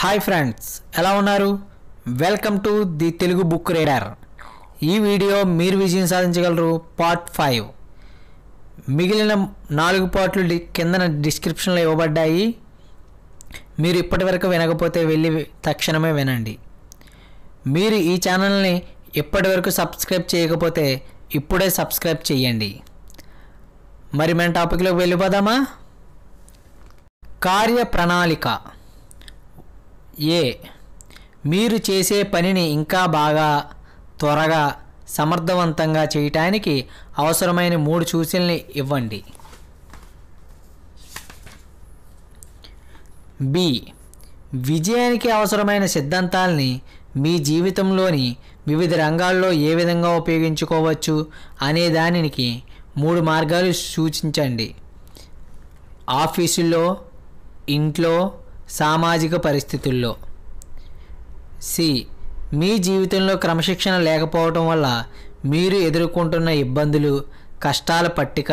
Hi friends ఎలా ఉన్నారు welcome to the Telugu book reader ఈ వీడియో మీరు విజయం సాధించగలరు పార్ట్ ఫైవ్ మిగిలిన నాలుగు పార్ట్లు కిందన డిస్క్రిప్షన్లో ఇవ్వబడ్డాయి మీరు ఇప్పటివరకు వినకపోతే వెళ్ళి తక్షణమే వినండి మీరు ఈ ఛానల్ని ఇప్పటివరకు సబ్స్క్రైబ్ చేయకపోతే ఇప్పుడే సబ్స్క్రైబ్ చేయండి మరి మన టాపిక్లోకి వెళ్ళిపోదామా కార్య ప్రణాళిక ఏ మీరు చేసే పనిని ఇంకా బాగా త్వరగా సమర్థవంతంగా చేయటానికి అవసరమైన మూడు సూచనలు ఇవ్వండి బి విజయానికి అవసరమైన సిద్ధాంతాల్ని మీ జీవితంలోని వివిధ రంగాల్లో ఏ విధంగా ఉపయోగించుకోవచ్చు అనే దానికి మూడు మార్గాలు సూచించండి ఆఫీసులో ఇంట్లో సామాజిక పరిస్థితుల్లో సి మీ జీవితంలో క్రమశిక్షణ లేకపోవటం వల్ల మీరు ఎదుర్కొంటున్న ఇబ్బందులు కష్టాల పట్టిక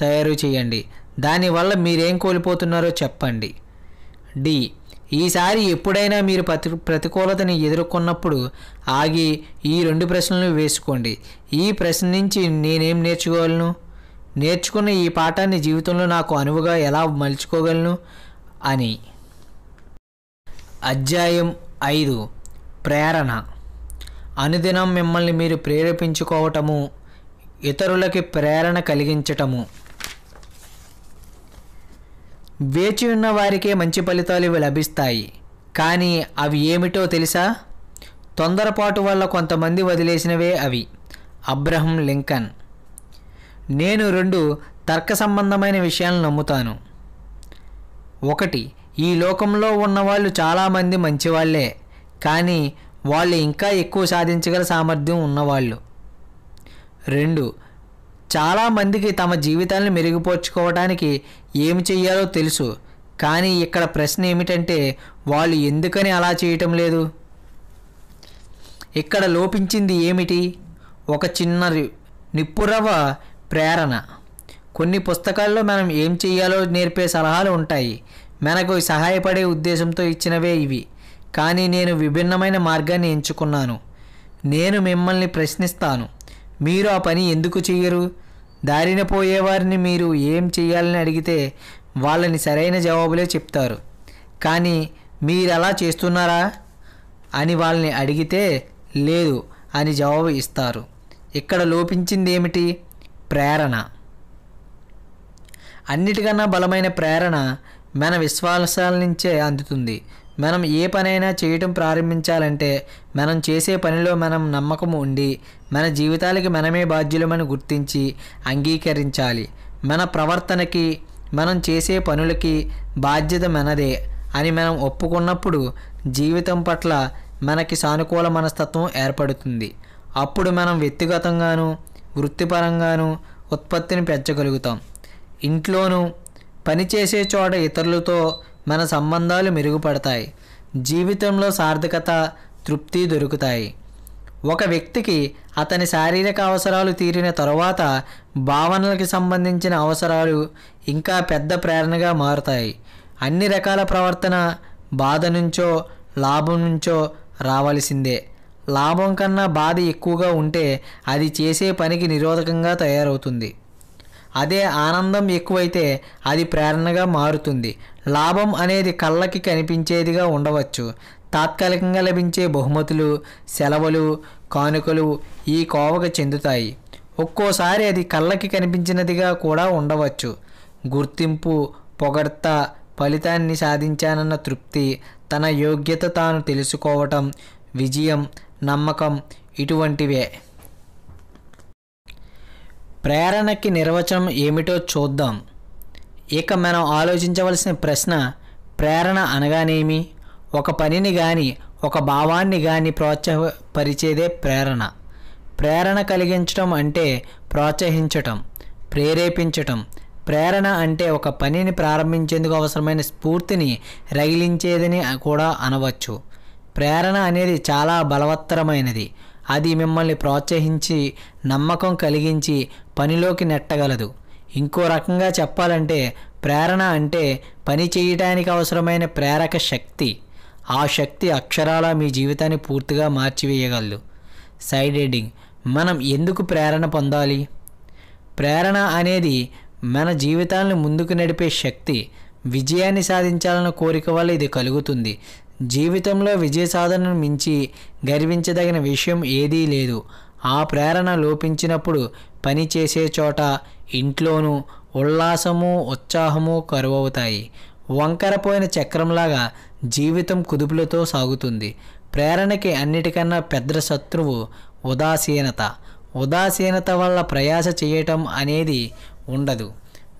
తయారు చేయండి దానివల్ల మీరేం కోల్పోతున్నారో చెప్పండి డి ఈసారి ఎప్పుడైనా మీరు ప్రతి ప్రతికూలతని ఎదుర్కొన్నప్పుడు ఆగి ఈ రెండు ప్రశ్నలు వేసుకోండి ఈ ప్రశ్న నుంచి నేనేం నేర్చుకోగలను నేర్చుకున్న ఈ పాఠాన్ని జీవితంలో నాకు అనువుగా ఎలా మలుచుకోగలను అని అధ్యాయం ఐదు ప్రేరణ అనుదినం మిమ్మల్ని మీరు ప్రేరేపించుకోవటము ఇతరులకి ప్రేరణ కలిగించటము వేచి ఉన్న వారికే మంచి ఫలితాలు ఇవి లభిస్తాయి కానీ అవి ఏమిటో తెలుసా తొందరపాటు వల్ల కొంతమంది వదిలేసినవే అవి అబ్రహం లింకన్ నేను రెండు తర్క సంబంధమైన విషయాలను నమ్ముతాను ఒకటి ఈ లోకంలో ఉన్నవాళ్ళు చాలామంది మంచివాళ్లే కానీ వాళ్ళు ఇంకా ఎక్కువ సాధించగల సామర్థ్యం ఉన్నవాళ్ళు రెండు చాలామందికి తమ జీవితాలను మెరుగుపరుచుకోవడానికి ఏమి చేయాలో తెలుసు కానీ ఇక్కడ ప్రశ్న ఏమిటంటే వాళ్ళు ఎందుకని అలా చేయటం లేదు ఇక్కడ లోపించింది ఏమిటి ఒక చిన్న నిప్పురవ ప్రేరణ కొన్ని పుస్తకాల్లో మనం ఏం చేయాలో నేర్పే సలహాలు ఉంటాయి మనకు సహాయపడే ఉద్దేశంతో ఇచ్చినవే ఇవి కానీ నేను విభిన్నమైన మార్గాన్ని ఎంచుకున్నాను నేను మిమ్మల్ని ప్రశ్నిస్తాను మీరు ఆ పని ఎందుకు చెయ్యరు దారిన పోయేవారిని మీరు ఏం చేయాలని అడిగితే వాళ్ళని సరైన జవాబులే చెప్తారు కానీ మీరు అలా చేస్తున్నారా అని వాళ్ళని అడిగితే లేదు అని జవాబు ఇస్తారు ఇక్కడ లోపించింది ఏమిటి ప్రేరణ అన్నిటికన్నా బలమైన ప్రేరణ మన విశ్వాసాల నుంచే అందుతుంది మనం ఏ పనైనా చేయటం ప్రారంభించాలంటే మనం చేసే పనిలో మనం నమ్మకం ఉండి మన జీవితాలకి మనమే బాధ్యులమని గుర్తించి అంగీకరించాలి మన ప్రవర్తనకి మనం చేసే పనులకి బాధ్యత మనదే అని మనం ఒప్పుకున్నప్పుడు జీవితం పట్ల మనకి సానుకూల మనస్తత్వం ఏర్పడుతుంది అప్పుడు మనం వ్యక్తిగతంగాను వృత్తిపరంగాను ఉత్పత్తిని పెంచగలుగుతాం ఇంట్లోనూ పనిచేసే చోట ఇతరులతో మన సంబంధాలు మెరుగుపడతాయి జీవితంలో సార్థకత తృప్తి దొరుకుతాయి ఒక వ్యక్తికి అతని శారీరక అవసరాలు తీరిన తర్వాత భావనలకు సంబంధించిన అవసరాలు ఇంకా పెద్ద ప్రేరణగా మారుతాయి అన్ని రకాల ప్రవర్తన బాధ నుంచో లాభం నుంచో రావాల్సిందే లాభం కన్నా బాధ ఎక్కువగా ఉంటే అది చేసే పనికి నిరోధకంగా తయారవుతుంది అదే ఆనందం ఎక్కువైతే అది ప్రేరణగా మారుతుంది లాభం అనేది కళ్ళకి కనిపించేదిగా ఉండవచ్చు తాత్కాలికంగా లభించే బహుమతులు సెలవులు కానుకలు ఈ కోవకు చెందుతాయి ఒక్కోసారి అది కళ్ళకి కనిపించినదిగా కూడా ఉండవచ్చు గుర్తింపు పొగడ్త ఫలితాన్ని సాధించానన్న తృప్తి తన యోగ్యత తాను తెలుసుకోవటం విజయం నమ్మకం ఇటువంటివే ప్రేరణకి నిర్వచనం ఏమిటో చూద్దాం ఇక మనం ఆలోచించవలసిన ప్రశ్న ప్రేరణ అనగానేమి ఒక పనిని కానీ ఒక భావాన్ని కానీ ప్రోత్సాహపరిచేదే ప్రేరణ ప్రేరణ కలిగించటం అంటే ప్రోత్సహించటం ప్రేరేపించటం ప్రేరణ అంటే ఒక పనిని ప్రారంభించేందుకు అవసరమైన స్ఫూర్తిని రగిలించేదని కూడా అనవచ్చు ప్రేరణ అనేది చాలా బలవత్తరమైనది అది మిమ్మల్ని ప్రోత్సహించి నమ్మకం కలిగించి పనిలోకి నెట్టగలదు ఇంకో రకంగా చెప్పాలంటే ప్రేరణ అంటే పని చేయటానికి అవసరమైన ప్రేరక శక్తి ఆ శక్తి అక్షరాల మీ జీవితాన్ని పూర్తిగా మార్చివేయగలదు సైడ్ రీడింగ్ మనం ఎందుకు ప్రేరణ పొందాలి ప్రేరణ అనేది మన జీవితాలను ముందుకు నడిపే శక్తి విజయాన్ని సాధించాలన్న కోరిక వల్ల ఇది కలుగుతుంది జీవితంలో విజయ సాధనను మించి గర్వించదగిన విషయం ఏదీ లేదు ఆ ప్రేరణ లోపించినప్పుడు పని చేసే చోట ఇంట్లోనూ ఉల్లాసము ఉత్సాహము కరువవుతాయి వంకరపోయిన చక్రంలాగా జీవితం కుదుపులతో సాగుతుంది ప్రేరణకి అన్నిటికన్నా పెద్ద శత్రువు ఉదాసీనత ఉదాసీనత వల్ల ప్రయాస చేయటం అనేది ఉండదు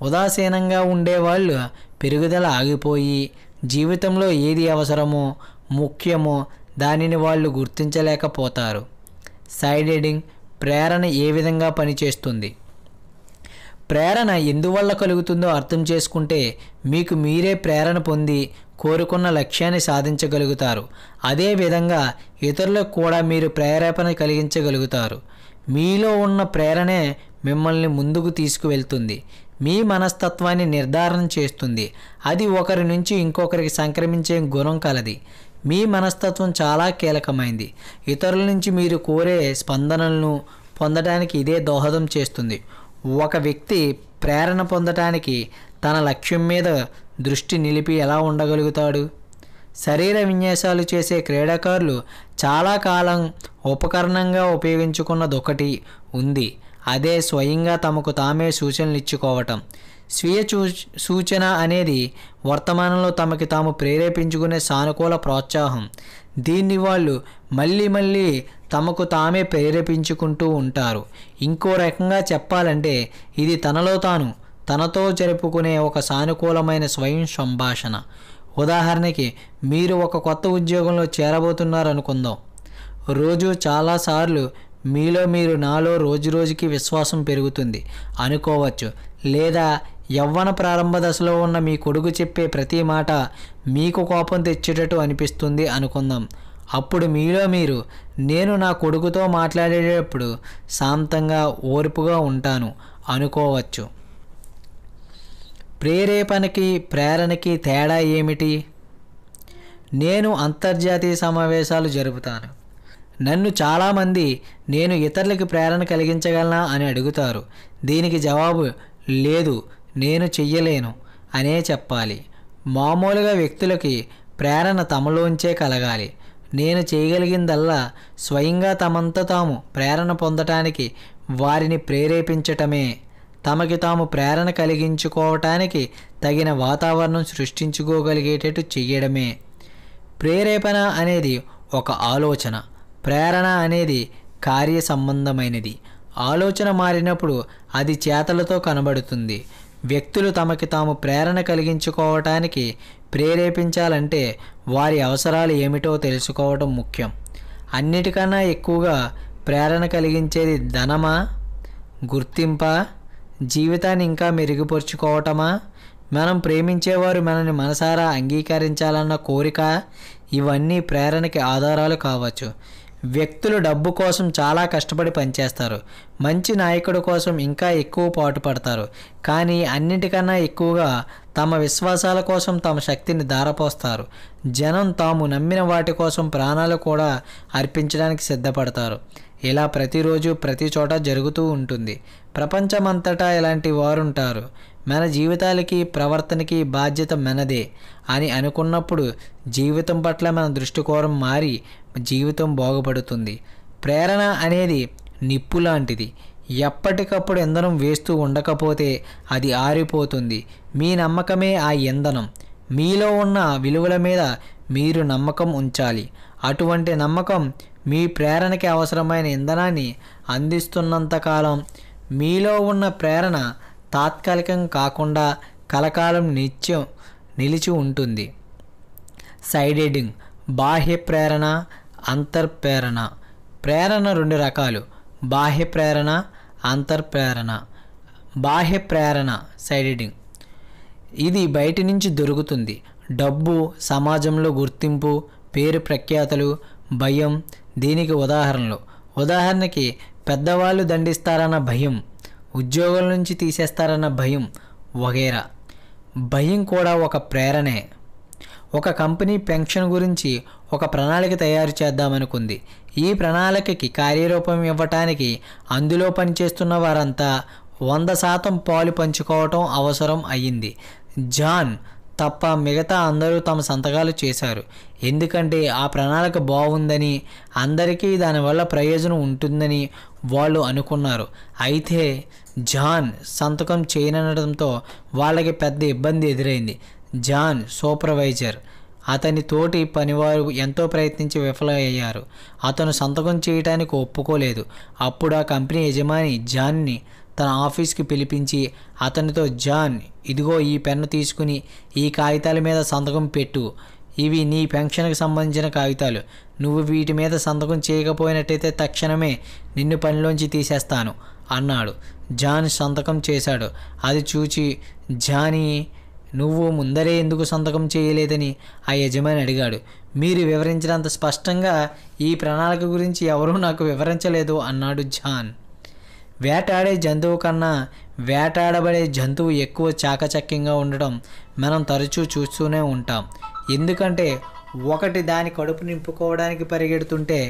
ఉదాసీనంగా ఉండేవాళ్ళు పెరుగుదల ఆగిపోయి జీవితంలో ఏది అవసరమో ముఖ్యమో దానిని వాళ్ళు గుర్తించలేకపోతారు సైడ్ ఎడింగ్ ప్రేరణ ఏ విధంగా పనిచేస్తుంది ప్రేరణ ఎందువల్ల కలుగుతుందో అర్థం చేసుకుంటే మీకు మీరే ప్రేరణ పొంది కోరుకున్న లక్ష్యాన్ని సాధించగలుగుతారు అదేవిధంగా ఇతరులకు కూడా మీరు ప్రేరేపణ కలిగించగలుగుతారు మీలో ఉన్న ప్రేరణే మిమ్మల్ని ముందుకు తీసుకువెళ్తుంది మీ మనస్తత్వాన్ని నిర్ధారణ చేస్తుంది అది ఒకరి నుంచి ఇంకొకరికి సంక్రమించే గుణం కలది మీ మనస్తత్వం చాలా కీలకమైంది ఇతరుల నుంచి మీరు కోరే స్పందనలను పొందడానికి ఇదే దోహదం చేస్తుంది ఒక వ్యక్తి ప్రేరణ పొందటానికి తన లక్ష్యం మీద దృష్టి నిలిపి ఎలా ఉండగలుగుతాడు శరీర విన్యాసాలు చేసే క్రీడాకారులు చాలా కాలం ఉపకరణంగా ఉపయోగించుకున్నదొకటి ఉంది అదే స్వయంగా తమకు తామే సూచనలు ఇచ్చుకోవటం స్వీయ సూచన అనేది వర్తమానంలో తమకి తాము ప్రేరేపించుకునే సానుకూల ప్రోత్సాహం దీన్ని వాళ్ళు మళ్ళీ మళ్ళీ తమకు తామే ప్రేరేపించుకుంటూ ఉంటారు ఇంకో రకంగా చెప్పాలంటే ఇది తనలో తాను తనతో జరుపుకునే ఒక సానుకూలమైన స్వయం సంభాషణ ఉదాహరణకి మీరు ఒక కొత్త ఉద్యోగంలో చేరబోతున్నారనుకుందాం రోజు చాలాసార్లు మీలో మీరు నాలో రోజురోజుకి విశ్వాసం పెరుగుతుంది అనుకోవచ్చు లేదా యవ్వన ప్రారంభ దశలో ఉన్న మీ కొడుకు చెప్పే ప్రతి మాట మీకు కోపం తెచ్చేటట్టు అనిపిస్తుంది అనుకుందాం అప్పుడు మీలో మీరు నేను నా కొడుకుతో మాట్లాడేటప్పుడు శాంతంగా ఓర్పుగా ఉంటాను అనుకోవచ్చు ప్రేరేపణకి ప్రేరణకి తేడా ఏమిటి నేను అంతర్జాతీయ సమావేశాలు జరుపుతాను నన్ను చాలామంది నేను ఇతరులకి ప్రేరణ కలిగించగలనా అని అడుగుతారు దీనికి జవాబు లేదు నేను చెయ్యలేను అనే చెప్పాలి మామూలుగా వ్యక్తులకి ప్రేరణ తమలోంచే కలగాలి నేను చేయగలిగిందల్లా స్వయంగా తమంతా తాము ప్రేరణ పొందటానికి వారిని ప్రేరేపించటమే తమకి తాము ప్రేరణ కలిగించుకోవటానికి తగిన వాతావరణం సృష్టించుకోగలిగేటట్టు చెయ్యడమే ప్రేరేపణ అనేది ఒక ఆలోచన ప్రేరణ అనేది కార్య సంబంధమైనది ఆలోచన మారినప్పుడు అది చేతలతో కనబడుతుంది వ్యక్తులు తమకి తాము ప్రేరణ కలిగించుకోవటానికి ప్రేరేపించాలంటే వారి అవసరాలు ఏమిటో తెలుసుకోవడం ముఖ్యం అన్నిటికన్నా ఎక్కువగా ప్రేరణ కలిగించేది ధనమా గుర్తింప జీవితాన్ని ఇంకా మెరుగుపరుచుకోవటమా మనం ప్రేమించేవారు మనని మనసారా అంగీకరించాలన్న కోరిక ఇవన్నీ ప్రేరణకి ఆధారాలు కావచ్చు వ్యక్తులు డబ్బు కోసం చాలా కష్టపడి పనిచేస్తారు మంచి నాయకుడు కోసం ఇంకా ఎక్కువ పాటు పడతారు కానీ అన్నిటికన్నా ఎక్కువగా తమ విశ్వాసాల కోసం తమ శక్తిని ధారపోస్తారు జనం తాము నమ్మిన వాటి కోసం ప్రాణాలు కూడా అర్పించడానికి సిద్ధపడతారు ఇలా ప్రతిరోజు ప్రతి చోట జరుగుతూ ఉంటుంది ప్రపంచమంతటా ఇలాంటి వారుంటారు మన జీవితాలకి ప్రవర్తనకి బాధ్యత మనదే అని అనుకున్నప్పుడు జీవితం పట్ల మన దృష్టికోణం మారి జీవితం బాగుపడుతుంది ప్రేరణ అనేది నిప్పు లాంటిది ఎప్పటికప్పుడు ఇంధనం వేస్తూ ఉండకపోతే అది ఆరిపోతుంది మీ నమ్మకమే ఆ ఇంధనం మీలో ఉన్న విలువల మీద మీరు నమ్మకం ఉంచాలి అటువంటి నమ్మకం మీ ప్రేరణకి అవసరమైన ఇంధనాన్ని అందిస్తున్నంతకాలం మీలో ఉన్న ప్రేరణ తాత్కాలికం కాకుండా కలకాలం నిత్యం నిలిచి ఉంటుంది సైడెడింగ్ బాహ్య ప్రేరణ అంతర్ప్రేరణ ప్రేరణ రెండు రకాలు బాహ్య ప్రేరణ అంతర్ప్రేరణ బాహ్య ప్రేరణ సైడెడింగ్ ఇది బయటి నుంచి దొరుకుతుంది డబ్బు సమాజంలో గుర్తింపు పేరు ప్రఖ్యాతలు భయం దీనికి ఉదాహరణలు ఉదాహరణకి పెద్దవాళ్ళు దండిస్తారన్న భయం ఉద్యోగుల నుంచి తీసేస్తారన్న భయం వగేరా భయం కూడా ఒక ప్రేరణే ఒక కంపెనీ పెన్షన్ గురించి ఒక ప్రణాళిక తయారు చేద్దామనుకుంది ఈ ప్రణాళికకి కార్యరూపం ఇవ్వటానికి అందులో పనిచేస్తున్న వారంతా వంద శాతం పాలు పంచుకోవటం అవసరం అయ్యింది జాన్ తప్ప మిగతా అందరూ తమ సంతకాలు చేశారు ఎందుకంటే ఆ ప్రణాళిక బాగుందని అందరికీ దానివల్ల ప్రయోజనం ఉంటుందని వాళ్ళు అనుకున్నారు అయితే జాన్ సంతకం చేయనడంతో వాళ్ళకి పెద్ద ఇబ్బంది ఎదురైంది జాన్ సూపర్వైజర్ అతని తోటి పనివారు ఎంతో ప్రయత్నించి విఫలమయ్యారు అతను సంతకం చేయడానికి ఒప్పుకోలేదు అప్పుడు ఆ కంపెనీ యజమాని జాన్ని తన ఆఫీస్కి పిలిపించి అతనితో జాన్ ఇదిగో ఈ పెన్ను తీసుకుని ఈ కాగితాల మీద సంతకం పెట్టు ఇవి నీ పెన్షన్కి సంబంధించిన కాగితాలు నువ్వు వీటి మీద సంతకం చేయకపోయినట్టయితే తక్షణమే నిన్ను పనిలోంచి తీసేస్తాను అన్నాడు జాన్ సంతకం చేశాడు అది చూచి జానీ నువ్వు ముందరే ఎందుకు సంతకం చేయలేదని ఆ యజమాని అడిగాడు మీరు వివరించినంత స్పష్టంగా ఈ ప్రణాళిక గురించి ఎవరూ నాకు వివరించలేదు అన్నాడు జాన్ వేటాడే జంతువు కన్నా వేటాడబడే జంతువు ఎక్కువ చాకచక్యంగా ఉండడం మనం తరచూ చూస్తూనే ఉంటాం ఎందుకంటే ఒకటి దాని కడుపు నింపుకోవడానికి పరిగెడుతుంటే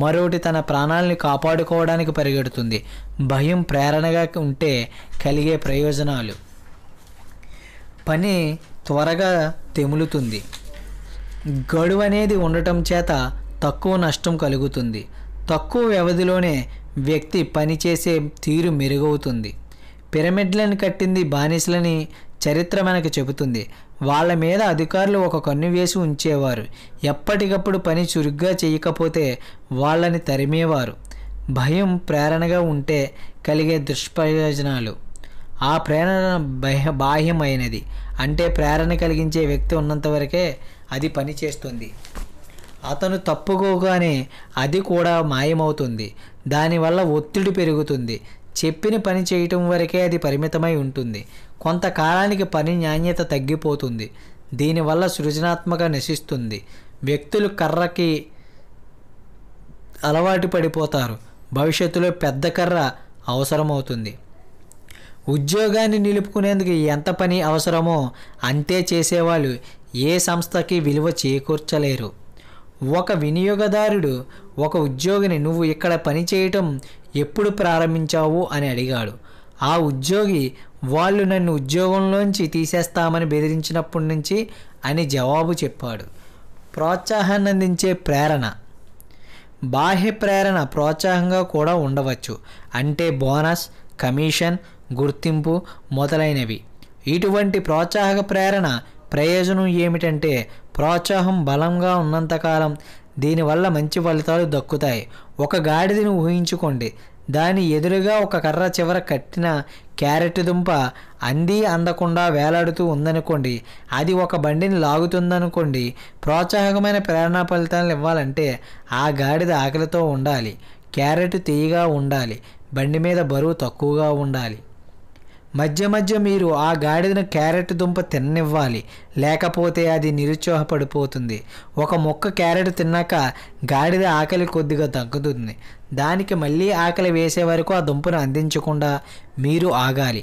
మరొకటి తన ప్రాణాలని కాపాడుకోవడానికి పరిగెడుతుంది భయం ప్రేరణగా ఉంటే కలిగే ప్రయోజనాలు పని త్వరగా తెములుతుంది గడువు అనేది ఉండటం చేత తక్కువ నష్టం కలుగుతుంది తక్కువ వ్యవధిలోనే వ్యక్తి పనిచేసే తీరు మెరుగవుతుంది పిరమిడ్లను కట్టింది బానిసలని చరిత్ర మనకు చెబుతుంది వాళ్ళ మీద అధికారులు ఒక కన్ను వేసి ఉంచేవారు ఎప్పటికప్పుడు పని చురుగ్గా చేయకపోతే వాళ్ళని తరిమేవారు భయం ప్రేరణగా ఉంటే కలిగే దుష్ప్రయోజనాలు ఆ ప్రేరణ బాహ్యమైనది అంటే ప్రేరణ కలిగించే వ్యక్తి ఉన్నంతవరకే అది పనిచేస్తుంది అతను తప్పుకోగానే అది కూడా మాయమవుతుంది దానివల్ల ఒత్తిడి పెరుగుతుంది చెప్పిన పని చేయటం వరకే అది పరిమితమై ఉంటుంది కొంతకాలానికి పని నాణ్యత తగ్గిపోతుంది దీనివల్ల సృజనాత్మక నశిస్తుంది వ్యక్తులు కర్రకి అలవాటు పడిపోతారు భవిష్యత్తులో పెద్ద కర్ర అవసరమవుతుంది ఉద్యోగాన్ని నిలుపుకునేందుకు ఎంత పని అవసరమో అంతే చేసేవాళ్ళు ఏ సంస్థకి విలువ చేకూర్చలేరు ఒక వినియోగదారుడు ఒక ఉద్యోగిని నువ్వు ఇక్కడ పనిచేయటం ఎప్పుడు ప్రారంభించావు అని అడిగాడు ఆ ఉద్యోగి వాళ్ళు నన్ను ఉద్యోగంలోంచి తీసేస్తామని బెదిరించినప్పటి నుంచి అని జవాబు చెప్పాడు ప్రోత్సాహాన్ని అందించే ప్రేరణ బాహ్య ప్రేరణ ప్రోత్సాహంగా కూడా ఉండవచ్చు అంటే బోనస్ కమిషన్ గుర్తింపు మొదలైనవి ఇటువంటి ప్రోత్సాహక ప్రేరణ ప్రయోజనం ఏమిటంటే ప్రోత్సాహం బలంగా ఉన్నంతకాలం దీనివల్ల మంచి ఫలితాలు దక్కుతాయి ఒక గాడిదని ఊహించుకోండి దాని ఎదురుగా ఒక కర్ర చివర కట్టిన క్యారెట్ దుంప అంది అందకుండా వేలాడుతూ ఉందనుకోండి అది ఒక బండిని లాగుతుందనుకోండి ప్రోత్సాహకమైన ప్రేరణ ఫలితాలను ఇవ్వాలంటే ఆ గాడిద ఆకలితో ఉండాలి క్యారెట్ తీయగా ఉండాలి బండి మీద బరువు తక్కువగా ఉండాలి మధ్య మధ్య మీరు ఆ గాడిదను క్యారెట్ దుంప తిననివ్వాలి లేకపోతే అది నిరుత్సాహపడిపోతుంది ఒక మొక్క క్యారెట్ తిన్నాక గాడిద ఆకలి కొద్దిగా తగ్గుతుంది దానికి మళ్ళీ ఆకలి వేసే వరకు ఆ దుంపను అందించకుండా మీరు ఆగాలి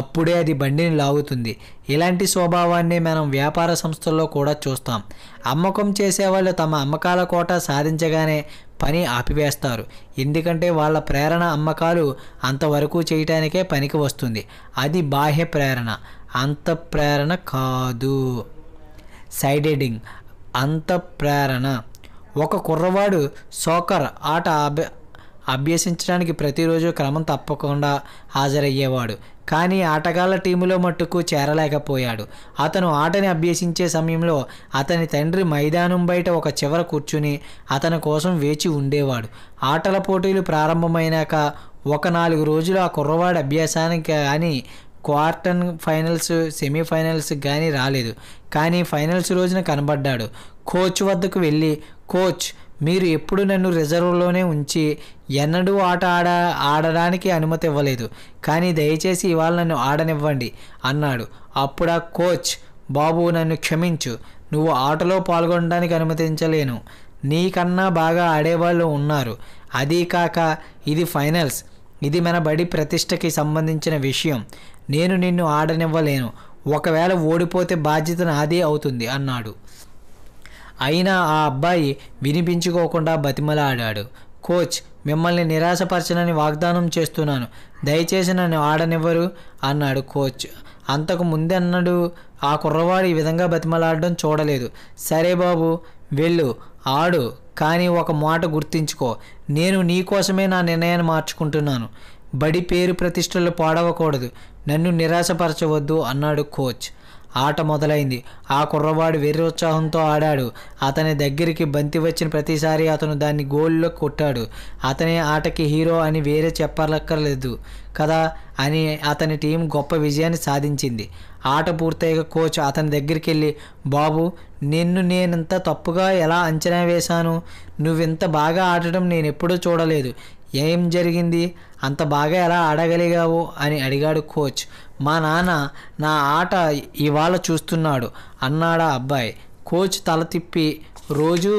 అప్పుడే అది బండిని లాగుతుంది ఇలాంటి స్వభావాన్ని మనం వ్యాపార సంస్థల్లో కూడా చూస్తాం అమ్మకం చేసేవాళ్ళు తమ అమ్మకాల కోట సాధించగానే పని ఆపివేస్తారు ఎందుకంటే వాళ్ళ ప్రేరణ అమ్మకాలు అంతవరకు చేయటానికే పనికి వస్తుంది అది బాహ్య ప్రేరణ అంత ప్రేరణ కాదు సైడెడింగ్ అంత ప్రేరణ ఒక కుర్రవాడు సోకర్ ఆట అభ్యసించడానికి ప్రతిరోజు క్రమం తప్పకుండా హాజరయ్యేవాడు కానీ ఆటగాళ్ల టీములో మట్టుకు చేరలేకపోయాడు అతను ఆటని అభ్యసించే సమయంలో అతని తండ్రి మైదానం బయట ఒక చివర కూర్చుని అతని కోసం వేచి ఉండేవాడు ఆటల పోటీలు ప్రారంభమైనాక ఒక నాలుగు రోజులు ఆ కుర్రవాడి అభ్యాసానికి కానీ క్వార్టర్ ఫైనల్స్ సెమీఫైనల్స్ కానీ రాలేదు కానీ ఫైనల్స్ రోజున కనబడ్డాడు కోచ్ వద్దకు వెళ్ళి కోచ్ మీరు ఎప్పుడు నన్ను రిజర్వ్లోనే ఉంచి ఎన్నడూ ఆట ఆడ ఆడడానికి అనుమతి ఇవ్వలేదు కానీ దయచేసి ఇవాళ నన్ను ఆడనివ్వండి అన్నాడు అప్పుడా కోచ్ బాబు నన్ను క్షమించు నువ్వు ఆటలో పాల్గొనడానికి అనుమతించలేను నీకన్నా బాగా ఆడేవాళ్ళు ఉన్నారు అదీ కాక ఇది ఫైనల్స్ ఇది మన బడి ప్రతిష్టకి సంబంధించిన విషయం నేను నిన్ను ఆడనివ్వలేను ఒకవేళ ఓడిపోతే బాధ్యత నాదే అవుతుంది అన్నాడు అయినా ఆ అబ్బాయి వినిపించుకోకుండా బతిమలాడాడు కోచ్ మిమ్మల్ని నిరాశపరచనని వాగ్దానం చేస్తున్నాను దయచేసి నన్ను ఆడనివ్వరు అన్నాడు కోచ్ అంతకు ముందన్నడు ఆ కుర్రవాడు ఈ విధంగా బతిమలాడడం చూడలేదు సరే బాబు వెళ్ళు ఆడు కానీ ఒక మాట గుర్తించుకో నేను నీ కోసమే నా నిర్ణయాన్ని మార్చుకుంటున్నాను బడి పేరు ప్రతిష్టలు పాడవకూడదు నన్ను నిరాశపరచవద్దు అన్నాడు కోచ్ ఆట మొదలైంది ఆ కుర్రవాడు వెర్రి ఉత్సాహంతో ఆడాడు అతని దగ్గరికి బంతి వచ్చిన ప్రతిసారి అతను దాన్ని గోల్లో కొట్టాడు అతనే ఆటకి హీరో అని వేరే చెప్పలక్కర్లేదు కదా అని అతని టీం గొప్ప విజయాన్ని సాధించింది ఆట పూర్తయ్యే కోచ్ అతని దగ్గరికి వెళ్ళి బాబు నిన్ను నేనంత తప్పుగా ఎలా అంచనా వేశాను నువ్వింత బాగా ఆడటం నేను ఎప్పుడూ చూడలేదు ఏం జరిగింది అంత బాగా ఎలా ఆడగలిగావు అని అడిగాడు కోచ్ మా నాన్న నా ఆట ఇవాళ చూస్తున్నాడు అన్నాడా అబ్బాయి కోచ్ తల తిప్పి రోజు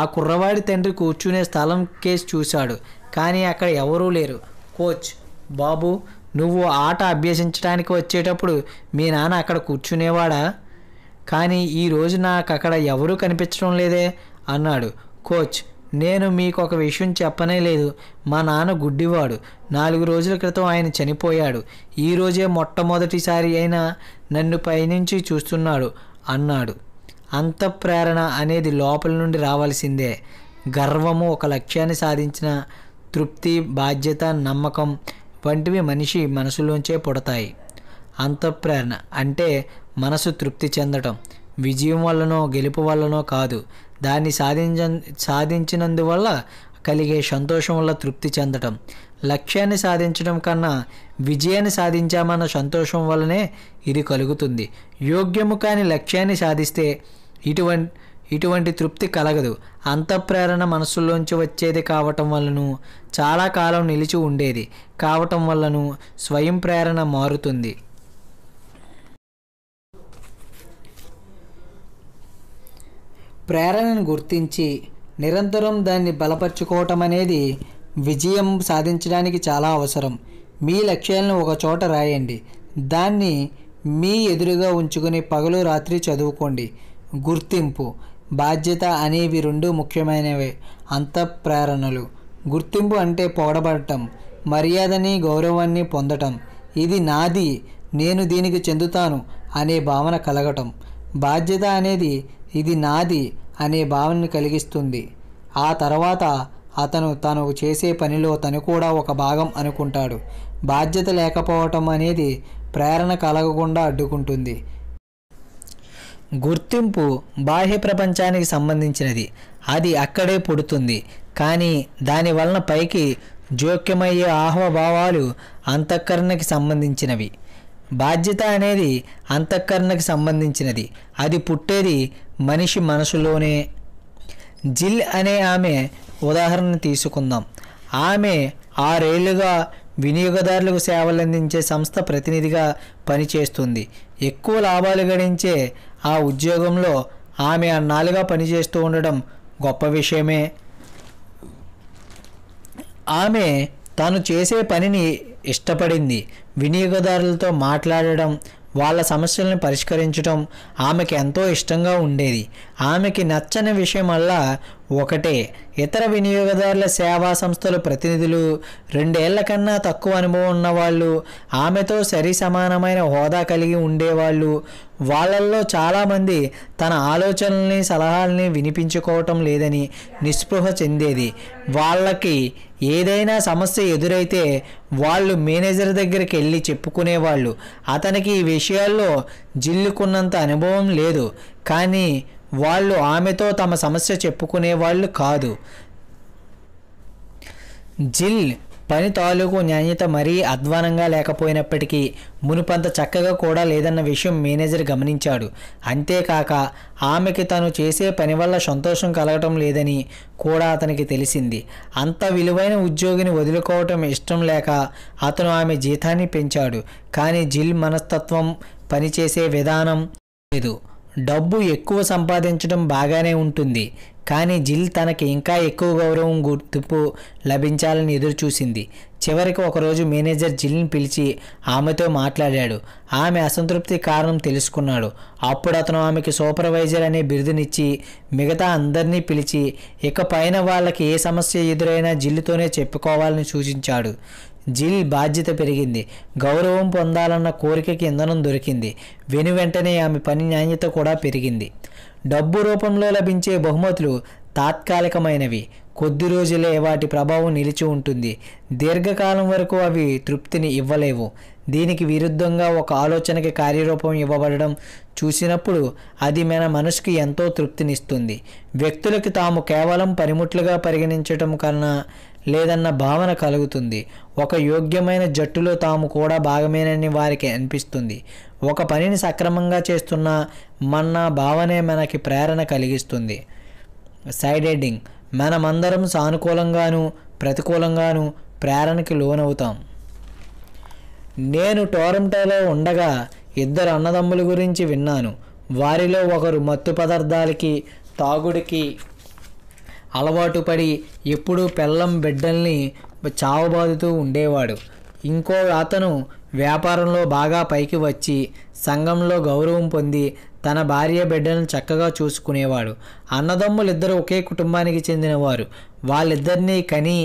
ఆ కుర్రవాడి తండ్రి కూర్చునే స్థలం కేసి చూశాడు కానీ అక్కడ ఎవరూ లేరు కోచ్ బాబు నువ్వు ఆట అభ్యసించడానికి వచ్చేటప్పుడు మీ నాన్న అక్కడ కూర్చునేవాడా కానీ ఈరోజు నాకు అక్కడ ఎవరూ కనిపించడం లేదే అన్నాడు కోచ్ నేను మీకు ఒక విషయం చెప్పనే లేదు మా నాన్న గుడ్డివాడు నాలుగు రోజుల క్రితం ఆయన చనిపోయాడు ఈరోజే మొట్టమొదటిసారి అయినా నన్ను పైనుంచి చూస్తున్నాడు అన్నాడు ప్రేరణ అనేది లోపల నుండి రావాల్సిందే గర్వము ఒక లక్ష్యాన్ని సాధించిన తృప్తి బాధ్యత నమ్మకం వంటివి మనిషి మనసులోంచే పుడతాయి ప్రేరణ అంటే మనసు తృప్తి చెందటం విజయం వల్లనో గెలుపు వల్లనో కాదు దాన్ని సాధించ సాధించినందువల్ల కలిగే సంతోషం వల్ల తృప్తి చెందటం లక్ష్యాన్ని సాధించడం కన్నా విజయాన్ని సాధించామన్న సంతోషం వల్లనే ఇది కలుగుతుంది యోగ్యము కాని లక్ష్యాన్ని సాధిస్తే ఇటువంటి ఇటువంటి తృప్తి కలగదు అంతఃప్రేరణ మనసులోంచి వచ్చేది కావటం వలన చాలా కాలం నిలిచి ఉండేది కావటం వలన స్వయం ప్రేరణ మారుతుంది ప్రేరణను గుర్తించి నిరంతరం దాన్ని బలపరుచుకోవటం అనేది విజయం సాధించడానికి చాలా అవసరం మీ లక్ష్యాలను ఒక చోట రాయండి దాన్ని మీ ఎదురుగా ఉంచుకుని పగలు రాత్రి చదువుకోండి గుర్తింపు బాధ్యత అనేవి రెండు ముఖ్యమైనవే అంత ప్రేరణలు గుర్తింపు అంటే పొగడబడటం మర్యాదని గౌరవాన్ని పొందటం ఇది నాది నేను దీనికి చెందుతాను అనే భావన కలగటం బాధ్యత అనేది ఇది నాది అనే భావనను కలిగిస్తుంది ఆ తర్వాత అతను తను చేసే పనిలో తను కూడా ఒక భాగం అనుకుంటాడు బాధ్యత లేకపోవటం అనేది ప్రేరణ కలగకుండా అడ్డుకుంటుంది గుర్తింపు బాహ్య ప్రపంచానికి సంబంధించినది అది అక్కడే పుడుతుంది కానీ దానివలన పైకి జోక్యమయ్యే ఆహ్వభావాలు అంతఃకరణకి సంబంధించినవి బాధ్యత అనేది అంతఃకరణకి సంబంధించినది అది పుట్టేది మనిషి మనసులోనే జిల్ అనే ఆమె ఉదాహరణ తీసుకుందాం ఆమె ఆరేళ్లుగా వినియోగదారులకు సేవలు అందించే సంస్థ ప్రతినిధిగా పనిచేస్తుంది ఎక్కువ లాభాలు గడించే ఆ ఉద్యోగంలో ఆమె అన్నాళ్ళుగా పనిచేస్తూ ఉండడం గొప్ప విషయమే ఆమె తాను చేసే పనిని ఇష్టపడింది వినియోగదారులతో మాట్లాడడం వాళ్ళ సమస్యలను పరిష్కరించడం ఆమెకి ఎంతో ఇష్టంగా ఉండేది ఆమెకి నచ్చని విషయమల్లా ఒకటే ఇతర వినియోగదారుల సేవా సంస్థల ప్రతినిధులు రెండేళ్ల కన్నా తక్కువ అనుభవం ఉన్నవాళ్ళు ఆమెతో సరి సమానమైన హోదా కలిగి ఉండేవాళ్ళు వాళ్ళల్లో చాలామంది తన ఆలోచనల్ని సలహాలని వినిపించుకోవటం లేదని నిస్పృహ చెందేది వాళ్ళకి ఏదైనా సమస్య ఎదురైతే వాళ్ళు మేనేజర్ దగ్గరికి వెళ్ళి చెప్పుకునేవాళ్ళు అతనికి ఈ విషయాల్లో జిల్లుకున్నంత అనుభవం లేదు కానీ వాళ్ళు ఆమెతో తమ సమస్య చెప్పుకునేవాళ్ళు కాదు జిల్ పని తాలూకు నాణ్యత మరీ అధ్వానంగా లేకపోయినప్పటికీ మునుపంత చక్కగా కూడా లేదన్న విషయం మేనేజర్ గమనించాడు అంతేకాక ఆమెకి తను చేసే పని వల్ల సంతోషం కలగటం లేదని కూడా అతనికి తెలిసింది అంత విలువైన ఉద్యోగిని వదులుకోవటం ఇష్టం లేక అతను ఆమె జీతాన్ని పెంచాడు కానీ జిల్ మనస్తత్వం పనిచేసే విధానం లేదు డబ్బు ఎక్కువ సంపాదించడం బాగానే ఉంటుంది కానీ జిల్ తనకి ఇంకా ఎక్కువ గౌరవం గుర్తింపు లభించాలని ఎదురుచూసింది చివరికి ఒకరోజు మేనేజర్ జిల్ని పిలిచి ఆమెతో మాట్లాడాడు ఆమె అసంతృప్తి కారణం తెలుసుకున్నాడు అప్పుడు అతను ఆమెకి సూపర్వైజర్ అనే బిరుదునిచ్చి మిగతా అందరినీ పిలిచి ఇక పైన వాళ్ళకి ఏ సమస్య ఎదురైనా జిల్లుతోనే చెప్పుకోవాలని సూచించాడు జిల్ బాధ్యత పెరిగింది గౌరవం పొందాలన్న కోరికకి ఇంధనం దొరికింది వెను వెంటనే ఆమె పని నాణ్యత కూడా పెరిగింది డబ్బు రూపంలో లభించే బహుమతులు తాత్కాలికమైనవి కొద్ది రోజులే వాటి ప్రభావం నిలిచి ఉంటుంది దీర్ఘకాలం వరకు అవి తృప్తిని ఇవ్వలేవు దీనికి విరుద్ధంగా ఒక ఆలోచనకి కార్యరూపం ఇవ్వబడడం చూసినప్పుడు అది మన మనసుకి ఎంతో తృప్తినిస్తుంది వ్యక్తులకు తాము కేవలం పనిముట్లుగా పరిగణించటం కన్నా లేదన్న భావన కలుగుతుంది ఒక యోగ్యమైన జట్టులో తాము కూడా భాగమేనని వారికి అనిపిస్తుంది ఒక పనిని సక్రమంగా చేస్తున్న మన భావనే మనకి ప్రేరణ కలిగిస్తుంది సైడ్ హెడ్డింగ్ మనమందరం సానుకూలంగాను ప్రతికూలంగాను ప్రేరణకి లోనవుతాం నేను టోరంటోలో ఉండగా ఇద్దరు అన్నదమ్ముల గురించి విన్నాను వారిలో ఒకరు మత్తు పదార్థాలకి తాగుడికి అలవాటు పడి ఎప్పుడూ పెళ్ళం బిడ్డల్ని చావబాదుతూ ఉండేవాడు ఇంకో అతను వ్యాపారంలో బాగా పైకి వచ్చి సంఘంలో గౌరవం పొంది తన భార్య బిడ్డలను చక్కగా చూసుకునేవాడు అన్నదమ్ములిద్దరు ఒకే కుటుంబానికి చెందినవారు వాళ్ళిద్దరినీ కని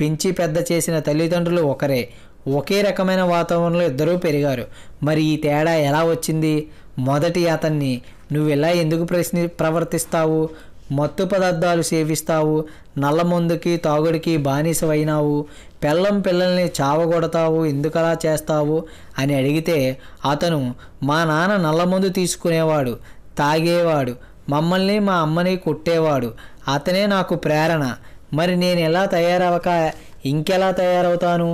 పెంచి పెద్ద చేసిన తల్లిదండ్రులు ఒకరే ఒకే రకమైన వాతావరణంలో ఇద్దరూ పెరిగారు మరి ఈ తేడా ఎలా వచ్చింది మొదటి అతన్ని నువ్వు ఇలా ఎందుకు ప్రశ్ని ప్రవర్తిస్తావు మత్తు పదార్థాలు సేవిస్తావు నల్లమందుకి తాగుడికి బానిసవైనావు పెళ్ళం పిల్లల్ని చావగొడతావు ఎందుకలా చేస్తావు అని అడిగితే అతను మా నాన్న నల్లమందు తీసుకునేవాడు తాగేవాడు మమ్మల్ని మా అమ్మని కొట్టేవాడు అతనే నాకు ప్రేరణ మరి నేను ఎలా తయారవక ఇంకెలా తయారవుతాను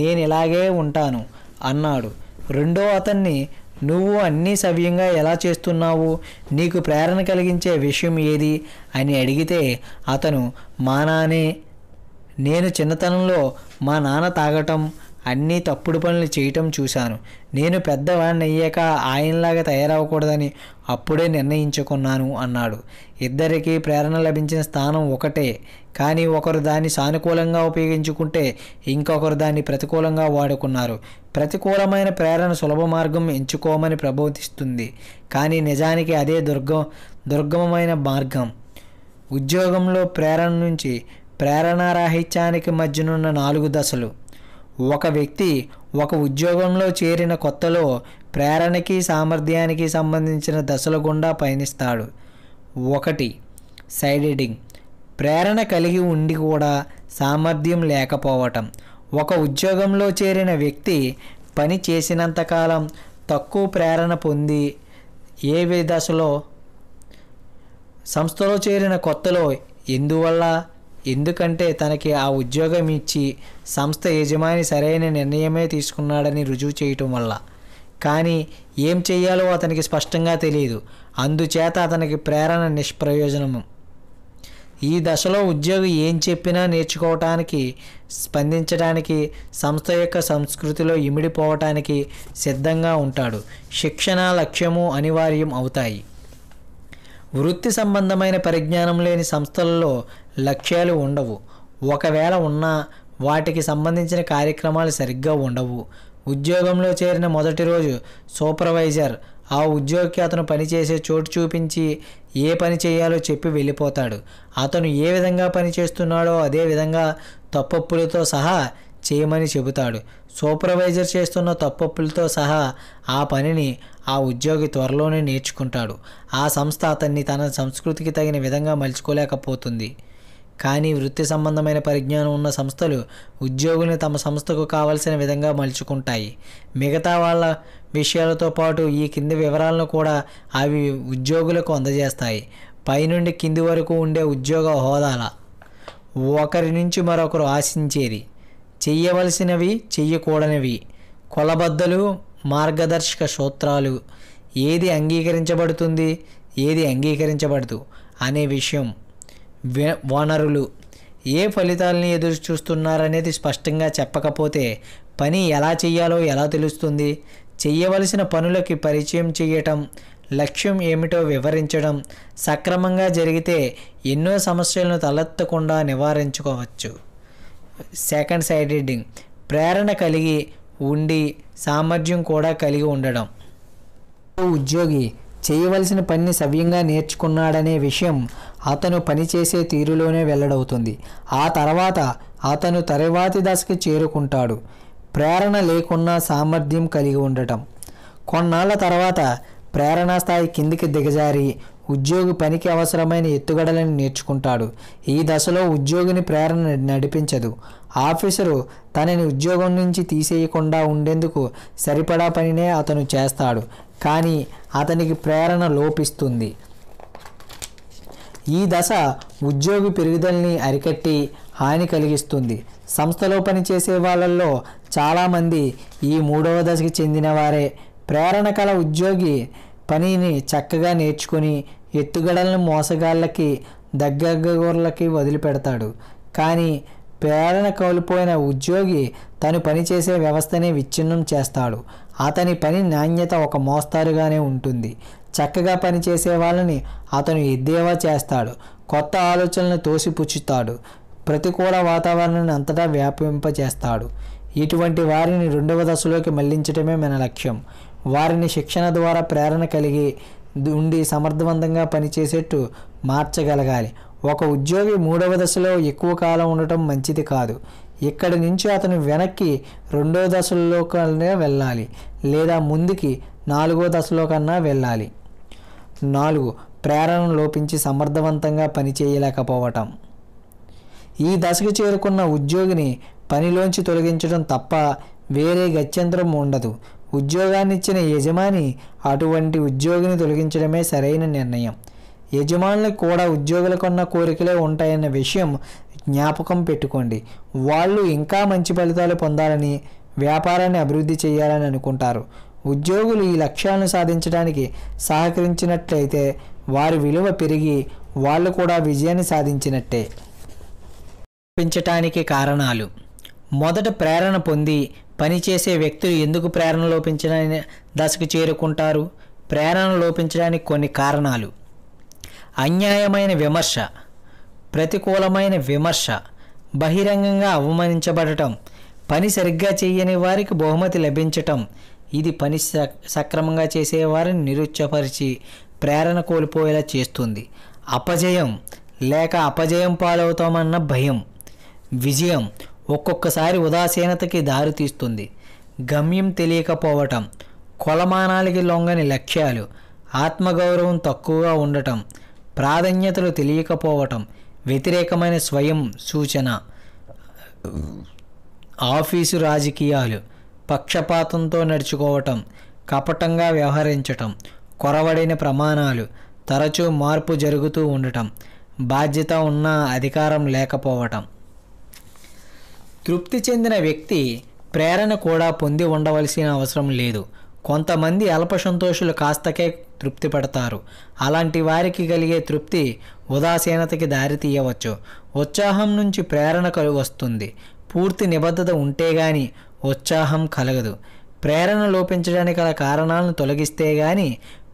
నేను ఇలాగే ఉంటాను అన్నాడు రెండో అతన్ని నువ్వు అన్నీ సవ్యంగా ఎలా చేస్తున్నావు నీకు ప్రేరణ కలిగించే విషయం ఏది అని అడిగితే అతను మా నానే నేను చిన్నతనంలో మా నాన్న తాగటం అన్నీ తప్పుడు పనులు చేయటం చూశాను నేను పెద్దవాడిని అయ్యాక ఆయనలాగా తయారవ్వకూడదని అప్పుడే నిర్ణయించుకున్నాను అన్నాడు ఇద్దరికీ ప్రేరణ లభించిన స్థానం ఒకటే కానీ ఒకరు దాన్ని సానుకూలంగా ఉపయోగించుకుంటే ఇంకొకరు దాన్ని ప్రతికూలంగా వాడుకున్నారు ప్రతికూలమైన ప్రేరణ సులభ మార్గం ఎంచుకోమని ప్రబోధిస్తుంది కానీ నిజానికి అదే దుర్గం దుర్గమమైన మార్గం ఉద్యోగంలో ప్రేరణ నుంచి ప్రేరణారాహిత్యానికి మధ్యనున్న నాలుగు దశలు ఒక వ్యక్తి ఒక ఉద్యోగంలో చేరిన కొత్తలో ప్రేరణకి సామర్థ్యానికి సంబంధించిన దశల గుండా పయనిస్తాడు ఒకటి సైడెడింగ్ ప్రేరణ కలిగి ఉండి కూడా సామర్థ్యం లేకపోవటం ఒక ఉద్యోగంలో చేరిన వ్యక్తి పని చేసినంతకాలం తక్కువ ప్రేరణ పొంది ఏ దశలో సంస్థలో చేరిన కొత్తలో ఎందువల్ల ఎందుకంటే తనకి ఆ ఉద్యోగం ఇచ్చి సంస్థ యజమాని సరైన నిర్ణయమే తీసుకున్నాడని రుజువు చేయటం వల్ల కానీ ఏం చేయాలో అతనికి స్పష్టంగా తెలియదు అందుచేత అతనికి ప్రేరణ నిష్ప్రయోజనము ఈ దశలో ఉద్యోగి ఏం చెప్పినా నేర్చుకోవటానికి స్పందించడానికి సంస్థ యొక్క సంస్కృతిలో ఇమిడిపోవటానికి సిద్ధంగా ఉంటాడు శిక్షణ లక్ష్యము అనివార్యం అవుతాయి వృత్తి సంబంధమైన పరిజ్ఞానం లేని సంస్థలలో లక్ష్యాలు ఉండవు ఒకవేళ ఉన్నా వాటికి సంబంధించిన కార్యక్రమాలు సరిగ్గా ఉండవు ఉద్యోగంలో చేరిన మొదటి రోజు సూపర్వైజర్ ఆ ఉద్యోగికి అతను పనిచేసే చోటు చూపించి ఏ పని చేయాలో చెప్పి వెళ్ళిపోతాడు అతను ఏ విధంగా పని చేస్తున్నాడో అదే విధంగా తప్పప్పులతో సహా చేయమని చెబుతాడు సూపర్వైజర్ చేస్తున్న తప్పప్పులతో సహా ఆ పనిని ఆ ఉద్యోగి త్వరలోనే నేర్చుకుంటాడు ఆ సంస్థ అతన్ని తన సంస్కృతికి తగిన విధంగా మలుచుకోలేకపోతుంది కానీ వృత్తి సంబంధమైన పరిజ్ఞానం ఉన్న సంస్థలు ఉద్యోగుల్ని తమ సంస్థకు కావలసిన విధంగా మలుచుకుంటాయి మిగతా వాళ్ళ విషయాలతో పాటు ఈ కింది వివరాలను కూడా అవి ఉద్యోగులకు అందజేస్తాయి పైనుండి కింది వరకు ఉండే ఉద్యోగ హోదాల ఒకరి నుంచి మరొకరు ఆశించేది చెయ్యవలసినవి చెయ్యకూడనివి కొలబద్దలు మార్గదర్శక సూత్రాలు ఏది అంగీకరించబడుతుంది ఏది అంగీకరించబడదు అనే విషయం వనరులు ఏ ఫలితాలని ఎదురు చూస్తున్నారనేది స్పష్టంగా చెప్పకపోతే పని ఎలా చేయాలో ఎలా తెలుస్తుంది చేయవలసిన పనులకి పరిచయం చేయటం లక్ష్యం ఏమిటో వివరించడం సక్రమంగా జరిగితే ఎన్నో సమస్యలను తలెత్తకుండా నివారించుకోవచ్చు సెకండ్ సైడ్ రీడింగ్ ప్రేరణ కలిగి ఉండి సామర్థ్యం కూడా కలిగి ఉండడం ఉద్యోగి చేయవలసిన పనిని సవ్యంగా నేర్చుకున్నాడనే విషయం అతను పనిచేసే తీరులోనే వెల్లడవుతుంది ఆ తర్వాత అతను తరువాతి దశకి చేరుకుంటాడు ప్రేరణ లేకున్నా సామర్థ్యం కలిగి ఉండటం కొన్నాళ్ళ తర్వాత ప్రేరణ స్థాయి కిందికి దిగజారి ఉద్యోగి పనికి అవసరమైన ఎత్తుగడలను నేర్చుకుంటాడు ఈ దశలో ఉద్యోగిని ప్రేరణ నడిపించదు ఆఫీసరు తనని ఉద్యోగం నుంచి తీసేయకుండా ఉండేందుకు సరిపడా పనినే అతను చేస్తాడు కానీ అతనికి ప్రేరణ లోపిస్తుంది ఈ దశ ఉద్యోగి పెరుగుదలని అరికట్టి హాని కలిగిస్తుంది సంస్థలో పనిచేసే వాళ్ళల్లో చాలామంది ఈ మూడవ దశకి చెందినవారే ప్రేరణ కల ఉద్యోగి పనిని చక్కగా నేర్చుకుని ఎత్తుగడలను మోసగాళ్ళకి దగ్గరగోర్లకి వదిలిపెడతాడు కానీ ప్రేరణ కోల్పోయిన ఉద్యోగి తను పనిచేసే వ్యవస్థనే విచ్ఛిన్నం చేస్తాడు అతని పని నాణ్యత ఒక మోస్తారుగానే ఉంటుంది చక్కగా పనిచేసే వాళ్ళని అతను ఎద్దేవా చేస్తాడు కొత్త ఆలోచనలను తోసిపుచ్చుతాడు ప్రతికూల వాతావరణాన్ని అంతటా వ్యాపింపజేస్తాడు ఇటువంటి వారిని రెండవ దశలోకి మళ్లించడమే మన లక్ష్యం వారిని శిక్షణ ద్వారా ప్రేరణ కలిగి ఉండి సమర్థవంతంగా పనిచేసేట్టు మార్చగలగాలి ఒక ఉద్యోగి మూడవ దశలో ఎక్కువ కాలం ఉండటం మంచిది కాదు ఇక్కడి నుంచి అతను వెనక్కి రెండో దశలో కన్నా వెళ్ళాలి లేదా ముందుకి నాలుగో దశలో కన్నా వెళ్ళాలి నాలుగు ప్రేరణ లోపించి సమర్థవంతంగా పనిచేయలేకపోవటం ఈ దశకు చేరుకున్న ఉద్యోగిని పనిలోంచి తొలగించడం తప్ప వేరే గత్యంతరం ఉండదు ఉద్యోగాన్నిచ్చిన యజమాని అటువంటి ఉద్యోగిని తొలగించడమే సరైన నిర్ణయం యజమానులకు కూడా ఉద్యోగులకున్న కోరికలే ఉంటాయన్న విషయం జ్ఞాపకం పెట్టుకోండి వాళ్ళు ఇంకా మంచి ఫలితాలు పొందాలని వ్యాపారాన్ని అభివృద్ధి చేయాలని అనుకుంటారు ఉద్యోగులు ఈ లక్ష్యాలను సాధించడానికి సహకరించినట్లయితే వారి విలువ పెరిగి వాళ్ళు కూడా విజయాన్ని సాధించినట్టే పెంచటానికి కారణాలు మొదట ప్రేరణ పొంది పనిచేసే వ్యక్తులు ఎందుకు ప్రేరణ లోపించడానికి దశకు చేరుకుంటారు ప్రేరణ లోపించడానికి కొన్ని కారణాలు అన్యాయమైన విమర్శ ప్రతికూలమైన విమర్శ బహిరంగంగా అవమానించబడటం పని సరిగ్గా చేయని వారికి బహుమతి లభించటం ఇది పని సక్రమంగా చేసేవారిని నిరుత్సాహపరిచి ప్రేరణ కోల్పోయేలా చేస్తుంది అపజయం లేక అపజయం పాలవుతామన్న భయం విజయం ఒక్కొక్కసారి ఉదాసీనతకి దారితీస్తుంది గమ్యం తెలియకపోవటం కొలమానాలకి లొంగని లక్ష్యాలు ఆత్మగౌరవం తక్కువగా ఉండటం ప్రాధాన్యతలు తెలియకపోవటం వ్యతిరేకమైన స్వయం సూచన ఆఫీసు రాజకీయాలు పక్షపాతంతో నడుచుకోవటం కపటంగా వ్యవహరించటం కొరవడిన ప్రమాణాలు తరచూ మార్పు జరుగుతూ ఉండటం బాధ్యత ఉన్న అధికారం లేకపోవటం తృప్తి చెందిన వ్యక్తి ప్రేరణ కూడా పొంది ఉండవలసిన అవసరం లేదు కొంతమంది అల్ప సంతోషులు కాస్తకే తృప్తి పడతారు అలాంటి వారికి కలిగే తృప్తి ఉదాసీనతకి దారితీయవచ్చు ఉత్సాహం నుంచి ప్రేరణ వస్తుంది పూర్తి నిబద్ధత ఉంటే గాని ఉత్సాహం కలగదు ప్రేరణ లోపించడానికి గల కారణాలను తొలగిస్తే గాని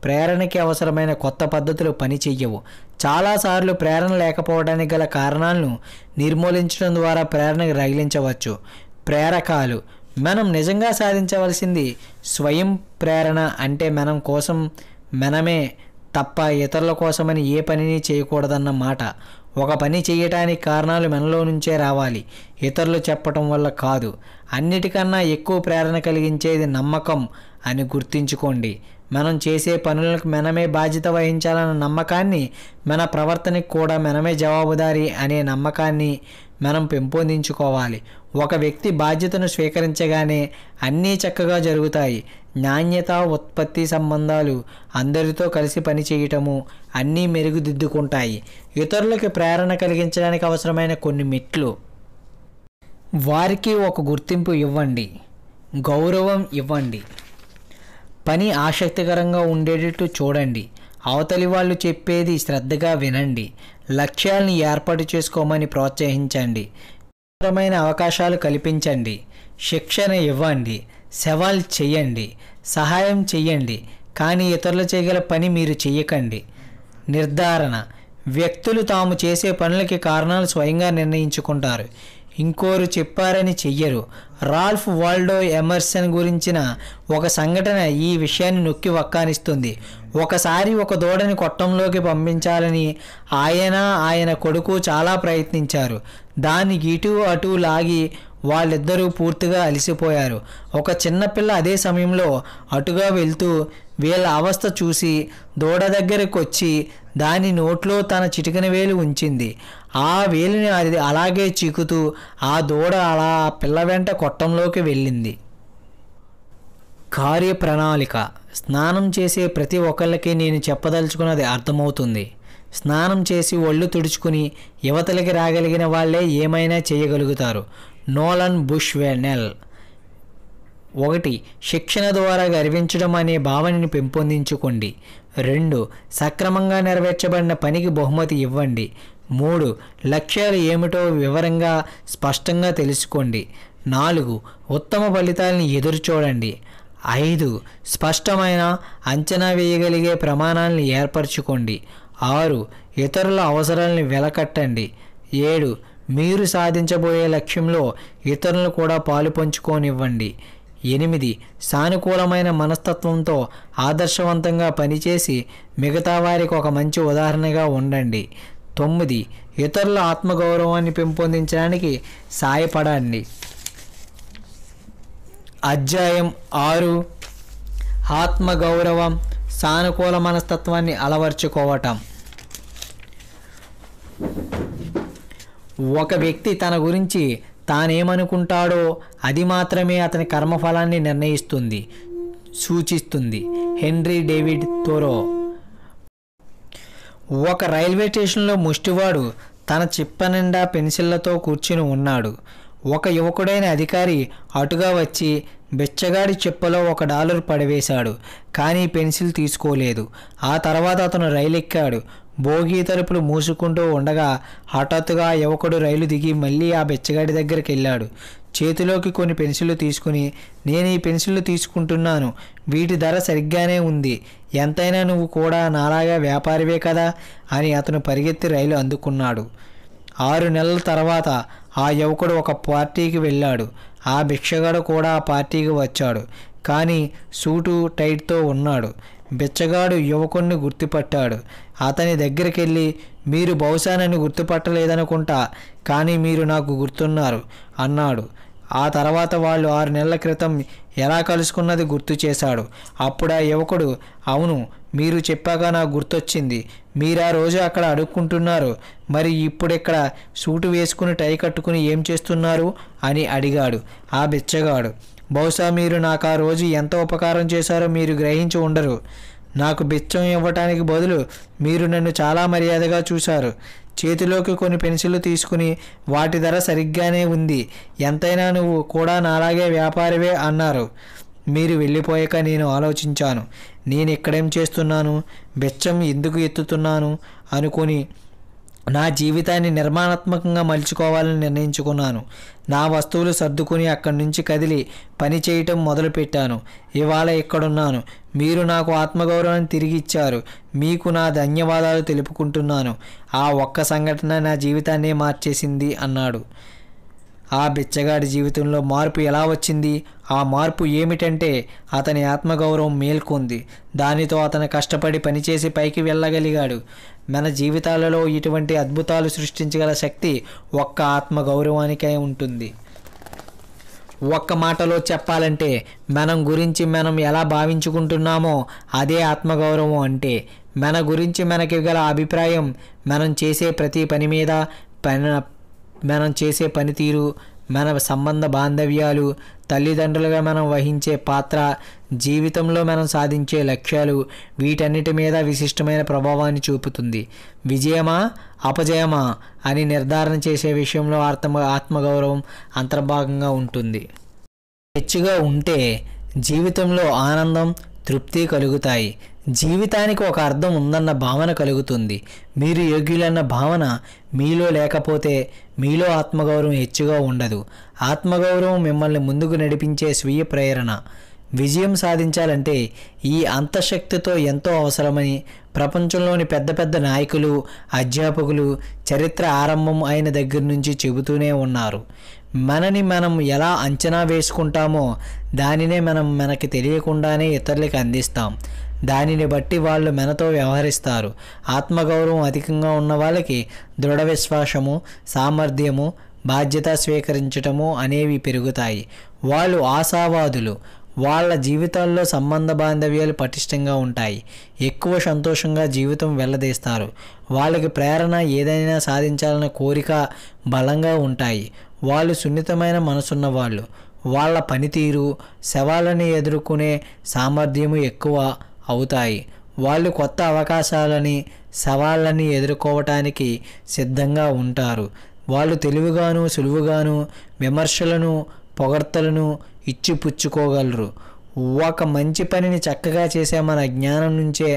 ప్రేరణకి అవసరమైన కొత్త పద్ధతులు పని చెయ్యవు చాలాసార్లు ప్రేరణ లేకపోవడానికి గల కారణాలను నిర్మూలించడం ద్వారా ప్రేరణకు రగిలించవచ్చు ప్రేరకాలు మనం నిజంగా సాధించవలసింది స్వయం ప్రేరణ అంటే మనం కోసం మనమే తప్ప ఇతరుల కోసమని ఏ పనిని చేయకూడదన్న మాట ఒక పని చేయటానికి కారణాలు మనలో నుంచే రావాలి ఇతరులు చెప్పటం వల్ల కాదు అన్నిటికన్నా ఎక్కువ ప్రేరణ కలిగించేది నమ్మకం అని గుర్తించుకోండి మనం చేసే పనులకు మనమే బాధ్యత వహించాలన్న నమ్మకాన్ని మన ప్రవర్తనకి కూడా మనమే జవాబుదారి అనే నమ్మకాన్ని మనం పెంపొందించుకోవాలి ఒక వ్యక్తి బాధ్యతను స్వీకరించగానే అన్నీ చక్కగా జరుగుతాయి నాణ్యత ఉత్పత్తి సంబంధాలు అందరితో కలిసి పనిచేయటము అన్నీ మెరుగుదిద్దుకుంటాయి ఇతరులకు ప్రేరణ కలిగించడానికి అవసరమైన కొన్ని మెట్లు వారికి ఒక గుర్తింపు ఇవ్వండి గౌరవం ఇవ్వండి పని ఆసక్తికరంగా ఉండేటట్టు చూడండి అవతలి వాళ్ళు చెప్పేది శ్రద్ధగా వినండి లక్ష్యాలను ఏర్పాటు చేసుకోమని ప్రోత్సహించండి తీవ్రమైన అవకాశాలు కల్పించండి శిక్షణ ఇవ్వండి సవాల్ చేయండి సహాయం చేయండి కానీ ఇతరులు చేయగల పని మీరు చేయకండి నిర్ధారణ వ్యక్తులు తాము చేసే పనులకి కారణాలు స్వయంగా నిర్ణయించుకుంటారు ఇంకోరు చెప్పారని చెయ్యరు రాల్ఫ్ వాల్డో ఎమర్సన్ గురించిన ఒక సంఘటన ఈ విషయాన్ని నొక్కి వక్కానిస్తుంది ఒకసారి ఒక దూడని కొట్టంలోకి పంపించాలని ఆయన ఆయన కొడుకు చాలా ప్రయత్నించారు దాన్ని ఇటు అటు లాగి వాళ్ళిద్దరూ పూర్తిగా అలసిపోయారు ఒక చిన్నపిల్ల అదే సమయంలో అటుగా వెళ్తూ వీళ్ళ అవస్థ చూసి దూడ వచ్చి దాని నోట్లో తన చిటికన వేలు ఉంచింది ఆ వేలిని అది అలాగే చిక్కుతూ ఆ దూడ అలా పిల్ల వెంట కొట్టంలోకి వెళ్ళింది కార్యప్రణాళిక స్నానం చేసే ప్రతి ఒక్కళ్ళకి నేను చెప్పదలుచుకున్నది అర్థమవుతుంది స్నానం చేసి ఒళ్ళు తుడుచుకుని యువతలకి రాగలిగిన వాళ్ళే ఏమైనా చేయగలుగుతారు నోలన్ బుష్వెనెల్ ఒకటి శిక్షణ ద్వారా గర్వించడం అనే భావనని పెంపొందించుకోండి రెండు సక్రమంగా నెరవేర్చబడిన పనికి బహుమతి ఇవ్వండి మూడు లక్ష్యాలు ఏమిటో వివరంగా స్పష్టంగా తెలుసుకోండి నాలుగు ఉత్తమ ఫలితాలను ఎదురుచూడండి ఐదు స్పష్టమైన అంచనా వేయగలిగే ప్రమాణాలను ఏర్పరచుకోండి ఆరు ఇతరుల అవసరాలను వెలకట్టండి ఏడు మీరు సాధించబోయే లక్ష్యంలో ఇతరులను కూడా పాలు పంచుకోనివ్వండి ఎనిమిది సానుకూలమైన మనస్తత్వంతో ఆదర్శవంతంగా పనిచేసి మిగతా వారికి ఒక మంచి ఉదాహరణగా ఉండండి తొమ్మిది ఇతరుల ఆత్మగౌరవాన్ని పెంపొందించడానికి సాయపడండి అధ్యాయం ఆరు ఆత్మగౌరవం సానుకూల మనస్తత్వాన్ని అలవర్చుకోవటం ఒక వ్యక్తి తన గురించి తానేమనుకుంటాడో అది మాత్రమే అతని కర్మఫలాన్ని నిర్ణయిస్తుంది సూచిస్తుంది హెన్రీ డేవిడ్ తోరో ఒక రైల్వే స్టేషన్లో ముష్టివాడు తన చిప్ప నిండా పెన్సిళ్లతో కూర్చుని ఉన్నాడు ఒక యువకుడైన అధికారి అటుగా వచ్చి బెచ్చగాడి చెప్పలో ఒక డాలర్ పడవేశాడు కానీ పెన్సిల్ తీసుకోలేదు ఆ తర్వాత అతను రైలు ఎక్కాడు భోగి తలుపులు మూసుకుంటూ ఉండగా హఠాత్తుగా యువకుడు రైలు దిగి మళ్ళీ ఆ బెచ్చగాడి దగ్గరికి వెళ్ళాడు చేతిలోకి కొన్ని పెన్సిళ్ళు తీసుకుని నేను ఈ పెన్సిళ్ళు తీసుకుంటున్నాను వీటి ధర సరిగ్గానే ఉంది ఎంతైనా నువ్వు కూడా నాలాగా వ్యాపారివే కదా అని అతను పరిగెత్తి రైలు అందుకున్నాడు ఆరు నెలల తర్వాత ఆ యువకుడు ఒక పార్టీకి వెళ్ళాడు ఆ బిక్షగాడు కూడా ఆ పార్టీకి వచ్చాడు కానీ సూటు టైట్తో ఉన్నాడు బిచ్చగాడు యువకుణ్ణి గుర్తుపట్టాడు అతని దగ్గరికి వెళ్ళి మీరు బహుశా నన్ను గుర్తుపట్టలేదనుకుంటా కానీ మీరు నాకు గుర్తున్నారు అన్నాడు ఆ తర్వాత వాళ్ళు ఆరు నెలల క్రితం ఎలా కలుసుకున్నది గుర్తు చేశాడు అప్పుడు ఆ యువకుడు అవును మీరు చెప్పాక నాకు గుర్తొచ్చింది మీరు ఆ రోజు అక్కడ అడుక్కుంటున్నారు మరి ఇప్పుడు ఇక్కడ సూటు వేసుకుని టై కట్టుకుని ఏం చేస్తున్నారు అని అడిగాడు ఆ బిచ్చగాడు బహుశా మీరు నాకు ఆ రోజు ఎంత ఉపకారం చేశారో మీరు గ్రహించి ఉండరు నాకు బిచ్చం ఇవ్వటానికి బదులు మీరు నన్ను చాలా మర్యాదగా చూశారు చేతిలోకి కొన్ని పెన్సిళ్ళు తీసుకుని వాటి ధర సరిగ్గానే ఉంది ఎంతైనా నువ్వు కూడా నాలాగే వ్యాపారివే అన్నారు మీరు వెళ్ళిపోయాక నేను ఆలోచించాను నేను ఇక్కడేం చేస్తున్నాను బిచ్చం ఎందుకు ఎత్తుతున్నాను అనుకుని నా జీవితాన్ని నిర్మాణాత్మకంగా మలుచుకోవాలని నిర్ణయించుకున్నాను నా వస్తువులు సర్దుకుని అక్కడి నుంచి కదిలి పని చేయటం మొదలుపెట్టాను ఇవాళ ఇక్కడున్నాను మీరు నాకు ఆత్మగౌరవాన్ని తిరిగి ఇచ్చారు మీకు నా ధన్యవాదాలు తెలుపుకుంటున్నాను ఆ ఒక్క సంఘటన నా జీవితాన్నే మార్చేసింది అన్నాడు ఆ బిచ్చగాడి జీవితంలో మార్పు ఎలా వచ్చింది ఆ మార్పు ఏమిటంటే అతని ఆత్మగౌరవం మేల్కొంది దానితో అతను కష్టపడి పనిచేసి పైకి వెళ్ళగలిగాడు మన జీవితాలలో ఇటువంటి అద్భుతాలు సృష్టించగల శక్తి ఒక్క ఆత్మగౌరవానికే ఉంటుంది ఒక్క మాటలో చెప్పాలంటే మనం గురించి మనం ఎలా భావించుకుంటున్నామో అదే ఆత్మగౌరవం అంటే మన గురించి మనకి గల అభిప్రాయం మనం చేసే ప్రతి పని మీద పని మనం చేసే పనితీరు మన సంబంధ బాంధవ్యాలు తల్లిదండ్రులుగా మనం వహించే పాత్ర జీవితంలో మనం సాధించే లక్ష్యాలు వీటన్నిటి మీద విశిష్టమైన ప్రభావాన్ని చూపుతుంది విజయమా అపజయమా అని నిర్ధారణ చేసే విషయంలో ఆత్మ ఆత్మగౌరవం అంతర్భాగంగా ఉంటుంది హెచ్చుగా ఉంటే జీవితంలో ఆనందం తృప్తి కలుగుతాయి జీవితానికి ఒక అర్థం ఉందన్న భావన కలుగుతుంది మీరు యోగ్యులన్న భావన మీలో లేకపోతే మీలో ఆత్మగౌరవం హెచ్చుగా ఉండదు ఆత్మగౌరవం మిమ్మల్ని ముందుకు నడిపించే స్వీయ ప్రేరణ విజయం సాధించాలంటే ఈ అంతఃశక్తితో ఎంతో అవసరమని ప్రపంచంలోని పెద్ద పెద్ద నాయకులు అధ్యాపకులు చరిత్ర ఆరంభం అయిన దగ్గర నుంచి చెబుతూనే ఉన్నారు మనని మనం ఎలా అంచనా వేసుకుంటామో దానినే మనం మనకి తెలియకుండానే ఇతరులకి అందిస్తాం దానిని బట్టి వాళ్ళు మెనతో వ్యవహరిస్తారు ఆత్మగౌరవం అధికంగా ఉన్న వాళ్ళకి దృఢ విశ్వాసము సామర్థ్యము బాధ్యత స్వీకరించటము అనేవి పెరుగుతాయి వాళ్ళు ఆశావాదులు వాళ్ళ జీవితాల్లో సంబంధ బాంధవ్యాలు పటిష్టంగా ఉంటాయి ఎక్కువ సంతోషంగా జీవితం వెళ్ళదీస్తారు వాళ్ళకి ప్రేరణ ఏదైనా సాధించాలన్న కోరిక బలంగా ఉంటాయి వాళ్ళు సున్నితమైన మనసున్న వాళ్ళు వాళ్ళ పనితీరు శవాలని ఎదుర్కొనే సామర్థ్యము ఎక్కువ అవుతాయి వాళ్ళు కొత్త అవకాశాలని సవాళ్ళని ఎదుర్కోవటానికి సిద్ధంగా ఉంటారు వాళ్ళు తెలివిగాను సులువుగాను విమర్శలను పొగడ్తలను ఇచ్చిపుచ్చుకోగలరు ఒక మంచి పనిని చక్కగా చేసే మన జ్ఞానం నుంచే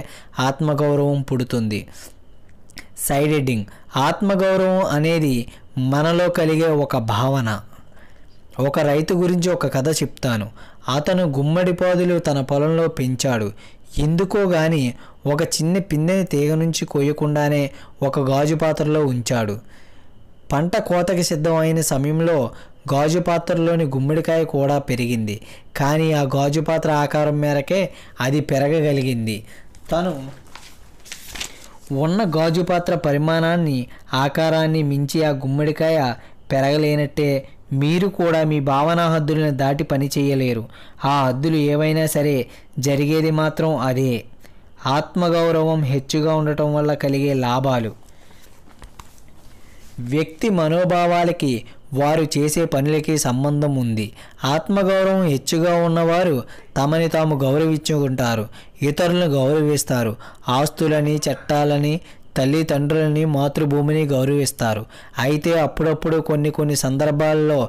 ఆత్మగౌరవం పుడుతుంది సైడ్ ఎడ్డింగ్ ఆత్మగౌరవం అనేది మనలో కలిగే ఒక భావన ఒక రైతు గురించి ఒక కథ చెప్తాను అతను గుమ్మడి పాదులు తన పొలంలో పెంచాడు ఎందుకో గాని ఒక చిన్న పిందెని తీగ నుంచి కొయ్యకుండానే ఒక గాజు పాత్రలో ఉంచాడు పంట కోతకి సిద్ధమైన సమయంలో గాజు పాత్రలోని గుమ్మడికాయ కూడా పెరిగింది కానీ ఆ గాజు పాత్ర ఆకారం మేరకే అది పెరగగలిగింది తను ఉన్న గాజు పాత్ర పరిమాణాన్ని ఆకారాన్ని మించి ఆ గుమ్మడికాయ పెరగలేనట్టే మీరు కూడా మీ భావనా హద్దులను దాటి పని చేయలేరు ఆ హద్దులు ఏవైనా సరే జరిగేది మాత్రం అదే ఆత్మగౌరవం హెచ్చుగా ఉండటం వల్ల కలిగే లాభాలు వ్యక్తి మనోభావాలకి వారు చేసే పనులకి సంబంధం ఉంది ఆత్మగౌరవం హెచ్చుగా ఉన్నవారు తమని తాము గౌరవించుకుంటారు ఇతరులను గౌరవిస్తారు ఆస్తులని చట్టాలని తల్లిదండ్రులని మాతృభూమిని గౌరవిస్తారు అయితే అప్పుడప్పుడు కొన్ని కొన్ని సందర్భాల్లో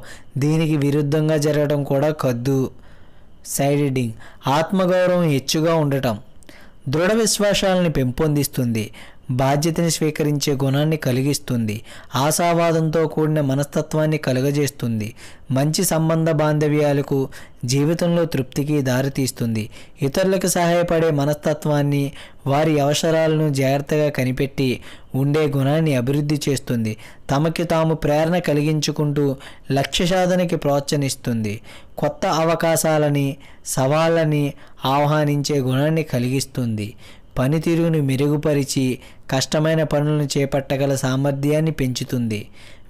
దీనికి విరుద్ధంగా జరగడం కూడా కద్దు సైడింగ్ ఆత్మగౌరవం హెచ్చుగా ఉండటం దృఢ విశ్వాసాలని పెంపొందిస్తుంది బాధ్యతని స్వీకరించే గుణాన్ని కలిగిస్తుంది ఆశావాదంతో కూడిన మనస్తత్వాన్ని కలుగజేస్తుంది మంచి సంబంధ బాంధవ్యాలకు జీవితంలో తృప్తికి దారితీస్తుంది ఇతరులకు సహాయపడే మనస్తత్వాన్ని వారి అవసరాలను జాగ్రత్తగా కనిపెట్టి ఉండే గుణాన్ని అభివృద్ధి చేస్తుంది తమకి తాము ప్రేరణ కలిగించుకుంటూ లక్ష్య సాధనకి ప్రోత్సహిస్తుంది కొత్త అవకాశాలని సవాళ్ళని ఆహ్వానించే గుణాన్ని కలిగిస్తుంది పనితీరును మెరుగుపరిచి కష్టమైన పనులను చేపట్టగల సామర్థ్యాన్ని పెంచుతుంది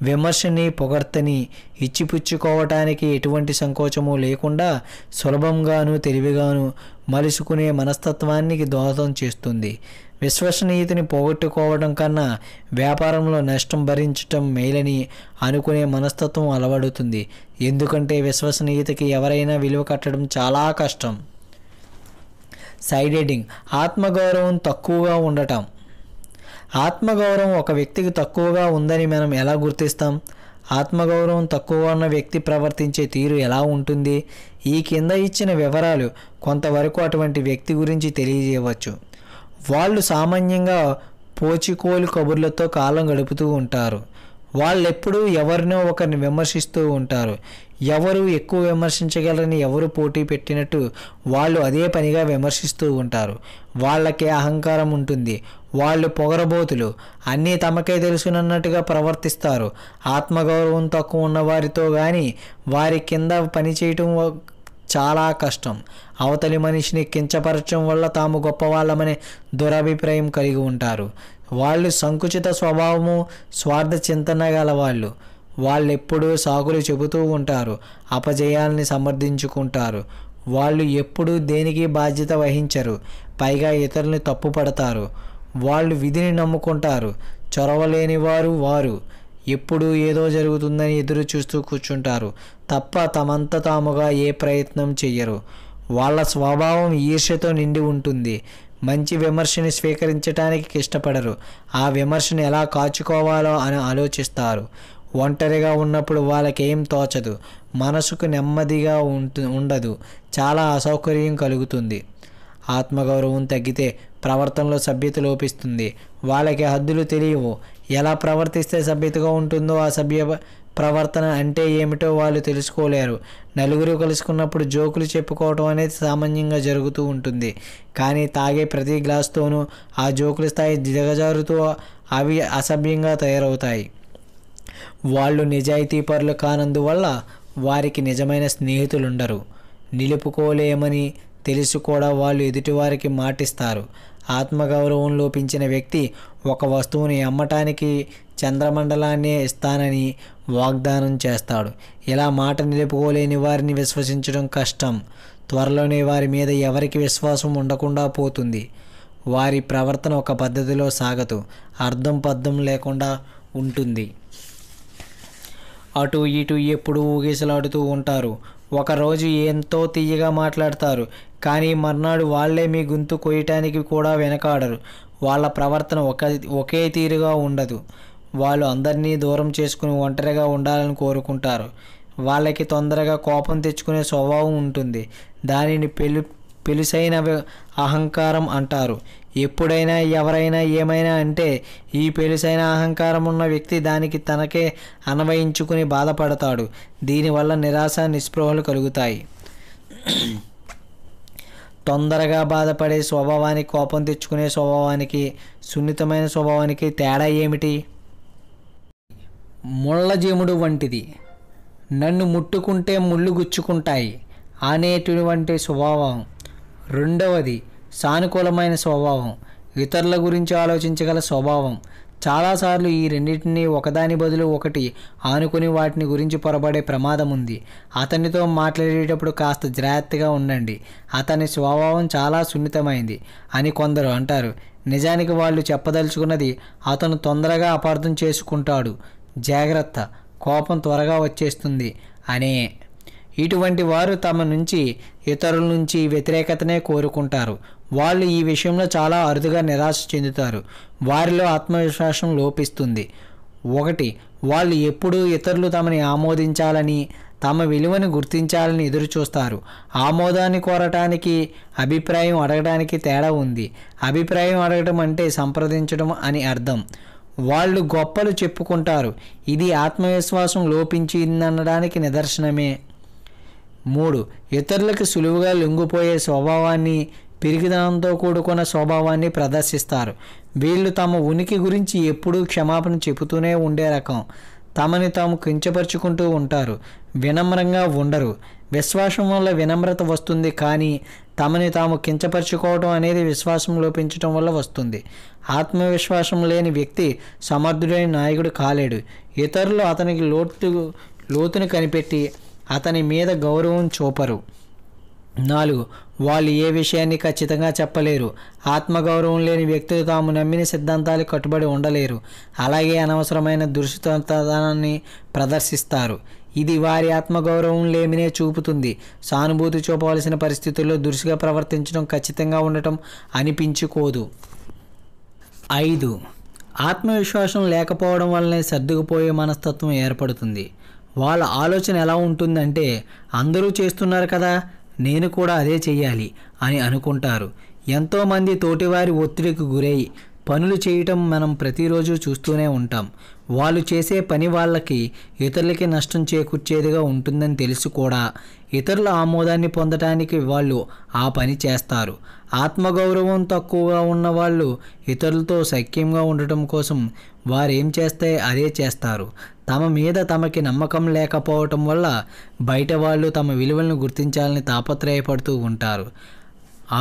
విమర్శని పొగడ్తని ఇచ్చిపుచ్చుకోవటానికి ఎటువంటి సంకోచము లేకుండా సులభంగాను తెలివిగాను మలుసుకునే మనస్తత్వానికి దోహదం చేస్తుంది విశ్వసనీయతని పోగొట్టుకోవడం కన్నా వ్యాపారంలో నష్టం భరించటం మేలని అనుకునే మనస్తత్వం అలవడుతుంది ఎందుకంటే విశ్వసనీయతకి ఎవరైనా విలువ కట్టడం చాలా కష్టం సైడ్ హెడ్డింగ్ ఆత్మగౌరవం తక్కువగా ఉండటం ఆత్మగౌరవం ఒక వ్యక్తికి తక్కువగా ఉందని మనం ఎలా గుర్తిస్తాం ఆత్మగౌరవం తక్కువగా ఉన్న వ్యక్తి ప్రవర్తించే తీరు ఎలా ఉంటుంది ఈ కింద ఇచ్చిన వివరాలు కొంతవరకు అటువంటి వ్యక్తి గురించి తెలియజేయవచ్చు వాళ్ళు సామాన్యంగా పోచికోలు కబుర్లతో కాలం గడుపుతూ ఉంటారు వాళ్ళు ఎప్పుడూ ఎవరినో ఒకరిని విమర్శిస్తూ ఉంటారు ఎవరు ఎక్కువ విమర్శించగలరని ఎవరు పోటీ పెట్టినట్టు వాళ్ళు అదే పనిగా విమర్శిస్తూ ఉంటారు వాళ్ళకే అహంకారం ఉంటుంది వాళ్ళు పొగరబోతులు అన్నీ తమకే తెలుసునన్నట్టుగా ప్రవర్తిస్తారు ఆత్మగౌరవం తక్కువ ఉన్న వారితో కానీ వారి కింద పనిచేయటం చాలా కష్టం అవతలి మనిషిని కించపరచడం వల్ల తాము గొప్పవాళ్ళమనే దురభిప్రాయం కలిగి ఉంటారు వాళ్ళు సంకుచిత స్వభావము స్వార్థ చింతన గల వాళ్ళు వాళ్ళు ఎప్పుడూ సాకులు చెబుతూ ఉంటారు అపజయాల్ని సమర్థించుకుంటారు వాళ్ళు ఎప్పుడూ దేనికి బాధ్యత వహించరు పైగా ఇతరుల్ని తప్పుపడతారు వాళ్ళు విధిని నమ్ముకుంటారు చొరవలేని వారు వారు ఎప్పుడు ఏదో జరుగుతుందని ఎదురు చూస్తూ కూర్చుంటారు తప్ప తమంత తాముగా ఏ ప్రయత్నం చెయ్యరు వాళ్ళ స్వభావం ఈర్ష్యతో నిండి ఉంటుంది మంచి విమర్శని స్వీకరించడానికి ఇష్టపడరు ఆ విమర్శను ఎలా కాచుకోవాలో అని ఆలోచిస్తారు ఒంటరిగా ఉన్నప్పుడు వాళ్ళకేం తోచదు మనసుకు నెమ్మదిగా ఉంటు ఉండదు చాలా అసౌకర్యం కలుగుతుంది ఆత్మగౌరవం తగ్గితే ప్రవర్తనలో సభ్యత లోపిస్తుంది వాళ్ళకి హద్దులు తెలియవు ఎలా ప్రవర్తిస్తే సభ్యతగా ఉంటుందో ఆ సభ్య ప్రవర్తన అంటే ఏమిటో వాళ్ళు తెలుసుకోలేరు నలుగురు కలుసుకున్నప్పుడు జోకులు చెప్పుకోవటం అనేది సామాన్యంగా జరుగుతూ ఉంటుంది కానీ తాగే ప్రతి గ్లాస్తోనూ ఆ జోకుల స్థాయి దిగజారుతూ అవి అసభ్యంగా తయారవుతాయి వాళ్ళు నిజాయితీ పరులు కానందువల్ల వారికి నిజమైన స్నేహితులుండరు నిలుపుకోలేమని తెలిసి కూడా వాళ్ళు ఎదుటివారికి మాటిస్తారు ఆత్మగౌరవం లోపించిన వ్యక్తి ఒక వస్తువుని అమ్మటానికి చంద్రమండలాన్ని ఇస్తానని వాగ్దానం చేస్తాడు ఇలా మాట నిలుపుకోలేని వారిని విశ్వసించడం కష్టం త్వరలోనే వారి మీద ఎవరికి విశ్వాసం ఉండకుండా పోతుంది వారి ప్రవర్తన ఒక పద్ధతిలో సాగదు అర్థం పద్ధం లేకుండా ఉంటుంది అటు ఇటు ఎప్పుడూ ఊగిసలాడుతూ ఉంటారు ఒకరోజు ఎంతో తీయగా మాట్లాడతారు కానీ మర్నాడు వాళ్లే మీ గొంతు కొయ్యటానికి కూడా వెనకాడరు వాళ్ళ ప్రవర్తన ఒక ఒకే తీరుగా ఉండదు వాళ్ళు అందరినీ దూరం చేసుకుని ఒంటరిగా ఉండాలని కోరుకుంటారు వాళ్ళకి తొందరగా కోపం తెచ్చుకునే స్వభావం ఉంటుంది దానిని పెలు పెలుసైన అహంకారం అంటారు ఎప్పుడైనా ఎవరైనా ఏమైనా అంటే ఈ పెలుసైన అహంకారం ఉన్న వ్యక్తి దానికి తనకే అన్వయించుకుని బాధపడతాడు దీనివల్ల నిరాశ నిస్పృహలు కలుగుతాయి తొందరగా బాధపడే స్వభావానికి కోపం తెచ్చుకునే స్వభావానికి సున్నితమైన స్వభావానికి తేడా ఏమిటి ముళ్ళజీముడు వంటిది నన్ను ముట్టుకుంటే ముళ్ళు గుచ్చుకుంటాయి అనేటువంటి స్వభావం రెండవది సానుకూలమైన స్వభావం ఇతరుల గురించి ఆలోచించగల స్వభావం చాలాసార్లు ఈ రెండింటినీ ఒకదాని బదులు ఒకటి ఆనుకుని వాటిని గురించి పొరబడే ప్రమాదం ఉంది అతనితో మాట్లాడేటప్పుడు కాస్త జాగ్రత్తగా ఉండండి అతని స్వభావం చాలా సున్నితమైంది అని కొందరు అంటారు నిజానికి వాళ్ళు చెప్పదలుచుకున్నది అతను తొందరగా అపార్థం చేసుకుంటాడు జాగ్రత్త కోపం త్వరగా వచ్చేస్తుంది అనే ఇటువంటి వారు తమ నుంచి ఇతరుల నుంచి వ్యతిరేకతనే కోరుకుంటారు వాళ్ళు ఈ విషయంలో చాలా అరుదుగా నిరాశ చెందుతారు వారిలో ఆత్మవిశ్వాసం లోపిస్తుంది ఒకటి వాళ్ళు ఎప్పుడూ ఇతరులు తమని ఆమోదించాలని తమ విలువను గుర్తించాలని ఎదురుచూస్తారు ఆమోదాన్ని కోరటానికి అభిప్రాయం అడగడానికి తేడా ఉంది అభిప్రాయం అడగడం అంటే సంప్రదించడం అని అర్థం వాళ్ళు గొప్పలు చెప్పుకుంటారు ఇది ఆత్మవిశ్వాసం లోపించిందనడానికి నిదర్శనమే మూడు ఇతరులకు సులువుగా లొంగిపోయే స్వభావాన్ని పిరికిదనంతో కూడుకున్న స్వభావాన్ని ప్రదర్శిస్తారు వీళ్ళు తమ ఉనికి గురించి ఎప్పుడూ క్షమాపణ చెబుతూనే ఉండే రకం తమని తాము కించపరుచుకుంటూ ఉంటారు వినమ్రంగా ఉండరు విశ్వాసం వల్ల వినమ్రత వస్తుంది కానీ తమని తాము కించపరుచుకోవటం అనేది విశ్వాసం లోపించటం వల్ల వస్తుంది ఆత్మవిశ్వాసం లేని వ్యక్తి సమర్థుడైన నాయకుడు కాలేడు ఇతరులు అతనికి లోతు లోతును కనిపెట్టి అతని మీద గౌరవం చూపరు నాలుగు వాళ్ళు ఏ విషయాన్ని ఖచ్చితంగా చెప్పలేరు ఆత్మగౌరవం లేని వ్యక్తులు తాము నమ్మిన సిద్ధాంతాలు కట్టుబడి ఉండలేరు అలాగే అనవసరమైన దృష్టితనాన్ని ప్రదర్శిస్తారు ఇది వారి ఆత్మగౌరవం లేమినే చూపుతుంది సానుభూతి చూపవలసిన పరిస్థితుల్లో దురుసుగా ప్రవర్తించడం ఖచ్చితంగా ఉండటం అనిపించుకోదు ఐదు ఆత్మవిశ్వాసం లేకపోవడం వల్లనే సర్దుకుపోయే మనస్తత్వం ఏర్పడుతుంది వాళ్ళ ఆలోచన ఎలా ఉంటుందంటే అందరూ చేస్తున్నారు కదా నేను కూడా అదే చేయాలి అని అనుకుంటారు ఎంతోమంది తోటివారి ఒత్తిడికి గురై పనులు చేయటం మనం ప్రతిరోజు చూస్తూనే ఉంటాం వాళ్ళు చేసే పని వాళ్ళకి ఇతరులకి నష్టం చేకూర్చేదిగా ఉంటుందని తెలిసి కూడా ఇతరుల ఆమోదాన్ని పొందటానికి వాళ్ళు ఆ పని చేస్తారు ఆత్మగౌరవం తక్కువగా ఉన్న వాళ్ళు ఇతరులతో సఖ్యంగా ఉండటం కోసం వారేం చేస్తే అదే చేస్తారు తమ మీద తమకి నమ్మకం లేకపోవటం వల్ల బయట వాళ్ళు తమ విలువలను గుర్తించాలని తాపత్రయపడుతూ ఉంటారు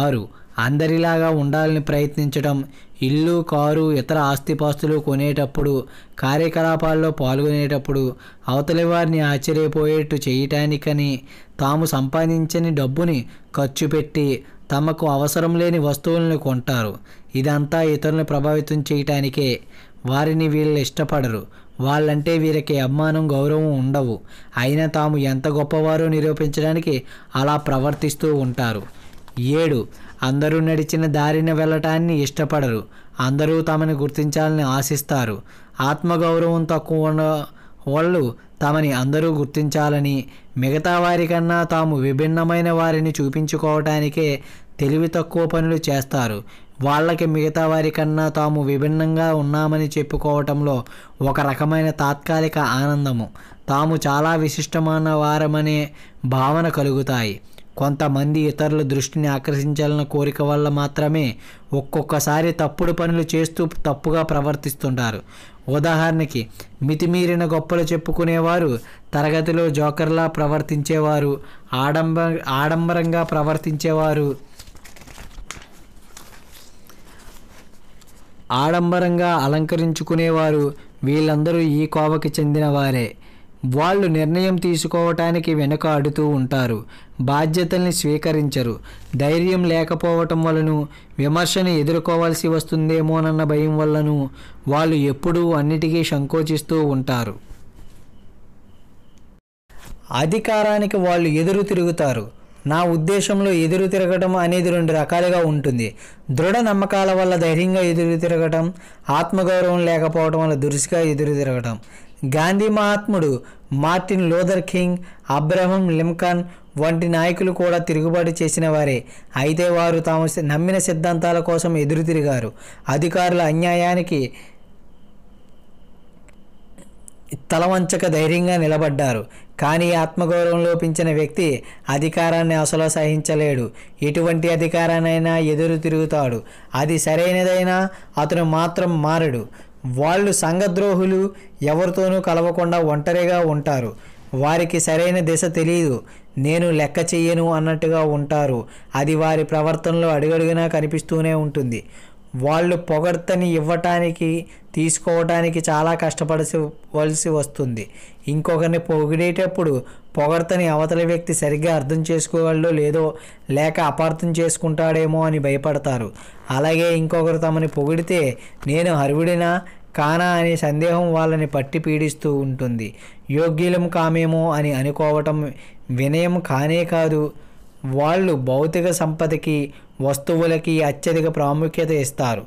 ఆరు అందరిలాగా ఉండాలని ప్రయత్నించడం ఇల్లు కారు ఇతర ఆస్తిపాస్తులు కొనేటప్పుడు కార్యకలాపాల్లో పాల్గొనేటప్పుడు అవతలి వారిని ఆశ్చర్యపోయేట్టు చేయటానికని తాము సంపాదించని డబ్బుని ఖర్చు పెట్టి తమకు అవసరం లేని వస్తువులను కొంటారు ఇదంతా ఇతరులను ప్రభావితం చేయటానికే వారిని వీళ్ళు ఇష్టపడరు వాళ్ళంటే వీరికి అభిమానం గౌరవం ఉండవు అయినా తాము ఎంత గొప్పవారో నిరూపించడానికి అలా ప్రవర్తిస్తూ ఉంటారు ఏడు అందరూ నడిచిన దారిన వెళ్ళటాన్ని ఇష్టపడరు అందరూ తమని గుర్తించాలని ఆశిస్తారు ఆత్మగౌరవం తక్కువ ఉన్న వాళ్ళు తమని అందరూ గుర్తించాలని మిగతా వారికన్నా తాము విభిన్నమైన వారిని చూపించుకోవటానికే తెలివి తక్కువ పనులు చేస్తారు వాళ్ళకి మిగతా వారి కన్నా తాము విభిన్నంగా ఉన్నామని చెప్పుకోవటంలో ఒక రకమైన తాత్కాలిక ఆనందము తాము చాలా విశిష్టమైన వారమనే భావన కలుగుతాయి కొంతమంది ఇతరుల దృష్టిని ఆకర్షించాలన్న కోరిక వల్ల మాత్రమే ఒక్కొక్కసారి తప్పుడు పనులు చేస్తూ తప్పుగా ప్రవర్తిస్తుంటారు ఉదాహరణకి మితిమీరిన గొప్పలు చెప్పుకునేవారు తరగతిలో జోకర్లా ప్రవర్తించేవారు ఆడంబ ఆడంబరంగా ప్రవర్తించేవారు ఆడంబరంగా అలంకరించుకునేవారు వీళ్ళందరూ ఈ కోవకి చెందినవారే వాళ్ళు నిర్ణయం తీసుకోవటానికి వెనుక అడుతూ ఉంటారు బాధ్యతల్ని స్వీకరించరు ధైర్యం లేకపోవటం వలన విమర్శను ఎదుర్కోవాల్సి వస్తుందేమోనన్న భయం వల్లను వాళ్ళు ఎప్పుడూ అన్నిటికీ సంకోచిస్తూ ఉంటారు అధికారానికి వాళ్ళు ఎదురు తిరుగుతారు నా ఉద్దేశంలో ఎదురు తిరగటం అనేది రెండు రకాలుగా ఉంటుంది దృఢ నమ్మకాల వల్ల ధైర్యంగా ఎదురు తిరగటం ఆత్మగౌరవం లేకపోవడం వల్ల దురుసుగా ఎదురు తిరగటం గాంధీ మహాత్ముడు Martin Luther King Abraham Lincoln వంటి నాయకులు కూడా తిరుగుబాటు చేసిన వారే అయితే వారు తాము నమ్మిన సిద్ధాంతాల కోసం ఎదురు తిరిగారు అధికారుల అన్యాయానికి తలవంచక ధైర్యంగా నిలబడ్డారు కానీ ఆత్మగౌరవం లోపించిన వ్యక్తి అధికారాన్ని అసలు సహించలేడు ఎటువంటి అధికారానైనా ఎదురు తిరుగుతాడు అది సరైనదైనా అతను మాత్రం మారడు వాళ్ళు సంఘద్రోహులు ఎవరితోనూ కలవకుండా ఒంటరిగా ఉంటారు వారికి సరైన దిశ తెలియదు నేను లెక్క చెయ్యను అన్నట్టుగా ఉంటారు అది వారి ప్రవర్తనలో అడుగడుగునా కనిపిస్తూనే ఉంటుంది వాళ్ళు పొగడ్తని ఇవ్వటానికి తీసుకోవడానికి చాలా కష్టపడవలసి వస్తుంది ఇంకొకరిని పొగిడేటప్పుడు పొగడతని అవతలి వ్యక్తి సరిగ్గా అర్థం చేసుకోగలడో లేదో లేక అపార్థం చేసుకుంటాడేమో అని భయపడతారు అలాగే ఇంకొకరు తమని పొగిడితే నేను అరువుడినా కానా అనే సందేహం వాళ్ళని పట్టి పీడిస్తూ ఉంటుంది యోగ్యులం కామేమో అని అనుకోవటం వినయం కానే కాదు వాళ్ళు భౌతిక సంపదకి వస్తువులకి అత్యధిక ప్రాముఖ్యత ఇస్తారు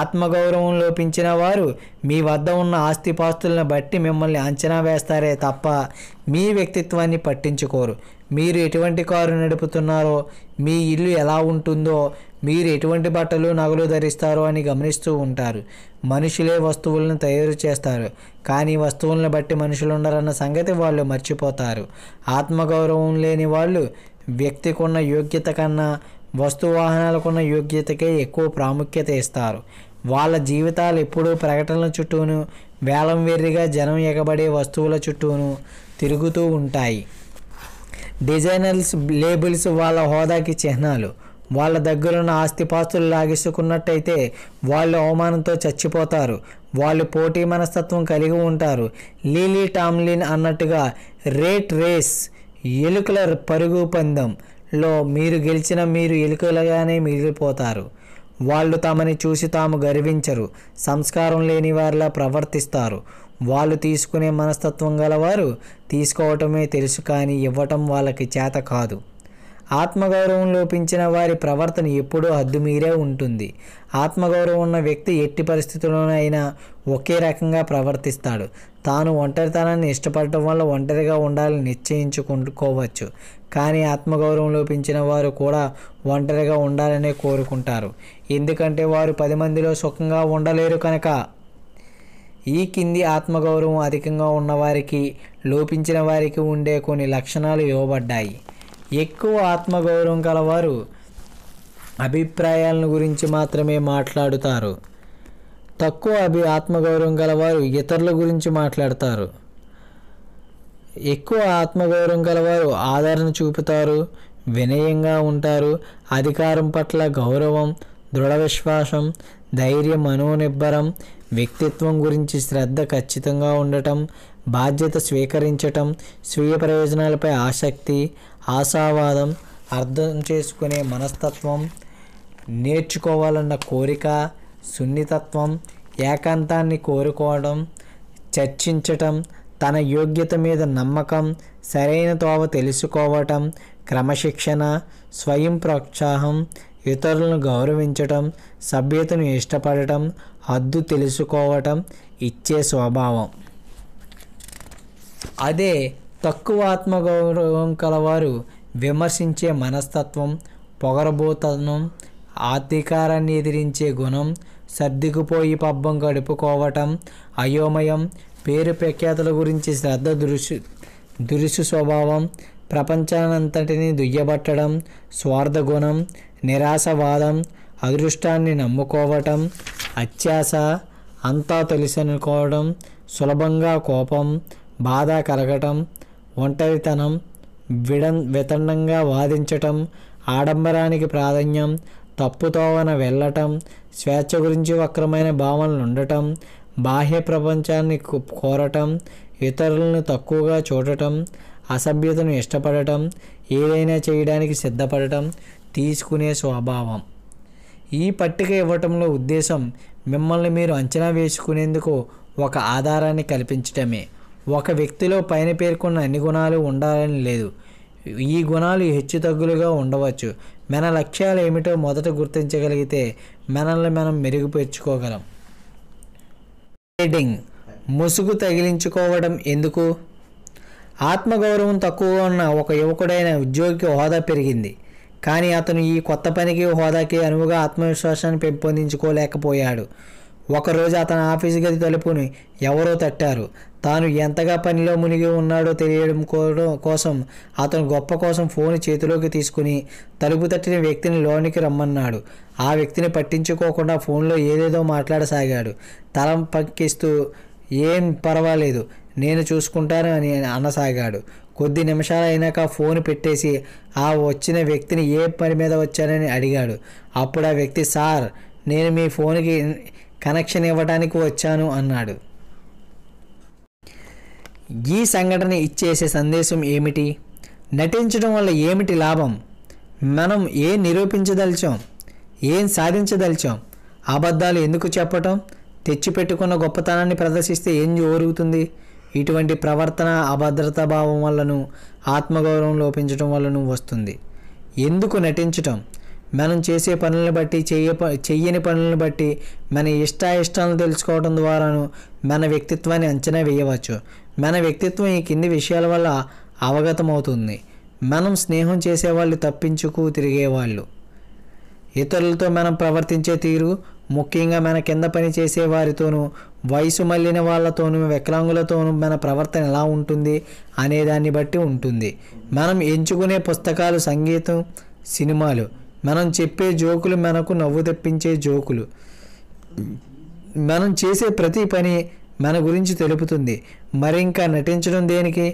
ఆత్మగౌరవం లోపించిన వారు మీ వద్ద ఉన్న ఆస్తిపాస్తులను బట్టి మిమ్మల్ని అంచనా వేస్తారే తప్ప మీ వ్యక్తిత్వాన్ని పట్టించుకోరు మీరు ఎటువంటి కారు నడుపుతున్నారో మీ ఇల్లు ఎలా ఉంటుందో మీరు ఎటువంటి బట్టలు నగలు ధరిస్తారో అని గమనిస్తూ ఉంటారు మనుషులే వస్తువులను తయారు చేస్తారు కానీ వస్తువులను బట్టి మనుషులు ఉండరన్న సంగతి వాళ్ళు మర్చిపోతారు ఆత్మగౌరవం లేని వాళ్ళు వ్యక్తికున్న యోగ్యత కన్నా వాహనాలకున్న యోగ్యతకే ఎక్కువ ప్రాముఖ్యత ఇస్తారు వాళ్ళ జీవితాలు ఎప్పుడూ ప్రకటనల చుట్టూను వేలం వెర్రిగా జనం ఎగబడే వస్తువుల చుట్టూను తిరుగుతూ ఉంటాయి డిజైనర్స్ లేబుల్స్ వాళ్ళ హోదాకి చిహ్నాలు వాళ్ళ దగ్గరున్న ఆస్తిపాస్తులు లాగేసుకున్నట్టయితే వాళ్ళు అవమానంతో చచ్చిపోతారు వాళ్ళు పోటీ మనస్తత్వం కలిగి ఉంటారు లీలీ టామ్లిన్ అన్నట్టుగా రేట్ రేస్ ఎలుకల పరుగు పందెం లో మీరు గెలిచిన మీరు ఎలుకలుగానే మిగిలిపోతారు వాళ్ళు తమని చూసి తాము గర్వించరు సంస్కారం లేని వారిలా ప్రవర్తిస్తారు వాళ్ళు తీసుకునే మనస్తత్వం గలవారు తీసుకోవటమే తెలుసు కానీ ఇవ్వటం వాళ్ళకి చేత కాదు ఆత్మగౌరవం లోపించిన వారి ప్రవర్తన ఎప్పుడూ హద్దుమీరే ఉంటుంది ఆత్మగౌరవం ఉన్న వ్యక్తి ఎట్టి పరిస్థితుల్లోనైనా ఒకే రకంగా ప్రవర్తిస్తాడు తాను ఒంటరితనాన్ని ఇష్టపడటం వల్ల ఒంటరిగా ఉండాలని నిశ్చయించుకుంటుకోవచ్చు కానీ ఆత్మగౌరవం లోపించిన వారు కూడా ఒంటరిగా ఉండాలనే కోరుకుంటారు ఎందుకంటే వారు పది మందిలో సుఖంగా ఉండలేరు కనుక ఈ కింది ఆత్మగౌరవం అధికంగా ఉన్నవారికి లోపించిన వారికి ఉండే కొన్ని లక్షణాలు ఇవ్వబడ్డాయి ఎక్కువ ఆత్మగౌరవం కలవారు అభిప్రాయాలను గురించి మాత్రమే మాట్లాడుతారు తక్కువ అభి ఆత్మగౌరవం గలవారు ఇతరుల గురించి మాట్లాడతారు ఎక్కువ ఆత్మగౌరవం గలవారు ఆదరణ చూపుతారు వినయంగా ఉంటారు అధికారం పట్ల గౌరవం దృఢ విశ్వాసం ధైర్యం మనోనిబ్బరం వ్యక్తిత్వం గురించి శ్రద్ధ ఖచ్చితంగా ఉండటం బాధ్యత స్వీకరించటం స్వీయ ప్రయోజనాలపై ఆసక్తి ఆశావాదం అర్థం చేసుకునే మనస్తత్వం నేర్చుకోవాలన్న కోరిక సున్నితత్వం ఏకాంతాన్ని కోరుకోవడం చర్చించటం తన యోగ్యత మీద నమ్మకం సరైన తోవ తెలుసుకోవటం క్రమశిక్షణ స్వయం ప్రోత్సాహం ఇతరులను గౌరవించటం సభ్యతను ఇష్టపడటం హద్దు తెలుసుకోవటం ఇచ్చే స్వభావం అదే తక్కువ ఆత్మగౌరవం కలవారు విమర్శించే మనస్తత్వం పొగరబోతనం అధికారాన్ని ఎదిరించే గుణం సర్దికుపోయి పబ్బం గడుపుకోవటం అయోమయం పేరు ప్రఖ్యాతుల గురించి శ్రద్ధ దురుసు దురుసు స్వభావం ప్రపంచానంతటిని దుయ్యబట్టడం స్వార్థగుణం నిరాశవాదం అదృష్టాన్ని నమ్ముకోవటం అత్యాశ అంతా తెలుసనుకోవడం సులభంగా కోపం బాధ కలగటం ఒంటరితనం విడం వితండంగా వాదించటం ఆడంబరానికి ప్రాధాన్యం తప్పుతోవన వెళ్ళటం స్వేచ్ఛ గురించి వక్రమైన భావనలు ఉండటం బాహ్య ప్రపంచాన్ని కోరటం ఇతరులను తక్కువగా చూడటం అసభ్యతను ఇష్టపడటం ఏదైనా చేయడానికి సిద్ధపడటం తీసుకునే స్వభావం ఈ పట్టిక ఇవ్వటంలో ఉద్దేశం మిమ్మల్ని మీరు అంచనా వేసుకునేందుకు ఒక ఆధారాన్ని కల్పించటమే ఒక వ్యక్తిలో పైన పేర్కొన్న అన్ని గుణాలు ఉండాలని లేదు ఈ గుణాలు హెచ్చుతగ్గులుగా ఉండవచ్చు మన లక్ష్యాలు ఏమిటో మొదట గుర్తించగలిగితే మనల్ని మనం మెరుగుపరుచుకోగలం షేడింగ్ ముసుగు తగిలించుకోవడం ఎందుకు ఆత్మగౌరవం తక్కువగా ఉన్న ఒక యువకుడైన ఉద్యోగికి హోదా పెరిగింది కానీ అతను ఈ కొత్త పనికి హోదాకి అనువుగా ఆత్మవిశ్వాసాన్ని పెంపొందించుకోలేకపోయాడు ఒకరోజు అతని ఆఫీసు గది తలుపుని ఎవరో తట్టారు తాను ఎంతగా పనిలో మునిగి ఉన్నాడో తెలియడం కోసం అతను గొప్ప కోసం ఫోన్ చేతిలోకి తీసుకుని తలుపు తట్టిన వ్యక్తిని లోనికి రమ్మన్నాడు ఆ వ్యక్తిని పట్టించుకోకుండా ఫోన్లో ఏదేదో మాట్లాడసాగాడు తలం పంకిస్తూ ఏం పర్వాలేదు నేను చూసుకుంటాను అని అనసాగాడు కొద్ది నిమిషాలు అయినాక ఫోన్ పెట్టేసి ఆ వచ్చిన వ్యక్తిని ఏ పని మీద వచ్చానని అడిగాడు అప్పుడు ఆ వ్యక్తి సార్ నేను మీ ఫోన్కి కనెక్షన్ ఇవ్వడానికి వచ్చాను అన్నాడు ఈ సంఘటన ఇచ్చేసే సందేశం ఏమిటి నటించడం వల్ల ఏమిటి లాభం మనం ఏం నిరూపించదలిచాం ఏం సాధించదలిచాం అబద్ధాలు ఎందుకు చెప్పటం తెచ్చిపెట్టుకున్న గొప్పతనాన్ని ప్రదర్శిస్తే ఏం జోరుగుతుంది ఇటువంటి ప్రవర్తన అభద్రతా భావం వల్లను ఆత్మగౌరవం లోపించడం వల్లను వస్తుంది ఎందుకు నటించటం మనం చేసే పనులను బట్టి చేయ చెయ్యని పనులను బట్టి మన ఇష్టాయిష్టాలను తెలుసుకోవడం ద్వారాను మన వ్యక్తిత్వాన్ని అంచనా వేయవచ్చు మన వ్యక్తిత్వం ఈ కింది విషయాల వల్ల అవగతమవుతుంది మనం స్నేహం చేసేవాళ్ళు తప్పించుకు తిరిగేవాళ్ళు ఇతరులతో మనం ప్రవర్తించే తీరు ముఖ్యంగా మన కింద పని చేసే వారితోనూ వయసు మళ్ళిన వాళ్ళతోనూ వికలాంగులతోనూ మన ప్రవర్తన ఎలా ఉంటుంది అనే దాన్ని బట్టి ఉంటుంది మనం ఎంచుకునే పుస్తకాలు సంగీతం సినిమాలు మనం చెప్పే జోకులు మనకు నవ్వు తెప్పించే జోకులు మనం చేసే ప్రతి పని మన గురించి తెలుపుతుంది మరింకా నటించడం దేనికి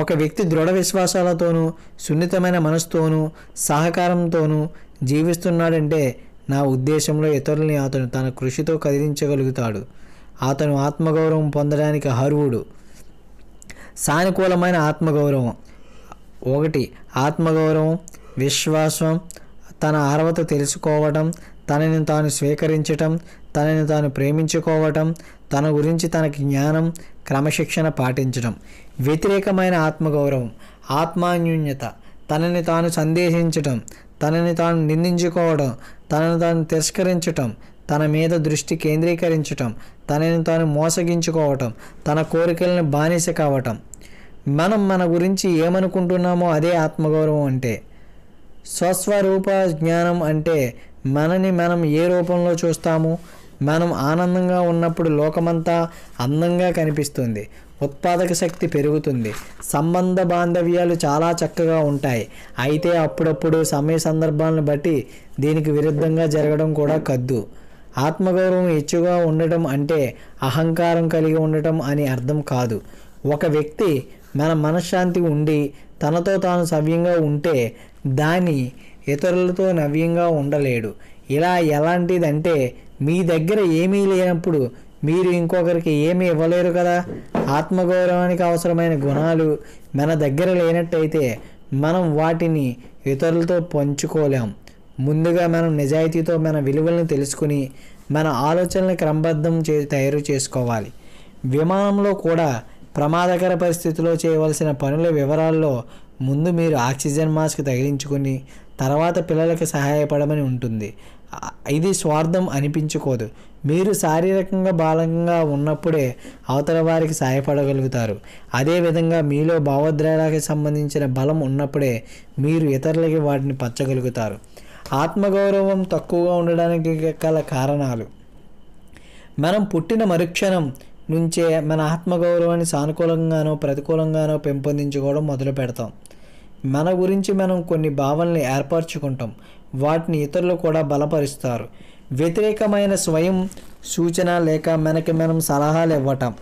ఒక వ్యక్తి దృఢ విశ్వాసాలతోనూ సున్నితమైన మనసుతోనూ సహకారంతోనూ జీవిస్తున్నాడంటే నా ఉద్దేశంలో ఇతరులని అతను తన కృషితో కదిలించగలుగుతాడు అతను ఆత్మగౌరవం పొందడానికి అర్హుడు సానుకూలమైన ఆత్మగౌరవం ఒకటి ఆత్మగౌరవం విశ్వాసం తన అర్హత తెలుసుకోవటం తనని తాను స్వీకరించటం తనని తాను ప్రేమించుకోవటం తన గురించి తనకి జ్ఞానం క్రమశిక్షణ పాటించడం వ్యతిరేకమైన ఆత్మగౌరవం ఆత్మాన్యూన్యత తనని తాను సందేశించటం తనని తాను నిందించుకోవడం తనను తాను తిరస్కరించటం తన మీద దృష్టి కేంద్రీకరించటం తనని తాను మోసగించుకోవటం తన కోరికలను బానిస కావటం మనం మన గురించి ఏమనుకుంటున్నామో అదే ఆత్మగౌరవం అంటే స్వస్వరూప జ్ఞానం అంటే మనని మనం ఏ రూపంలో చూస్తాము మనం ఆనందంగా ఉన్నప్పుడు లోకమంతా అందంగా కనిపిస్తుంది ఉత్పాదక శక్తి పెరుగుతుంది సంబంధ బాంధవ్యాలు చాలా చక్కగా ఉంటాయి అయితే అప్పుడప్పుడు సమయ సందర్భాలను బట్టి దీనికి విరుద్ధంగా జరగడం కూడా కద్దు ఆత్మగౌరవం హెచ్చుగా ఉండటం అంటే అహంకారం కలిగి ఉండటం అని అర్థం కాదు ఒక వ్యక్తి మన మనశ్శాంతి ఉండి తనతో తాను సవ్యంగా ఉంటే దాని ఇతరులతో నవ్యంగా ఉండలేడు ఇలా ఎలాంటిదంటే మీ దగ్గర ఏమీ లేనప్పుడు మీరు ఇంకొకరికి ఏమీ ఇవ్వలేరు కదా ఆత్మగౌరవానికి అవసరమైన గుణాలు మన దగ్గర లేనట్టయితే మనం వాటిని ఇతరులతో పంచుకోలేం ముందుగా మనం నిజాయితీతో మన విలువలను తెలుసుకుని మన ఆలోచనలను క్రమబద్ధం చే తయారు చేసుకోవాలి విమానంలో కూడా ప్రమాదకర పరిస్థితిలో చేయవలసిన పనుల వివరాల్లో ముందు మీరు ఆక్సిజన్ మాస్క్ తగిలించుకొని తర్వాత పిల్లలకు సహాయపడమని ఉంటుంది ఇది స్వార్థం అనిపించుకోదు మీరు శారీరకంగా బాలంగా ఉన్నప్పుడే అవతల వారికి సహాయపడగలుగుతారు అదేవిధంగా మీలో భావోద్రేలాకి సంబంధించిన బలం ఉన్నప్పుడే మీరు ఇతరులకి వాటిని పచ్చగలుగుతారు ఆత్మగౌరవం తక్కువగా ఉండడానికి గల కారణాలు మనం పుట్టిన మరుక్షణం నుంచే మన ఆత్మగౌరవాన్ని సానుకూలంగానో ప్రతికూలంగానో పెంపొందించుకోవడం మొదలు పెడతాం మన గురించి మనం కొన్ని భావనలు ఏర్పరచుకుంటాం వాటిని ఇతరులు కూడా బలపరుస్తారు వ్యతిరేకమైన స్వయం సూచన లేక మనకి మనం సలహాలు ఇవ్వటం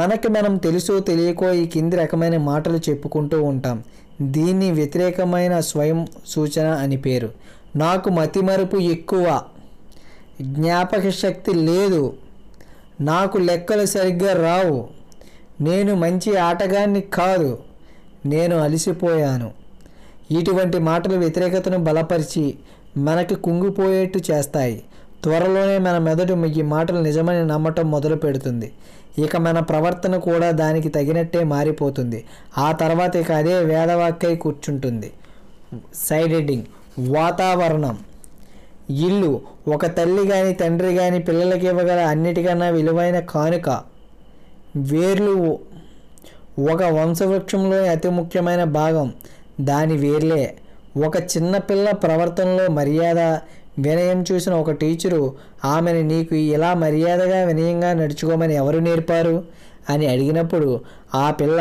మనకి మనం తెలుసో తెలియకో ఈ కింది రకమైన మాటలు చెప్పుకుంటూ ఉంటాం దీన్ని వ్యతిరేకమైన స్వయం సూచన అని పేరు నాకు మతిమరుపు ఎక్కువ జ్ఞాపక శక్తి లేదు నాకు లెక్కలు సరిగ్గా రావు నేను మంచి ఆటగాన్ని కాదు నేను అలసిపోయాను ఇటువంటి మాటలు వ్యతిరేకతను బలపరిచి మనకి కుంగిపోయేట్టు చేస్తాయి త్వరలోనే మన మెదడు ఈ మాటలు నిజమని నమ్మటం మొదలు పెడుతుంది ఇక మన ప్రవర్తన కూడా దానికి తగినట్టే మారిపోతుంది ఆ తర్వాత ఇక అదే వేదవాక్కై కూర్చుంటుంది సైడ్ హెడ్డింగ్ వాతావరణం ఇల్లు ఒక తల్లి కానీ తండ్రి కానీ పిల్లలకి ఇవ్వగల అన్నిటికన్నా విలువైన కానుక వేర్లు ఒక వంశవృక్షంలో అతి ముఖ్యమైన భాగం దాని వేర్లే ఒక చిన్నపిల్ల ప్రవర్తనలో మర్యాద వినయం చూసిన ఒక టీచరు ఆమెను నీకు ఇలా మర్యాదగా వినయంగా నడుచుకోమని ఎవరు నేర్పారు అని అడిగినప్పుడు ఆ పిల్ల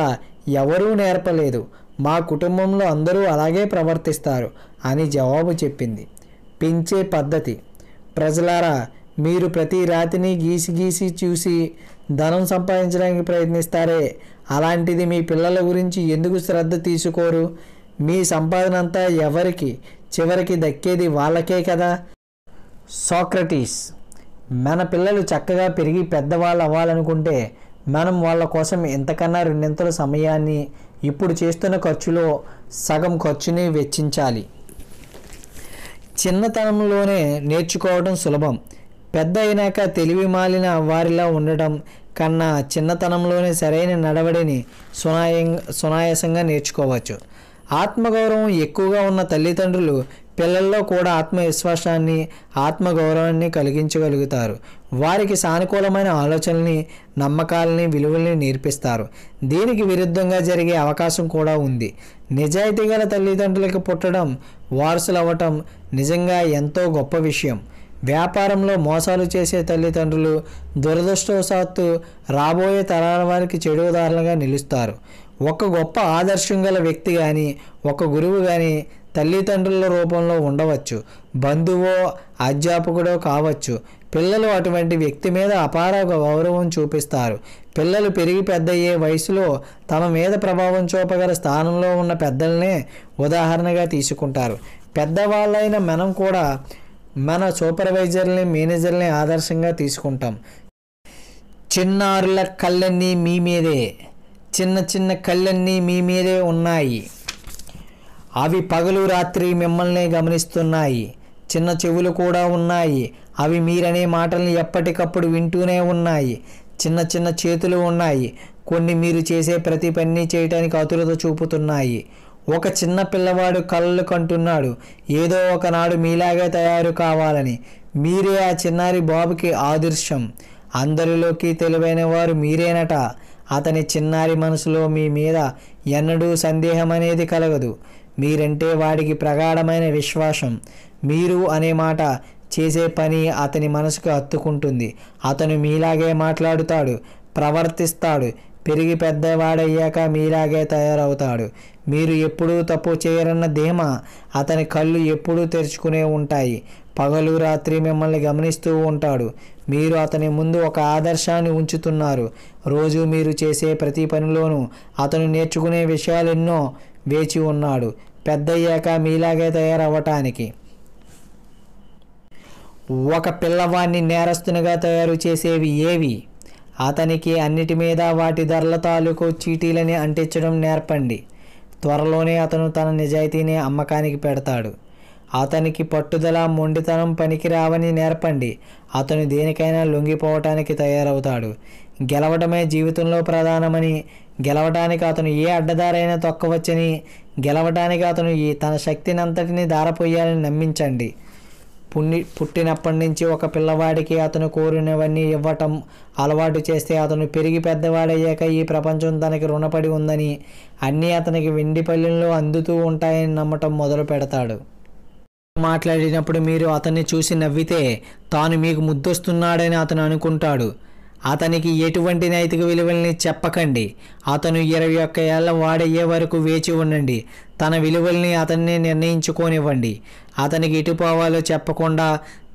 ఎవరూ నేర్పలేదు మా కుటుంబంలో అందరూ అలాగే ప్రవర్తిస్తారు అని జవాబు చెప్పింది పెంచే పద్ధతి ప్రజలారా మీరు ప్రతి రాతిని గీసి గీసి చూసి ధనం సంపాదించడానికి ప్రయత్నిస్తారే అలాంటిది మీ పిల్లల గురించి ఎందుకు శ్రద్ధ తీసుకోరు మీ సంపాదన అంతా ఎవరికి చివరికి దక్కేది వాళ్ళకే కదా సాక్రటీస్ మన పిల్లలు చక్కగా పెరిగి పెద్దవాళ్ళు అవ్వాలనుకుంటే మనం వాళ్ళ కోసం ఎంతకన్నా రెండింతల సమయాన్ని ఇప్పుడు చేస్తున్న ఖర్చులో సగం ఖర్చుని వెచ్చించాలి చిన్నతనంలోనే నేర్చుకోవడం సులభం పెద్ద అయినాక తెలివి మాలిన వారిలా ఉండడం కన్నా చిన్నతనంలోనే సరైన నడవడిని సునాయం సునాయాసంగా నేర్చుకోవచ్చు ఆత్మగౌరవం ఎక్కువగా ఉన్న తల్లిదండ్రులు పిల్లల్లో కూడా ఆత్మవిశ్వాసాన్ని ఆత్మగౌరవాన్ని కలిగించగలుగుతారు వారికి సానుకూలమైన ఆలోచనల్ని నమ్మకాలని విలువల్ని నేర్పిస్తారు దీనికి విరుద్ధంగా జరిగే అవకాశం కూడా ఉంది నిజాయితీ గల తల్లిదండ్రులకు పుట్టడం వారసులవ్వటం నిజంగా ఎంతో గొప్ప విషయం వ్యాపారంలో మోసాలు చేసే తల్లిదండ్రులు దురదృష్టవశాత్తు రాబోయే తరాల వారికి చెడు ఉదాహరణగా నిలుస్తారు ఒక గొప్ప ఆదర్శం గల వ్యక్తి కానీ ఒక గురువు కానీ తల్లిదండ్రుల రూపంలో ఉండవచ్చు బంధువో అధ్యాపకుడో కావచ్చు పిల్లలు అటువంటి వ్యక్తి మీద అపార గౌరవం చూపిస్తారు పిల్లలు పెరిగి పెద్దయ్యే వయసులో తమ మీద ప్రభావం చూపగల స్థానంలో ఉన్న పెద్దలనే ఉదాహరణగా తీసుకుంటారు పెద్దవాళ్ళైన మనం కూడా మన సూపర్వైజర్ని మేనేజర్ని ఆదర్శంగా తీసుకుంటాం చిన్నారుల కళ్ళన్నీ మీ మీదే చిన్న చిన్న కళ్ళన్నీ మీ మీదే ఉన్నాయి అవి పగలు రాత్రి మిమ్మల్ని గమనిస్తున్నాయి చిన్న చెవులు కూడా ఉన్నాయి అవి మీరనే మాటల్ని ఎప్పటికప్పుడు వింటూనే ఉన్నాయి చిన్న చిన్న చేతులు ఉన్నాయి కొన్ని మీరు చేసే ప్రతి పని చేయటానికి ఆతురత చూపుతున్నాయి ఒక చిన్న పిల్లవాడు కళ్ళు కంటున్నాడు ఏదో ఒకనాడు మీలాగే తయారు కావాలని మీరే ఆ చిన్నారి బాబుకి ఆదర్శం అందరిలోకి తెలివైన వారు మీరేనట అతని చిన్నారి మనసులో మీ మీద ఎన్నడూ సందేహం అనేది కలగదు మీరంటే వాడికి ప్రగాఢమైన విశ్వాసం మీరు అనే మాట చేసే పని అతని మనసుకు హత్తుకుంటుంది అతను మీలాగే మాట్లాడుతాడు ప్రవర్తిస్తాడు పెరిగి పెద్దవాడయ్యాక మీలాగే తయారవుతాడు మీరు ఎప్పుడూ తప్పు చేయరన్న ధీమా అతని కళ్ళు ఎప్పుడూ తెరుచుకునే ఉంటాయి పగలు రాత్రి మిమ్మల్ని గమనిస్తూ ఉంటాడు మీరు అతని ముందు ఒక ఆదర్శాన్ని ఉంచుతున్నారు రోజు మీరు చేసే ప్రతి పనిలోనూ అతను నేర్చుకునే విషయాలెన్నో వేచి ఉన్నాడు పెద్దయ్యాక మీలాగే తయారవ్వటానికి ఒక పిల్లవాడిని నేరస్తునిగా తయారు చేసేవి ఏవి అతనికి అన్నిటి మీద వాటి ధరల తాలూకు చీటీలని అంటించడం నేర్పండి త్వరలోనే అతను తన నిజాయితీని అమ్మకానికి పెడతాడు అతనికి పట్టుదల మొండితనం పనికిరావని నేర్పండి అతను దేనికైనా లొంగిపోవటానికి తయారవుతాడు గెలవడమే జీవితంలో ప్రధానమని గెలవటానికి అతను ఏ అడ్డదారైనా తొక్కవచ్చని గెలవటానికి అతను ఈ తన శక్తినంతటిని దారపోయాలని నమ్మించండి పుణ్ణి పుట్టినప్పటి నుంచి ఒక పిల్లవాడికి అతను కోరినవన్నీ ఇవ్వటం అలవాటు చేస్తే అతను పెరిగి పెద్దవాడయ్యాక ఈ ప్రపంచం తనకి రుణపడి ఉందని అన్నీ అతనికి వెండి పల్లెల్లో అందుతూ ఉంటాయని నమ్మటం మొదలు పెడతాడు మాట్లాడినప్పుడు మీరు అతన్ని చూసి నవ్వితే తాను మీకు ముద్దొస్తున్నాడని అతను అనుకుంటాడు అతనికి ఎటువంటి నైతిక విలువల్ని చెప్పకండి అతను ఇరవై ఒక్క ఏళ్ళ వాడయ్యే వరకు వేచి ఉండండి తన విలువల్ని అతన్ని నిర్ణయించుకోనివ్వండి అతనికి ఇటు పోవాలో చెప్పకుండా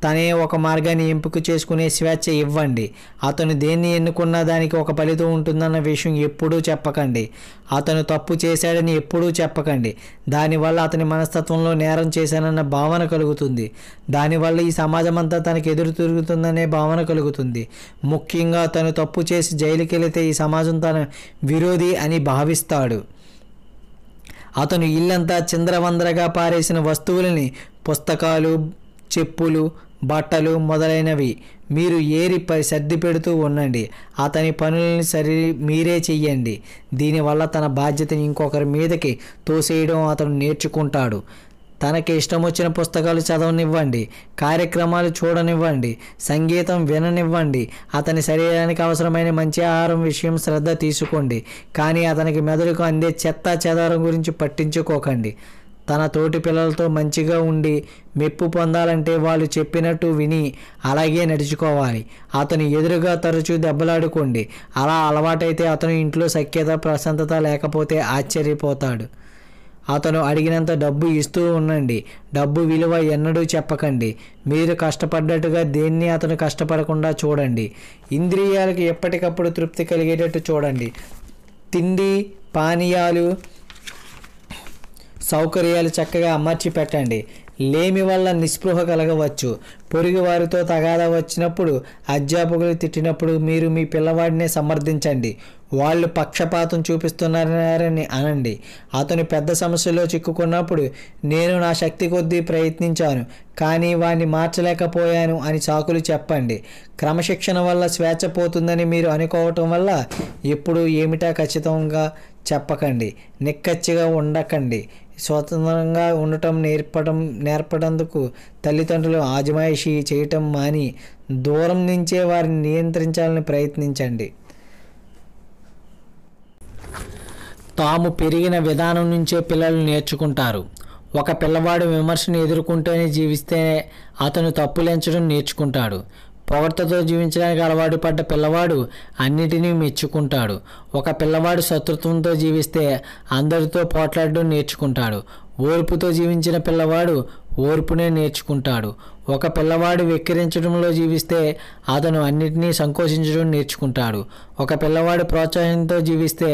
తనే ఒక మార్గాన్ని ఎంపిక చేసుకునే స్వేచ్ఛ ఇవ్వండి అతను దేన్ని ఎన్నుకున్న దానికి ఒక ఫలితం ఉంటుందన్న విషయం ఎప్పుడూ చెప్పకండి అతను తప్పు చేశాడని ఎప్పుడూ చెప్పకండి దానివల్ల అతని మనస్తత్వంలో నేరం చేశానన్న భావన కలుగుతుంది దానివల్ల ఈ సమాజం అంతా తనకు ఎదురు తిరుగుతుందనే భావన కలుగుతుంది ముఖ్యంగా తను తప్పు చేసి జైలుకెళితే ఈ సమాజం తన విరోధి అని భావిస్తాడు అతను ఇల్లంతా చిందరవందరగా పారేసిన వస్తువులని పుస్తకాలు చెప్పులు బట్టలు మొదలైనవి మీరు ఏరి సర్ది పెడుతూ ఉండండి అతని పనులని సరి మీరే చెయ్యండి దీనివల్ల తన బాధ్యతని ఇంకొకరి మీదకి తోసేయడం అతను నేర్చుకుంటాడు తనకి ఇష్టం వచ్చిన పుస్తకాలు చదవనివ్వండి కార్యక్రమాలు చూడనివ్వండి సంగీతం విననివ్వండి అతని శరీరానికి అవసరమైన మంచి ఆహారం విషయం శ్రద్ధ తీసుకోండి కానీ అతనికి మెదడుకు అందే చెత్త చెదారం గురించి పట్టించుకోకండి తన తోటి పిల్లలతో మంచిగా ఉండి మెప్పు పొందాలంటే వాళ్ళు చెప్పినట్టు విని అలాగే నడుచుకోవాలి అతను ఎదురుగా తరచూ దెబ్బలాడుకోండి అలా అలవాటైతే అతను ఇంట్లో సఖ్యత ప్రశాంతత లేకపోతే ఆశ్చర్యపోతాడు అతను అడిగినంత డబ్బు ఇస్తూ ఉండండి డబ్బు విలువ ఎన్నడూ చెప్పకండి మీరు కష్టపడ్డట్టుగా దేన్ని అతను కష్టపడకుండా చూడండి ఇంద్రియాలకు ఎప్పటికప్పుడు తృప్తి కలిగేటట్టు చూడండి తిండి పానీయాలు సౌకర్యాలు చక్కగా అమర్చి పెట్టండి లేమి వల్ల నిస్పృహ కలగవచ్చు పొరుగు వారితో తగాదా వచ్చినప్పుడు అధ్యాపకులు తిట్టినప్పుడు మీరు మీ పిల్లవాడినే సమర్థించండి వాళ్ళు పక్షపాతం చూపిస్తున్నారని అనండి అతను పెద్ద సమస్యలో చిక్కుకున్నప్పుడు నేను నా శక్తి కొద్దీ ప్రయత్నించాను కానీ వాడిని మార్చలేకపోయాను అని చాకులు చెప్పండి క్రమశిక్షణ వల్ల స్వేచ్ఛ పోతుందని మీరు అనుకోవటం వల్ల ఎప్పుడు ఏమిటా ఖచ్చితంగా చెప్పకండి నిక్కచ్చిగా ఉండకండి స్వతంత్రంగా ఉండటం నేర్పడం నేర్పడందుకు తల్లిదండ్రులు ఆజమాయిషి చేయటం మాని దూరం నుంచే వారిని నియంత్రించాలని ప్రయత్నించండి తాము పెరిగిన విధానం నుంచే పిల్లలు నేర్చుకుంటారు ఒక పిల్లవాడు విమర్శను ఎదుర్కొంటూనే జీవిస్తే అతను తప్పులెంచడం నేర్చుకుంటాడు పొగడ్తతో జీవించడానికి అలవాటు పడ్డ పిల్లవాడు అన్నిటినీ మెచ్చుకుంటాడు ఒక పిల్లవాడు శత్రుత్వంతో జీవిస్తే అందరితో పోట్లాడడం నేర్చుకుంటాడు ఓర్పుతో జీవించిన పిల్లవాడు ఓర్పునే నేర్చుకుంటాడు ఒక పిల్లవాడు వెక్కిరించడంలో జీవిస్తే అతను అన్నిటినీ సంకోచించడం నేర్చుకుంటాడు ఒక పిల్లవాడు ప్రోత్సాహంతో జీవిస్తే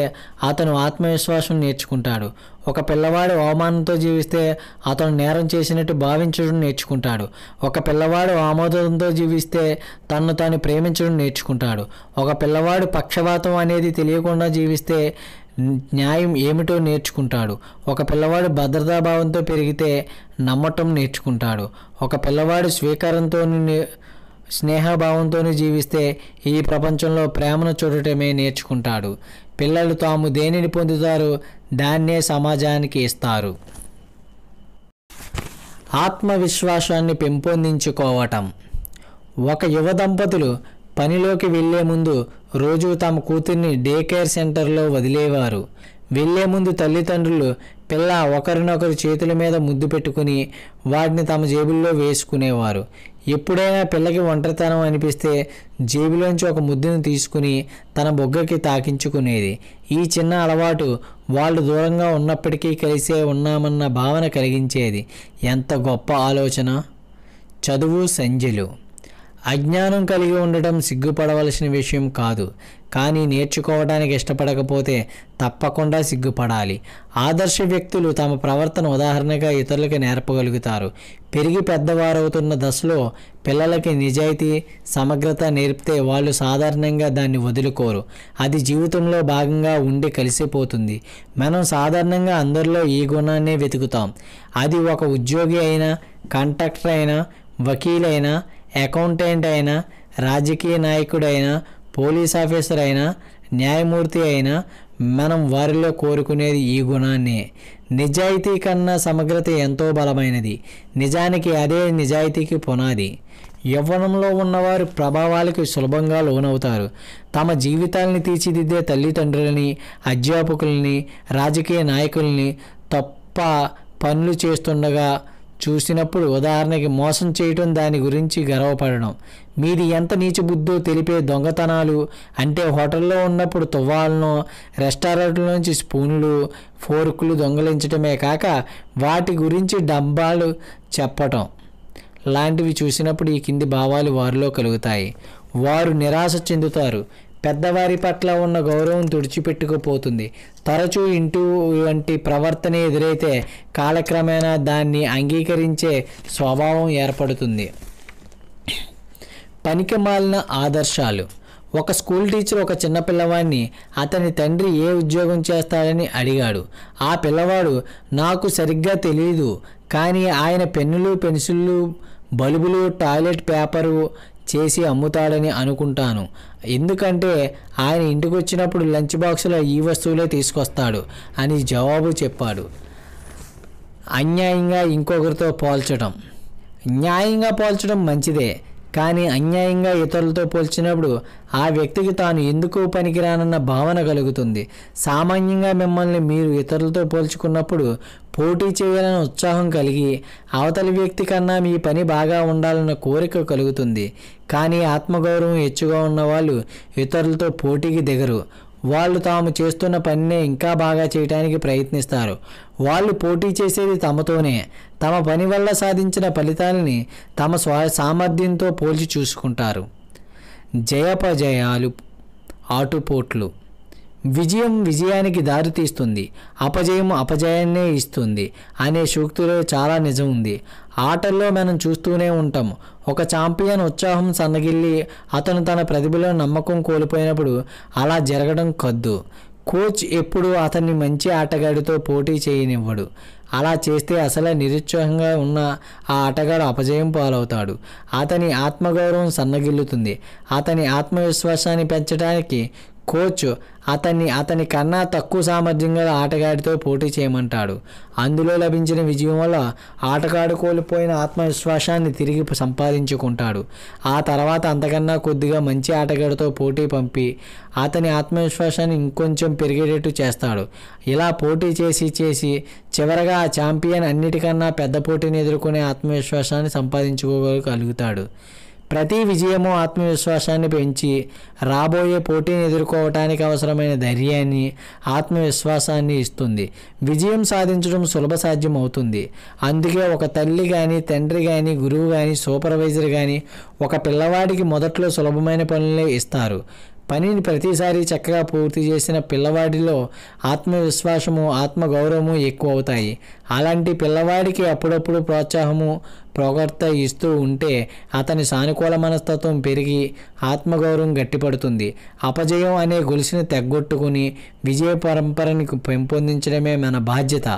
అతను ఆత్మవిశ్వాసం నేర్చుకుంటాడు ఒక పిల్లవాడు అవమానంతో జీవిస్తే అతను నేరం చేసినట్టు భావించడం నేర్చుకుంటాడు ఒక పిల్లవాడు ఆమోదంతో జీవిస్తే తను తాను ప్రేమించడం నేర్చుకుంటాడు ఒక పిల్లవాడు పక్షవాతం అనేది తెలియకుండా జీవిస్తే న్యాయం ఏమిటో నేర్చుకుంటాడు ఒక పిల్లవాడు భద్రతాభావంతో పెరిగితే నమ్మటం నేర్చుకుంటాడు ఒక పిల్లవాడు స్వీకారంతో స్నేహభావంతో జీవిస్తే ఈ ప్రపంచంలో ప్రేమను చూడటమే నేర్చుకుంటాడు పిల్లలు తాము దేనిని పొందుతారు దాన్నే సమాజానికి ఇస్తారు ఆత్మవిశ్వాసాన్ని పెంపొందించుకోవటం ఒక యువ దంపతులు పనిలోకి వెళ్లే ముందు రోజు తమ కూతుర్ని డే కేర్ సెంటర్లో వదిలేవారు వెళ్లే ముందు తల్లిదండ్రులు పిల్ల ఒకరినొకరు చేతుల మీద ముద్దు పెట్టుకుని వాటిని తమ జేబుల్లో వేసుకునేవారు ఎప్పుడైనా పిల్లకి ఒంటరితనం అనిపిస్తే జేబులోంచి ఒక ముద్దును తీసుకుని తన బొగ్గకి తాకించుకునేది ఈ చిన్న అలవాటు వాళ్ళు దూరంగా ఉన్నప్పటికీ కలిసే ఉన్నామన్న భావన కలిగించేది ఎంత గొప్ప ఆలోచన చదువు సంజలు అజ్ఞానం కలిగి ఉండటం సిగ్గుపడవలసిన విషయం కాదు కానీ నేర్చుకోవడానికి ఇష్టపడకపోతే తప్పకుండా సిగ్గుపడాలి ఆదర్శ వ్యక్తులు తమ ప్రవర్తన ఉదాహరణగా ఇతరులకు నేర్పగలుగుతారు పెరిగి పెద్దవారవుతున్న దశలో పిల్లలకి నిజాయితీ సమగ్రత నేర్పితే వాళ్ళు సాధారణంగా దాన్ని వదులుకోరు అది జీవితంలో భాగంగా ఉండి కలిసిపోతుంది మనం సాధారణంగా అందరిలో ఈ గుణాన్నే వెతుకుతాం అది ఒక ఉద్యోగి అయినా కాంట్రాక్టర్ అయినా వకీలైనా అకౌంటెంట్ అయినా రాజకీయ నాయకుడైనా పోలీస్ ఆఫీసర్ అయినా న్యాయమూర్తి అయినా మనం వారిలో కోరుకునేది ఈ గుణాన్నే నిజాయితీ కన్నా సమగ్రత ఎంతో బలమైనది నిజానికి అదే నిజాయితీకి పునాది యవ్వనంలో ఉన్నవారు ప్రభావాలకు సులభంగా లోనవుతారు తమ జీవితాల్ని తీర్చిదిద్దే తల్లిదండ్రులని అధ్యాపకుల్ని రాజకీయ నాయకుల్ని తప్ప పనులు చేస్తుండగా చూసినప్పుడు ఉదాహరణకి మోసం చేయటం దాని గురించి గర్వపడడం మీది ఎంత నీచబుద్ధో తెలిపే దొంగతనాలు అంటే హోటల్లో ఉన్నప్పుడు తువ్వాలను రెస్టారెంట్ల నుంచి స్పూన్లు ఫోర్కులు దొంగలించడమే కాక వాటి గురించి డబ్బాలు చెప్పటం లాంటివి చూసినప్పుడు ఈ కింది భావాలు వారిలో కలుగుతాయి వారు నిరాశ చెందుతారు పెద్దవారి పట్ల ఉన్న గౌరవం తుడిచిపెట్టుకుపోతుంది తరచూ ఇంటూ వంటి ప్రవర్తన ఎదురైతే కాలక్రమేణా దాన్ని అంగీకరించే స్వభావం ఏర్పడుతుంది పనికిమాలిన ఆదర్శాలు ఒక స్కూల్ టీచర్ ఒక చిన్న పిల్లవాడిని అతని తండ్రి ఏ ఉద్యోగం చేస్తాడని అడిగాడు ఆ పిల్లవాడు నాకు సరిగ్గా తెలియదు కానీ ఆయన పెన్నులు పెన్సిళ్ళు బల్బులు టాయిలెట్ పేపరు చేసి అమ్ముతాడని అనుకుంటాను ఎందుకంటే ఆయన ఇంటికి వచ్చినప్పుడు లంచ్ బాక్స్లో ఈ వస్తువులే తీసుకొస్తాడు అని జవాబు చెప్పాడు అన్యాయంగా ఇంకొకరితో పోల్చడం న్యాయంగా పోల్చడం మంచిదే కానీ అన్యాయంగా ఇతరులతో పోల్చినప్పుడు ఆ వ్యక్తికి తాను ఎందుకు పనికిరానన్న భావన కలుగుతుంది సామాన్యంగా మిమ్మల్ని మీరు ఇతరులతో పోల్చుకున్నప్పుడు పోటీ చేయాలని ఉత్సాహం కలిగి అవతలి వ్యక్తి కన్నా మీ పని బాగా ఉండాలన్న కోరిక కలుగుతుంది కానీ ఆత్మగౌరవం హెచ్చుగా ఉన్నవాళ్ళు ఇతరులతో పోటీకి దిగరు వాళ్ళు తాము చేస్తున్న పనినే ఇంకా బాగా చేయడానికి ప్రయత్నిస్తారు వాళ్ళు పోటీ చేసేది తమతోనే తమ పని వల్ల సాధించిన ఫలితాలని తమ స్వా సామర్థ్యంతో పోల్చి చూసుకుంటారు జయపజయాలు ఆటుపోట్లు విజయం విజయానికి దారితీస్తుంది అపజయం అపజయాన్నే ఇస్తుంది అనే సూక్తిలో చాలా నిజం ఉంది ఆటల్లో మనం చూస్తూనే ఉంటాం ఒక ఛాంపియన్ ఉత్సాహం సన్నగిల్లి అతను తన ప్రతిభలో నమ్మకం కోల్పోయినప్పుడు అలా జరగడం కద్దు కోచ్ ఎప్పుడు అతన్ని మంచి ఆటగాడితో పోటీ చేయనివ్వడు అలా చేస్తే అసలే నిరుత్సాహంగా ఉన్న ఆ ఆటగాడు అపజయం పాలవుతాడు అతని ఆత్మగౌరవం సన్నగిల్లుతుంది అతని ఆత్మవిశ్వాసాన్ని పెంచడానికి కోచ్ అతన్ని అతని కన్నా తక్కువ సామర్థ్యం గల ఆటగాడితో పోటీ చేయమంటాడు అందులో లభించిన విజయం వల్ల ఆటగాడు కోల్పోయిన ఆత్మవిశ్వాసాన్ని తిరిగి సంపాదించుకుంటాడు ఆ తర్వాత అంతకన్నా కొద్దిగా మంచి ఆటగాడితో పోటీ పంపి అతని ఆత్మవిశ్వాసాన్ని ఇంకొంచెం పెరిగేటట్టు చేస్తాడు ఇలా పోటీ చేసి చేసి చివరగా ఆ ఛాంపియన్ అన్నిటికన్నా పెద్ద పోటీని ఎదుర్కొనే ఆత్మవిశ్వాసాన్ని సంపాదించుకోగలుగుతాడు ప్రతి విజయము ఆత్మవిశ్వాసాన్ని పెంచి రాబోయే పోటీని ఎదుర్కోవటానికి అవసరమైన ధైర్యాన్ని ఆత్మవిశ్వాసాన్ని ఇస్తుంది విజయం సాధించడం సులభ సాధ్యం అవుతుంది అందుకే ఒక తల్లి కానీ తండ్రి కానీ గురువు కానీ సూపర్వైజర్ కానీ ఒక పిల్లవాడికి మొదట్లో సులభమైన పనులే ఇస్తారు పనిని ప్రతిసారి చక్కగా పూర్తి చేసిన పిల్లవాడిలో ఆత్మవిశ్వాసము ఆత్మగౌరవము ఎక్కువ అవుతాయి అలాంటి పిల్లవాడికి అప్పుడప్పుడు ప్రోత్సాహము ప్రొగర్త ఇస్తూ ఉంటే అతని సానుకూల మనస్తత్వం పెరిగి ఆత్మగౌరవం గట్టిపడుతుంది అపజయం అనే గొలుసుని తెగ్గొట్టుకుని విజయ పరంపరని పెంపొందించడమే మన బాధ్యత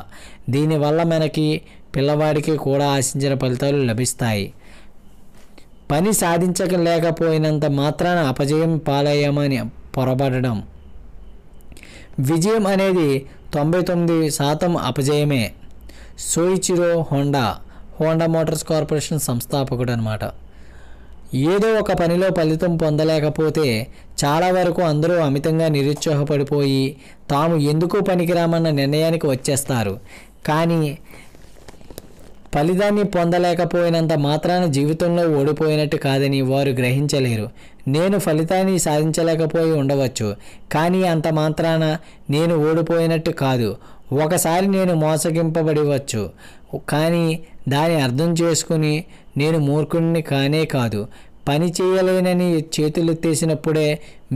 దీనివల్ల మనకి పిల్లవాడికి కూడా ఆశించిన ఫలితాలు లభిస్తాయి పని లేకపోయినంత మాత్రాన అపజయం పాలయ్యామని పొరబడడం విజయం అనేది తొంభై తొమ్మిది శాతం అపజయమే Soichiro Honda Honda Motors Corporation సంస్థాపకుడు అనమాట ఏదో ఒక పనిలో ఫలితం పొందలేకపోతే చాలా వరకు అందరూ అమితంగా నిరుత్సాహపడిపోయి తాము ఎందుకు పనికిరామన్న నిర్ణయానికి వచ్చేస్తారు కానీ ఫలితాన్ని పొందలేకపోయినంత మాత్రాన జీవితంలో ఓడిపోయినట్టు కాదని వారు గ్రహించలేరు నేను ఫలితాన్ని సాధించలేకపోయి ఉండవచ్చు కానీ అంత మాత్రాన నేను ఓడిపోయినట్టు కాదు ఒకసారి నేను మోసగింపబడివచ్చు కానీ దాన్ని అర్థం చేసుకుని నేను మూర్ఖుడిని కానే కాదు పని చేయలేనని చేతులు తీసినప్పుడే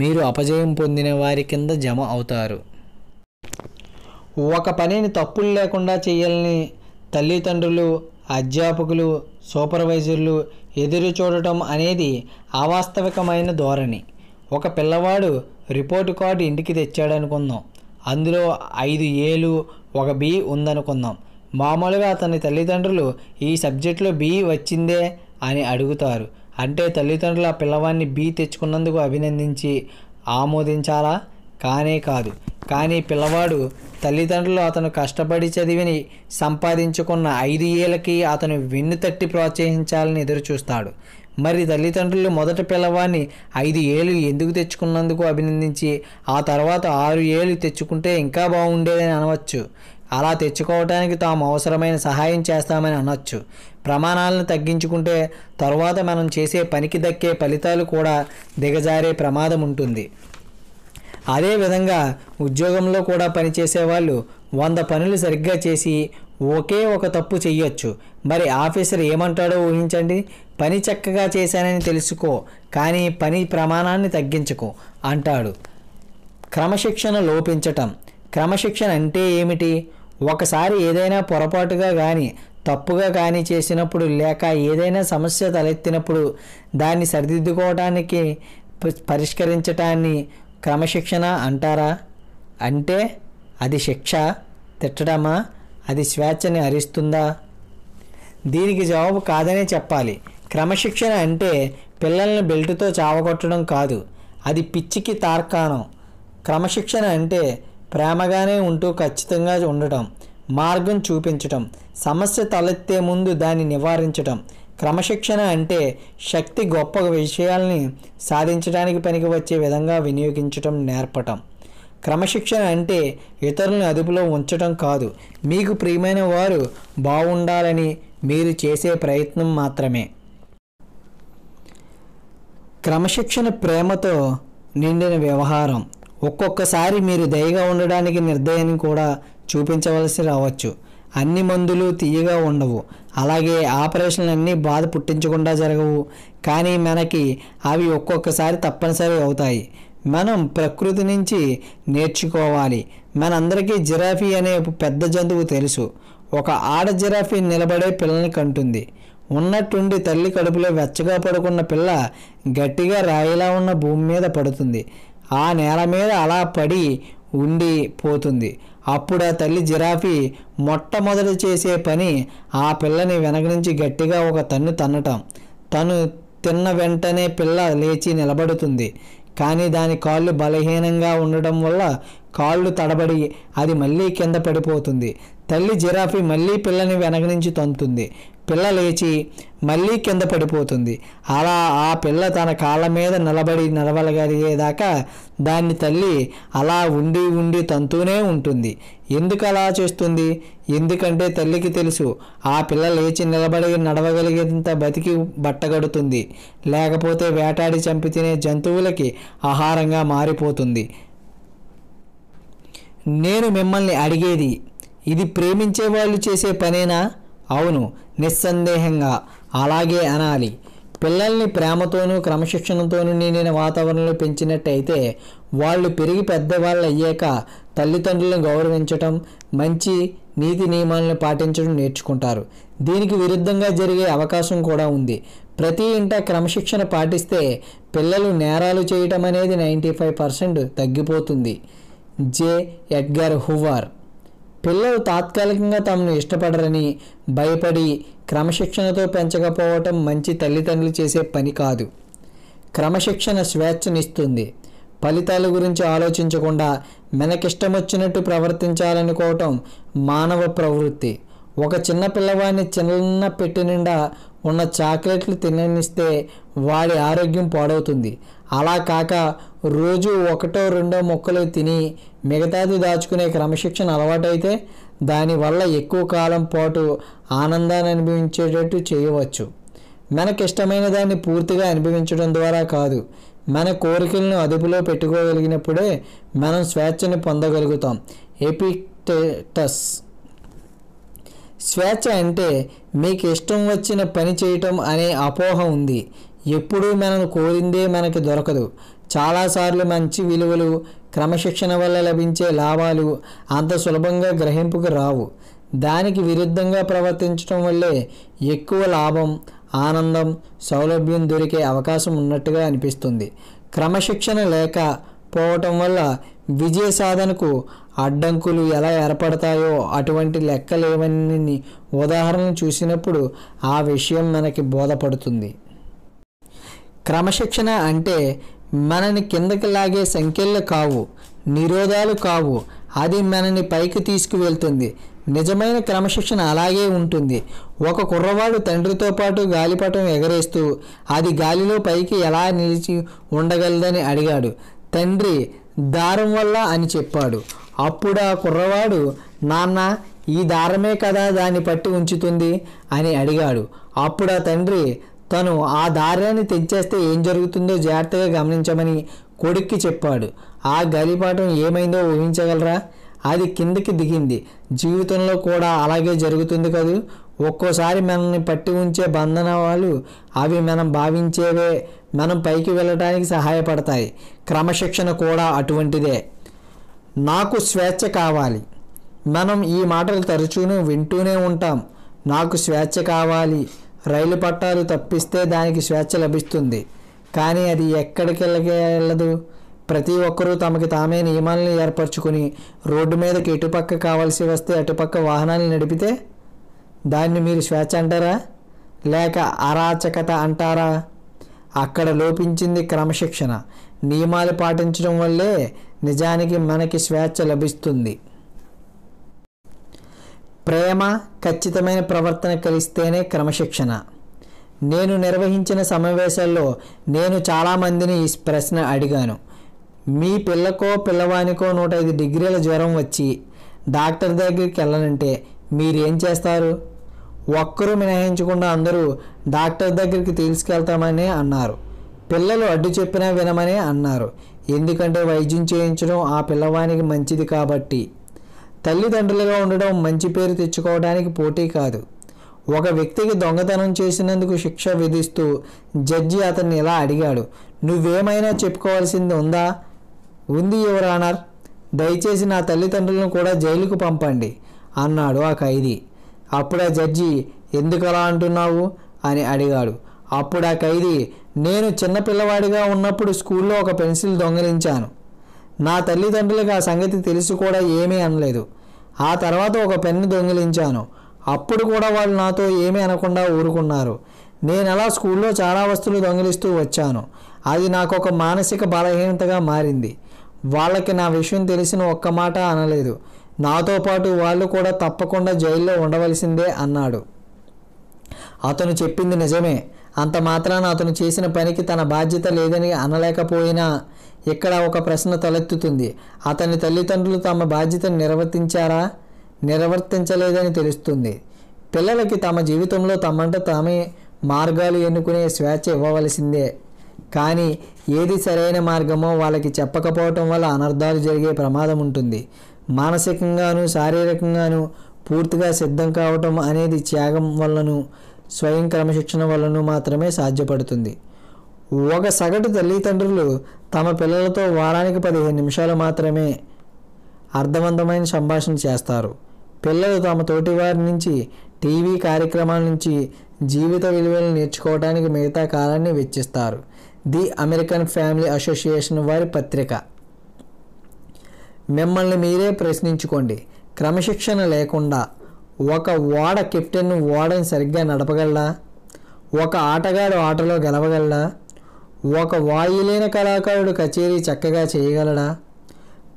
మీరు అపజయం పొందిన వారి కింద జమ అవుతారు ఒక పనిని తప్పులు లేకుండా చేయాలని తల్లిదండ్రులు అధ్యాపకులు సూపర్వైజర్లు ఎదురు చూడటం అనేది అవాస్తవికమైన ధోరణి ఒక పిల్లవాడు రిపోర్టు కార్డు ఇంటికి తెచ్చాడనుకుందాం అందులో ఐదు ఏలు ఒక బి ఉందనుకుందాం మామూలుగా అతని తల్లిదండ్రులు ఈ సబ్జెక్టులో బి వచ్చిందే అని అడుగుతారు అంటే తల్లిదండ్రులు ఆ పిల్లవాడిని బి తెచ్చుకున్నందుకు అభినందించి ఆమోదించాలా కానే కాదు కానీ పిల్లవాడు తల్లిదండ్రులు అతను కష్టపడి చదివిని సంపాదించుకున్న ఐదు ఏళ్ళకి అతను వెన్ను తట్టి ప్రోత్సహించాలని ఎదురుచూస్తాడు మరి తల్లిదండ్రులు మొదట పిల్లవాడిని ఐదు ఏళ్ళు ఎందుకు తెచ్చుకున్నందుకు అభినందించి ఆ తర్వాత ఆరు ఏళ్ళు తెచ్చుకుంటే ఇంకా బాగుండేదని అనవచ్చు అలా తెచ్చుకోవటానికి తాము అవసరమైన సహాయం చేస్తామని అనొచ్చు ప్రమాణాలను తగ్గించుకుంటే తర్వాత మనం చేసే పనికి దక్కే ఫలితాలు కూడా దిగజారే ప్రమాదం ఉంటుంది అదేవిధంగా ఉద్యోగంలో కూడా పనిచేసే వాళ్ళు వంద పనులు సరిగ్గా చేసి ఒకే ఒక తప్పు చేయొచ్చు మరి ఆఫీసర్ ఏమంటాడో ఊహించండి పని చక్కగా చేశానని తెలుసుకో కానీ పని ప్రమాణాన్ని తగ్గించుకో అంటాడు క్రమశిక్షణ లోపించటం క్రమశిక్షణ అంటే ఏమిటి ఒకసారి ఏదైనా పొరపాటుగా కానీ తప్పుగా కానీ చేసినప్పుడు లేక ఏదైనా సమస్య తలెత్తినప్పుడు దాన్ని సరిదిద్దుకోవడానికి పరిష్కరించటాన్ని క్రమశిక్షణ అంటారా అంటే అది శిక్ష తిట్టడమా అది స్వేచ్ఛని హరిస్తుందా దీనికి జవాబు కాదనే చెప్పాలి క్రమశిక్షణ అంటే పిల్లల్ని బెల్టుతో చావగొట్టడం కాదు అది పిచ్చికి తార్కాణం క్రమశిక్షణ అంటే ప్రేమగానే ఉంటూ ఖచ్చితంగా ఉండటం మార్గం చూపించటం సమస్య తలెత్తే ముందు దాన్ని నివారించటం క్రమశిక్షణ అంటే శక్తి గొప్ప విషయాల్ని సాధించడానికి పనికి వచ్చే విధంగా వినియోగించటం నేర్పటం క్రమశిక్షణ అంటే ఇతరులను అదుపులో ఉంచటం కాదు మీకు ప్రియమైన వారు బాగుండాలని మీరు చేసే ప్రయత్నం మాత్రమే క్రమశిక్షణ ప్రేమతో నిండిన వ్యవహారం ఒక్కొక్కసారి మీరు దయగా ఉండడానికి నిర్దయాన్ని కూడా చూపించవలసి రావచ్చు అన్ని మందులు తీయగా ఉండవు అలాగే ఆపరేషన్లన్నీ బాధ పుట్టించకుండా జరగవు కానీ మనకి అవి ఒక్కొక్కసారి తప్పనిసరి అవుతాయి మనం ప్రకృతి నుంచి నేర్చుకోవాలి మనందరికీ జిరాఫీ అనే పెద్ద జంతువు తెలుసు ఒక ఆడ జిరాఫీ నిలబడే పిల్లని కంటుంది ఉన్నట్టుండి తల్లి కడుపులో వెచ్చగా పడుకున్న పిల్ల గట్టిగా రాయిలా ఉన్న భూమి మీద పడుతుంది ఆ నేల మీద అలా పడి ఉండి పోతుంది అప్పుడు ఆ తల్లి జిరాఫీ మొట్టమొదటి చేసే పని ఆ పిల్లని వెనక నుంచి గట్టిగా ఒక తన్ను తన్నటం తను తిన్న వెంటనే పిల్ల లేచి నిలబడుతుంది కానీ దాని కాళ్ళు బలహీనంగా ఉండడం వల్ల కాళ్ళు తడబడి అది మళ్ళీ కింద పడిపోతుంది తల్లి జిరాఫీ మళ్ళీ పిల్లని వెనక నుంచి తంతుంది పిల్ల లేచి మళ్ళీ కింద పడిపోతుంది అలా ఆ పిల్ల తన కాళ్ళ మీద నిలబడి నిలవలగలిగేదాకా దాన్ని తల్లి అలా ఉండి ఉండి తంతూనే ఉంటుంది ఎందుకు అలా చేస్తుంది ఎందుకంటే తల్లికి తెలుసు ఆ పిల్ల లేచి నిలబడి నడవగలిగేంత బతికి బట్టగడుతుంది లేకపోతే వేటాడి చంపి తినే జంతువులకి ఆహారంగా మారిపోతుంది నేను మిమ్మల్ని అడిగేది ఇది ప్రేమించే వాళ్ళు చేసే పనేనా అవును నిస్సందేహంగా అలాగే అనాలి పిల్లల్ని ప్రేమతోనూ క్రమశిక్షణతోనూ నిండిన వాతావరణంలో పెంచినట్టయితే వాళ్ళు పెరిగి పెద్దవాళ్ళు అయ్యాక తల్లిదండ్రులను గౌరవించటం మంచి నీతి నియమాలను పాటించడం నేర్చుకుంటారు దీనికి విరుద్ధంగా జరిగే అవకాశం కూడా ఉంది ప్రతి ఇంట క్రమశిక్షణ పాటిస్తే పిల్లలు నేరాలు చేయటం అనేది నైంటీ ఫైవ్ పర్సెంట్ తగ్గిపోతుంది జే ఎడ్గర్ హువార్ పిల్లలు తాత్కాలికంగా తమను ఇష్టపడరని భయపడి క్రమశిక్షణతో పెంచకపోవటం మంచి తల్లిదండ్రులు చేసే పని కాదు క్రమశిక్షణ స్వేచ్ఛనిస్తుంది ఫలితాల గురించి ఆలోచించకుండా వచ్చినట్టు ప్రవర్తించాలనుకోవటం మానవ ప్రవృత్తి ఒక చిన్న పిల్లవాడిని చిన్న పెట్టి నిండా ఉన్న చాక్లెట్లు తిననిస్తే వాడి ఆరోగ్యం పాడవుతుంది అలా కాక రోజు ఒకటో రెండో మొక్కలు తిని మిగతాది దాచుకునే క్రమశిక్షణ అలవాటైతే దానివల్ల ఎక్కువ కాలం పాటు ఆనందాన్ని అనుభవించేటట్టు చేయవచ్చు మనకిష్టమైన దాన్ని పూర్తిగా అనుభవించడం ద్వారా కాదు మన కోరికలను అదుపులో పెట్టుకోగలిగినప్పుడే మనం స్వేచ్ఛను పొందగలుగుతాం ఎపిటెటస్ స్వేచ్ఛ అంటే మీకు ఇష్టం వచ్చిన పని చేయటం అనే అపోహ ఉంది ఎప్పుడూ మనం కోరిందే మనకి దొరకదు చాలాసార్లు మంచి విలువలు క్రమశిక్షణ వల్ల లభించే లాభాలు అంత సులభంగా గ్రహింపుకు రావు దానికి విరుద్ధంగా ప్రవర్తించడం వల్లే ఎక్కువ లాభం ఆనందం సౌలభ్యం దొరికే అవకాశం ఉన్నట్టుగా అనిపిస్తుంది క్రమశిక్షణ లేకపోవటం వల్ల విజయ సాధనకు అడ్డంకులు ఎలా ఏర్పడతాయో అటువంటి లెక్కలేవన్నీ ఉదాహరణ చూసినప్పుడు ఆ విషయం మనకి బోధపడుతుంది క్రమశిక్షణ అంటే మనని కిందకి లాగే సంఖ్యలు కావు నిరోధాలు కావు అది మనని పైకి తీసుకువెళ్తుంది నిజమైన క్రమశిక్షణ అలాగే ఉంటుంది ఒక కుర్రవాడు తండ్రితో పాటు గాలిపటం ఎగరేస్తూ అది గాలిలో పైకి ఎలా నిలిచి ఉండగలదని అడిగాడు తండ్రి దారం వల్ల అని చెప్పాడు అప్పుడు ఆ కుర్రవాడు నాన్న ఈ దారమే కదా దాన్ని పట్టి ఉంచుతుంది అని అడిగాడు అప్పుడు ఆ తండ్రి తను ఆ దారిని తెంచేస్తే ఏం జరుగుతుందో జాగ్రత్తగా గమనించమని కొడుక్కి చెప్పాడు ఆ గలిపాటం ఏమైందో ఊహించగలరా అది కిందకి దిగింది జీవితంలో కూడా అలాగే జరుగుతుంది కదూ ఒక్కోసారి మనల్ని పట్టి ఉంచే వాళ్ళు అవి మనం భావించేవే మనం పైకి వెళ్ళడానికి సహాయపడతాయి క్రమశిక్షణ కూడా అటువంటిదే నాకు స్వేచ్ఛ కావాలి మనం ఈ మాటలు తరచును వింటూనే ఉంటాం నాకు స్వేచ్ఛ కావాలి రైలు పట్టాలు తప్పిస్తే దానికి స్వేచ్ఛ లభిస్తుంది కానీ అది ఎక్కడికి వెళ్ళదు ప్రతి ఒక్కరూ తమకి తామే నియమాలను ఏర్పరచుకుని రోడ్డు మీదకి ఎటుపక్క కావాల్సి వస్తే అటుపక్క వాహనాలు నడిపితే దాన్ని మీరు స్వేచ్ఛ అంటారా లేక అరాచకత అంటారా అక్కడ లోపించింది క్రమశిక్షణ నియమాలు పాటించడం వల్లే నిజానికి మనకి స్వేచ్ఛ లభిస్తుంది ప్రేమ ఖచ్చితమైన ప్రవర్తన కలిస్తేనే క్రమశిక్షణ నేను నిర్వహించిన సమావేశాల్లో నేను చాలామందిని ఈ ప్రశ్న అడిగాను మీ పిల్లకో పిల్లవానికో నూట ఐదు డిగ్రీల జ్వరం వచ్చి డాక్టర్ దగ్గరికి వెళ్ళనంటే మీరేం చేస్తారు ఒక్కరూ మినహాయించకుండా అందరూ డాక్టర్ దగ్గరికి తీసుకెళ్తామని అన్నారు పిల్లలు అడ్డు చెప్పినా వినమని అన్నారు ఎందుకంటే వైద్యం చేయించడం ఆ పిల్లవానికి మంచిది కాబట్టి తల్లిదండ్రులుగా ఉండడం మంచి పేరు తెచ్చుకోవడానికి పోటీ కాదు ఒక వ్యక్తికి దొంగతనం చేసినందుకు శిక్ష విధిస్తూ జడ్జి అతన్ని ఇలా అడిగాడు నువ్వేమైనా చెప్పుకోవాల్సింది ఉందా ఉంది యువరానర్ దయచేసి నా తల్లిదండ్రులను కూడా జైలుకు పంపండి అన్నాడు ఆ ఖైదీ అప్పుడు ఆ జడ్జి ఎందుకు అలా అంటున్నావు అని అడిగాడు అప్పుడు ఆ ఖైదీ నేను చిన్నపిల్లవాడిగా ఉన్నప్పుడు స్కూల్లో ఒక పెన్సిల్ దొంగిలించాను నా తల్లిదండ్రులకు ఆ సంగతి తెలిసి కూడా ఏమీ అనలేదు ఆ తర్వాత ఒక పెన్ను దొంగిలించాను అప్పుడు కూడా వాళ్ళు నాతో ఏమీ అనకుండా ఊరుకున్నారు నేను అలా స్కూల్లో చాలా వస్తువులు దొంగిలిస్తూ వచ్చాను అది నాకు ఒక మానసిక బలహీనతగా మారింది వాళ్ళకి నా విషయం తెలిసిన ఒక్క మాట అనలేదు నాతో పాటు వాళ్ళు కూడా తప్పకుండా జైల్లో ఉండవలసిందే అన్నాడు అతను చెప్పింది నిజమే అంత మాత్రాన అతను చేసిన పనికి తన బాధ్యత లేదని అనలేకపోయినా ఇక్కడ ఒక ప్రశ్న తలెత్తుతుంది అతని తల్లిదండ్రులు తమ బాధ్యతను నిర్వర్తించారా నిర్వర్తించలేదని తెలుస్తుంది పిల్లలకి తమ జీవితంలో తమంట తామే మార్గాలు ఎన్నుకునే స్వేచ్ఛ ఇవ్వవలసిందే కానీ ఏది సరైన మార్గమో వాళ్ళకి చెప్పకపోవటం వల్ల అనర్థాలు జరిగే ప్రమాదం ఉంటుంది మానసికంగాను శారీరకంగాను పూర్తిగా సిద్ధం కావటం అనేది త్యాగం వల్లను స్వయం క్రమశిక్షణ వలన మాత్రమే సాధ్యపడుతుంది ఒక సగటు తల్లిదండ్రులు తమ పిల్లలతో వారానికి పదిహేను నిమిషాలు మాత్రమే అర్థవంతమైన సంభాషణ చేస్తారు పిల్లలు తమ తోటి వారి నుంచి టీవీ కార్యక్రమాల నుంచి జీవిత విలువలు నేర్చుకోవడానికి మిగతా కాలాన్ని వెచ్చిస్తారు ది అమెరికన్ ఫ్యామిలీ అసోసియేషన్ వారి పత్రిక మిమ్మల్ని మీరే ప్రశ్నించుకోండి క్రమశిక్షణ లేకుండా ఒక ఓడ కెప్టెన్ ఓడని సరిగ్గా నడపగలడా ఒక ఆటగాడు ఆటలో గెలవగలడా ఒక వాయులేని కళాకారుడు కచేరీ చక్కగా చేయగలడా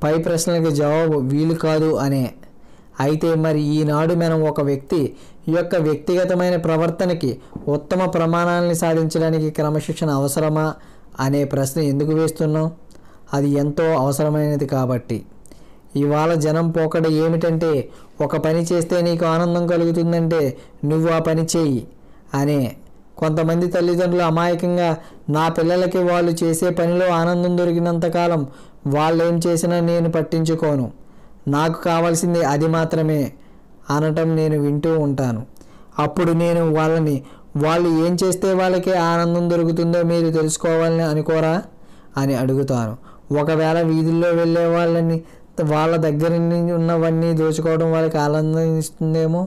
పై ప్రశ్నలకు జవాబు వీలు కాదు అనే అయితే మరి ఈనాడు మనం ఒక వ్యక్తి యొక్క వ్యక్తిగతమైన ప్రవర్తనకి ఉత్తమ ప్రమాణాలని సాధించడానికి క్రమశిక్షణ అవసరమా అనే ప్రశ్న ఎందుకు వేస్తున్నాం అది ఎంతో అవసరమైనది కాబట్టి ఇవాళ జనం పోకడ ఏమిటంటే ఒక పని చేస్తే నీకు ఆనందం కలుగుతుందంటే నువ్వు ఆ పని చేయి అనే కొంతమంది తల్లిదండ్రులు అమాయకంగా నా పిల్లలకి వాళ్ళు చేసే పనిలో ఆనందం దొరికినంతకాలం వాళ్ళేం చేసినా నేను పట్టించుకోను నాకు కావాల్సింది అది మాత్రమే అనటం నేను వింటూ ఉంటాను అప్పుడు నేను వాళ్ళని వాళ్ళు ఏం చేస్తే వాళ్ళకి ఆనందం దొరుకుతుందో మీరు తెలుసుకోవాలని అనుకోరా అని అడుగుతాను ఒకవేళ వీధుల్లో వెళ్ళే వాళ్ళని వాళ్ళ దగ్గర ఉన్నవన్నీ దోచుకోవడం వాళ్ళకి ఆనందం ఇస్తుందేమో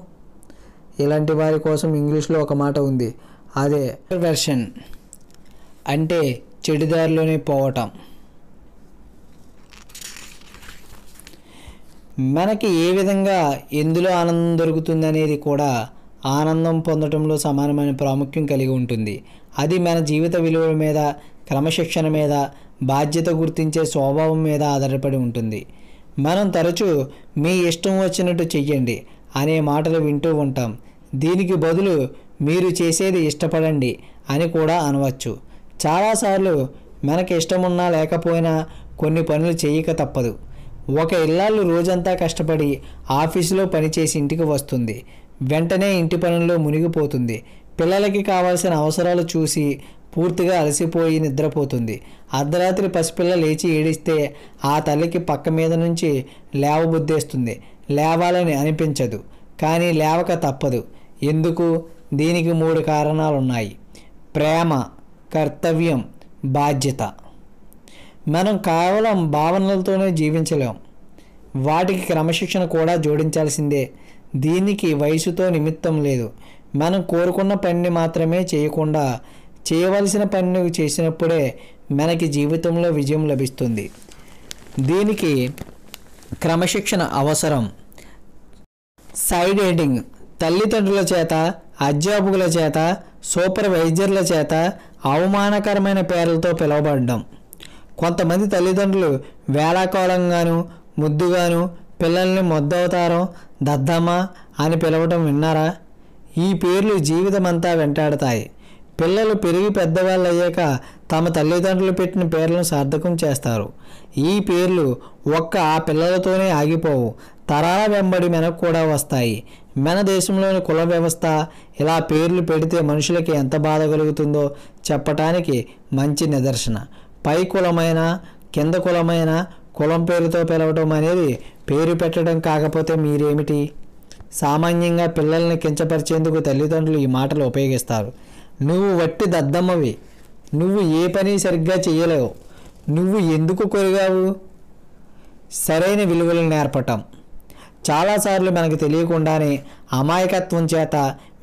ఇలాంటి వారి కోసం ఇంగ్లీష్లో ఒక మాట ఉంది అదే వెర్షన్ అంటే చెడుదారిలోనే పోవటం మనకి ఏ విధంగా ఎందులో ఆనందం దొరుకుతుంది అనేది కూడా ఆనందం పొందటంలో సమానమైన ప్రాముఖ్యం కలిగి ఉంటుంది అది మన జీవిత విలువల మీద క్రమశిక్షణ మీద బాధ్యత గుర్తించే స్వభావం మీద ఆధారపడి ఉంటుంది మనం తరచూ మీ ఇష్టం వచ్చినట్టు చెయ్యండి అనే మాటలు వింటూ ఉంటాం దీనికి బదులు మీరు చేసేది ఇష్టపడండి అని కూడా అనవచ్చు చాలాసార్లు మనకి ఇష్టమున్నా లేకపోయినా కొన్ని పనులు చేయక తప్పదు ఒక ఇల్లాలు రోజంతా కష్టపడి ఆఫీసులో పనిచేసి ఇంటికి వస్తుంది వెంటనే ఇంటి పనుల్లో మునిగిపోతుంది పిల్లలకి కావాల్సిన అవసరాలు చూసి పూర్తిగా అలసిపోయి నిద్రపోతుంది అర్ధరాత్రి పసిపిల్ల లేచి ఏడిస్తే ఆ తల్లికి పక్క మీద నుంచి లేవబుద్దేస్తుంది లేవాలని అనిపించదు కానీ లేవక తప్పదు ఎందుకు దీనికి మూడు కారణాలున్నాయి ప్రేమ కర్తవ్యం బాధ్యత మనం కేవలం భావనలతోనే జీవించలేం వాటికి క్రమశిక్షణ కూడా జోడించాల్సిందే దీనికి వయసుతో నిమిత్తం లేదు మనం కోరుకున్న పనిని మాత్రమే చేయకుండా చేయవలసిన పని చేసినప్పుడే మనకి జీవితంలో విజయం లభిస్తుంది దీనికి క్రమశిక్షణ అవసరం సైడ్ ఎడింగ్ తల్లిదండ్రుల చేత అధ్యాపకుల చేత సూపర్వైజర్ల చేత అవమానకరమైన పేర్లతో పిలువబడడం కొంతమంది తల్లిదండ్రులు వేళాకాలంగాను ముద్దుగాను పిల్లల్ని మొద్దవతారం దద్దమ్మ అని పిలవటం విన్నారా ఈ పేర్లు జీవితమంతా వెంటాడతాయి పిల్లలు పెరిగి పెద్దవాళ్ళు అయ్యాక తమ తల్లిదండ్రులు పెట్టిన పేర్లను సార్థకం చేస్తారు ఈ పేర్లు ఒక్క ఆ పిల్లలతోనే ఆగిపోవు తరాల వెంబడి మెనకు కూడా వస్తాయి మన దేశంలోని కుల వ్యవస్థ ఇలా పేర్లు పెడితే మనుషులకి ఎంత బాధ కలుగుతుందో చెప్పటానికి మంచి నిదర్శన పై కులమైన కింద కులమైన కులం పేరుతో పిలవటం అనేది పేరు పెట్టడం కాకపోతే మీరేమిటి సామాన్యంగా పిల్లల్ని కించపరిచేందుకు తల్లిదండ్రులు ఈ మాటలు ఉపయోగిస్తారు నువ్వు వట్టి దద్దమ్మవి నువ్వు ఏ పని సరిగ్గా చేయలేవు నువ్వు ఎందుకు కొరిగావు సరైన విలువలు నేర్పటం చాలాసార్లు మనకు తెలియకుండానే అమాయకత్వం చేత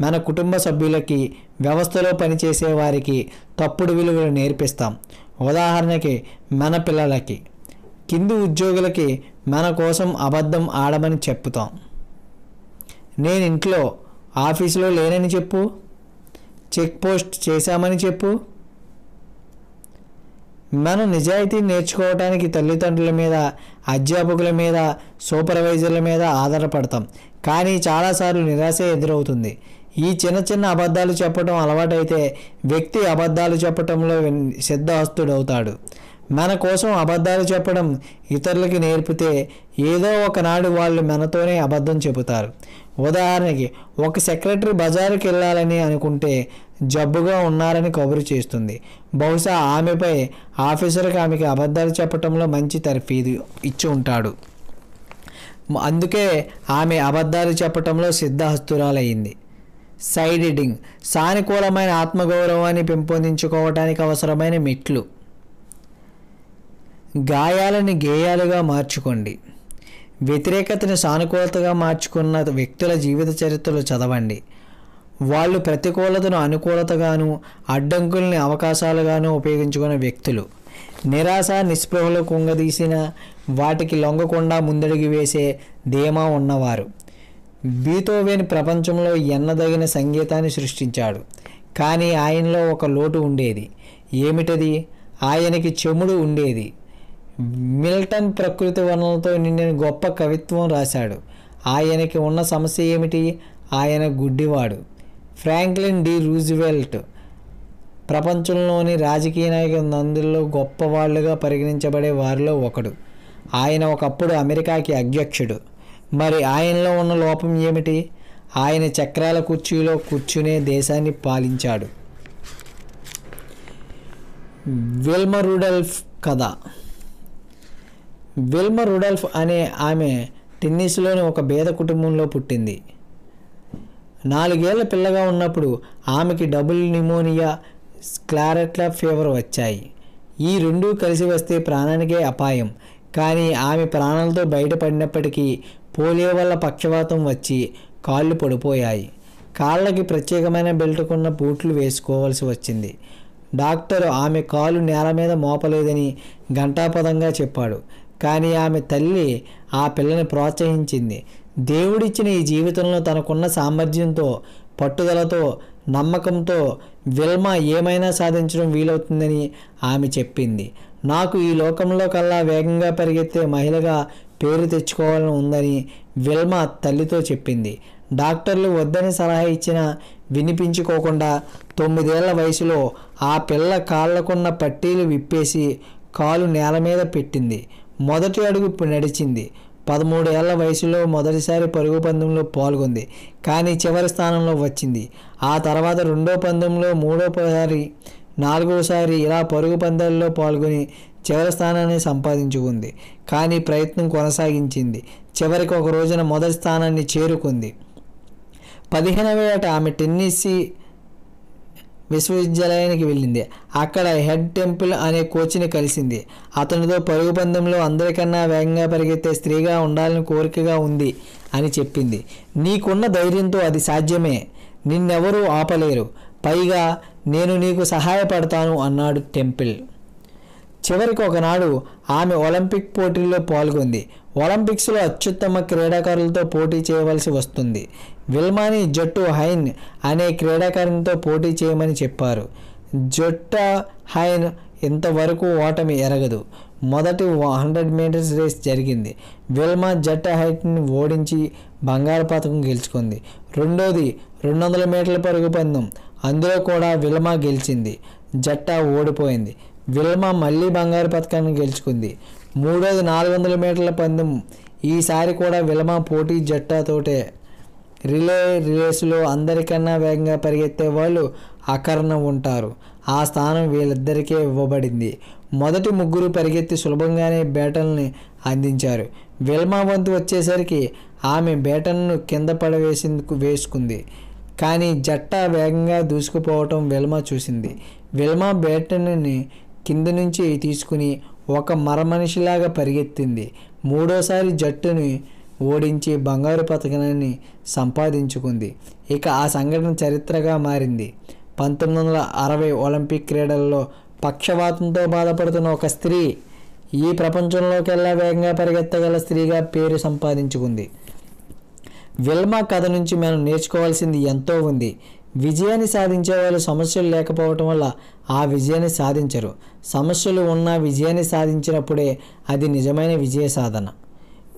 మన కుటుంబ సభ్యులకి వ్యవస్థలో పనిచేసే వారికి తప్పుడు విలువలు నేర్పిస్తాం ఉదాహరణకి మన పిల్లలకి కింది ఉద్యోగులకి మన కోసం అబద్ధం ఆడమని చెప్పుతాం నేను ఇంట్లో ఆఫీసులో లేనని చెప్పు చెక్ పోస్ట్ చేశామని చెప్పు మనం నిజాయితీ నేర్చుకోవడానికి తల్లిదండ్రుల మీద అధ్యాపకుల మీద సూపర్వైజర్ల మీద ఆధారపడతాం కానీ చాలాసార్లు నిరాశ ఎదురవుతుంది ఈ చిన్న చిన్న అబద్ధాలు చెప్పడం అలవాటైతే వ్యక్తి అబద్ధాలు చెప్పడంలో సిద్ధహస్తుడవుతాడు మన కోసం అబద్ధాలు చెప్పడం ఇతరులకి నేర్పితే ఏదో ఒకనాడు వాళ్ళు మనతోనే అబద్ధం చెబుతారు ఉదాహరణకి ఒక సెక్రటరీ బజారుకి వెళ్ళాలని అనుకుంటే జబ్బుగా ఉన్నారని కబురు చేస్తుంది బహుశా ఆమెపై ఆఫీసర్కి ఆమెకి అబద్ధాలు చెప్పడంలో మంచి తర్ఫీదు ఇచ్చి ఉంటాడు అందుకే ఆమె అబద్ధాలు చెప్పడంలో సిద్ధహస్తురాలయ్యింది సైడ్ ఎడింగ్ సానుకూలమైన ఆత్మగౌరవాన్ని పెంపొందించుకోవడానికి అవసరమైన మెట్లు గాయాలని గేయాలుగా మార్చుకోండి వ్యతిరేకతను సానుకూలతగా మార్చుకున్న వ్యక్తుల జీవిత చరిత్రలు చదవండి వాళ్ళు ప్రతికూలతను అనుకూలతగాను అడ్డంకుల్ని అవకాశాలుగాను ఉపయోగించుకునే వ్యక్తులు నిరాశ నిస్పృహలు కుంగదీసిన వాటికి లొంగకుండా ముందడిగి వేసే ధీమా ఉన్నవారు బీతోవేన్ ప్రపంచంలో ఎన్నదగిన సంగీతాన్ని సృష్టించాడు కానీ ఆయనలో ఒక లోటు ఉండేది ఏమిటది ఆయనకి చెముడు ఉండేది మిల్టన్ ప్రకృతి వనరులతో నిండిన గొప్ప కవిత్వం రాశాడు ఆయనకి ఉన్న సమస్య ఏమిటి ఆయన గుడ్డివాడు ఫ్రాంక్లిన్ డి రూజ్వెల్ట్ ప్రపంచంలోని రాజకీయ నందుల్లో గొప్పవాళ్లుగా పరిగణించబడే వారిలో ఒకడు ఆయన ఒకప్పుడు అమెరికాకి అధ్యక్షుడు మరి ఆయనలో ఉన్న లోపం ఏమిటి ఆయన చక్రాల కుర్చీలో కూర్చునే దేశాన్ని పాలించాడు విల్మ రూడల్ఫ్ కథ విల్మ రుడల్ఫ్ అనే ఆమె టెన్నిస్లోని ఒక పేద కుటుంబంలో పుట్టింది నాలుగేళ్ల పిల్లగా ఉన్నప్పుడు ఆమెకి డబుల్ నిమోనియా స్క్లారెట్ల ఫీవర్ వచ్చాయి ఈ రెండూ కలిసి వస్తే ప్రాణానికే అపాయం కానీ ఆమె ప్రాణాలతో బయటపడినప్పటికీ పోలియో వల్ల పక్షవాతం వచ్చి కాళ్ళు పడిపోయాయి కాళ్ళకి ప్రత్యేకమైన బెల్టుకున్న బూట్లు వేసుకోవాల్సి వచ్చింది డాక్టర్ ఆమె కాలు నేల మీద మోపలేదని ఘంటాపదంగా చెప్పాడు కానీ ఆమె తల్లి ఆ పిల్లని ప్రోత్సహించింది దేవుడిచ్చిన ఈ జీవితంలో తనకున్న సామర్థ్యంతో పట్టుదలతో నమ్మకంతో విల్మ ఏమైనా సాధించడం వీలవుతుందని ఆమె చెప్పింది నాకు ఈ లోకంలో కల్లా వేగంగా పరిగెత్తే మహిళగా పేరు తెచ్చుకోవాలని ఉందని విల్మ తల్లితో చెప్పింది డాక్టర్లు వద్దని సలహా ఇచ్చిన వినిపించుకోకుండా తొమ్మిదేళ్ల వయసులో ఆ పిల్ల కాళ్లకున్న పట్టీలు విప్పేసి కాలు నేల మీద పెట్టింది మొదటి అడుగు నడిచింది పదమూడు ఏళ్ల వయసులో మొదటిసారి పరుగు పందెంలో పాల్గొంది కానీ చివరి స్థానంలో వచ్చింది ఆ తర్వాత రెండో పందెంలో మూడోసారి నాలుగోసారి ఇలా పరుగు పందాల్లో పాల్గొని చివరి స్థానాన్ని సంపాదించుకుంది కానీ ప్రయత్నం కొనసాగించింది చివరికి ఒక రోజున మొదటి స్థానాన్ని చేరుకుంది పదిహేనవ ఏట ఆమె టెన్నిసీ విశ్వవిద్యాలయానికి వెళ్ళింది అక్కడ హెడ్ టెంపుల్ అనే కోచ్ని కలిసింది అతనితో పరుగు పందెంలో అందరికన్నా వేగంగా పరిగెత్తే స్త్రీగా ఉండాలని కోరికగా ఉంది అని చెప్పింది నీకున్న ధైర్యంతో అది సాధ్యమే నిన్నెవరూ ఆపలేరు పైగా నేను నీకు సహాయపడతాను అన్నాడు టెంపుల్ చివరికి ఒకనాడు ఆమె ఒలింపిక్ పోటీల్లో పాల్గొంది ఒలింపిక్స్లో అత్యుత్తమ క్రీడాకారులతో పోటీ చేయవలసి వస్తుంది విల్మాని జట్టు హైన్ అనే క్రీడాకారునితో పోటీ చేయమని చెప్పారు జొట్ట హైన్ ఇంతవరకు ఓటమి ఎరగదు మొదటి హండ్రెడ్ మీటర్స్ రేస్ జరిగింది విల్మా జట్ట హైట్ని ఓడించి బంగారు పథకం గెలుచుకుంది రెండోది రెండు వందల మీటర్ల పరుగు పందెం అందులో కూడా విల్మా గెలిచింది జట్ట ఓడిపోయింది విల్మా మళ్ళీ బంగారు పథకాన్ని గెలుచుకుంది మూడోది నాలుగు వందల మీటర్ల పందెం ఈసారి కూడా విల్మా పోటీ జట్టాతోటే రిలే రిలేస్లో అందరికన్నా వేగంగా పరిగెత్తే వాళ్ళు అకర్ణ ఉంటారు ఆ స్థానం వీళ్ళిద్దరికే ఇవ్వబడింది మొదటి ముగ్గురు పరిగెత్తి సులభంగానే బేటల్ని అందించారు విల్మా వంతు వచ్చేసరికి ఆమె బేటన్ను కింద పడవేసేందుకు వేసుకుంది కానీ జట్ట వేగంగా దూసుకుపోవటం విల్మా చూసింది విల్మా బేటన్ని కింద నుంచి తీసుకుని ఒక మరమనిషిలాగా పరిగెత్తింది మూడోసారి జట్టుని ఓడించి బంగారు పథకాన్ని సంపాదించుకుంది ఇక ఆ సంఘటన చరిత్రగా మారింది పంతొమ్మిది వందల అరవై ఒలింపిక్ క్రీడల్లో పక్షవాతంతో బాధపడుతున్న ఒక స్త్రీ ఈ ప్రపంచంలోకెల్లా వేగంగా పరిగెత్తగల స్త్రీగా పేరు సంపాదించుకుంది విల్మా కథ నుంచి మనం నేర్చుకోవాల్సింది ఎంతో ఉంది విజయాన్ని సాధించే వాళ్ళు సమస్యలు లేకపోవటం వల్ల ఆ విజయాన్ని సాధించరు సమస్యలు ఉన్న విజయాన్ని సాధించినప్పుడే అది నిజమైన విజయ సాధన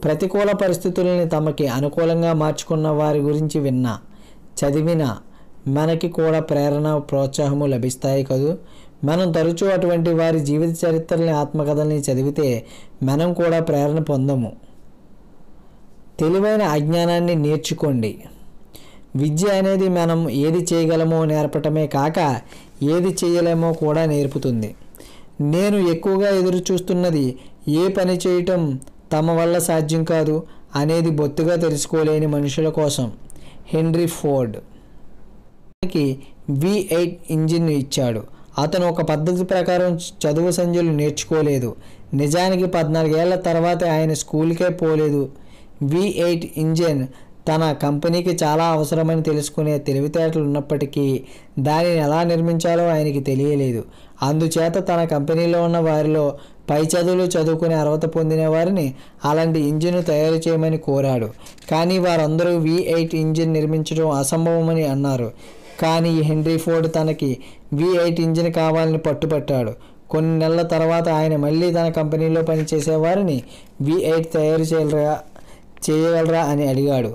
ప్రతికూల పరిస్థితుల్ని తమకి అనుకూలంగా మార్చుకున్న వారి గురించి విన్నా చదివిన మనకి కూడా ప్రేరణ ప్రోత్సాహము లభిస్తాయి కదూ మనం తరచూ అటువంటి వారి జీవిత చరిత్రల్ని ఆత్మకథల్ని చదివితే మనం కూడా ప్రేరణ పొందము తెలివైన అజ్ఞానాన్ని నేర్చుకోండి విద్య అనేది మనం ఏది చేయగలమో నేర్పటమే కాక ఏది చేయలేమో కూడా నేర్పుతుంది నేను ఎక్కువగా ఎదురు చూస్తున్నది ఏ పని చేయటం తమ వల్ల సాధ్యం కాదు అనేది బొత్తుగా తెలుసుకోలేని మనుషుల కోసం హెన్రీ ఫోర్డ్ అతనికి వి ఎయిట్ ఇంజిన్ ఇచ్చాడు అతను ఒక పద్ధతి ప్రకారం చదువు సంజలు నేర్చుకోలేదు నిజానికి పద్నాలుగేళ్ల తర్వాత ఆయన స్కూల్కే పోలేదు వి ఎయిట్ ఇంజిన్ తన కంపెనీకి చాలా అవసరమని తెలుసుకునే తెలివితేటలు ఉన్నప్పటికీ దానిని ఎలా నిర్మించాలో ఆయనకి తెలియలేదు అందుచేత తన కంపెనీలో ఉన్న వారిలో పై చదువులు చదువుకునే అర్హత పొందిన వారిని అలాంటి ఇంజిన్ను తయారు చేయమని కోరాడు కానీ వారందరూ వి ఎయిట్ ఇంజిన్ నిర్మించడం అసంభవమని అన్నారు కానీ హెన్రీ ఫోర్డ్ తనకి వి ఎయిట్ ఇంజిన్ కావాలని పట్టుపట్టాడు కొన్ని నెలల తర్వాత ఆయన మళ్ళీ తన కంపెనీలో పనిచేసే వారిని వి ఎయిట్ తయారు చేయరా చేయగలరా అని అడిగాడు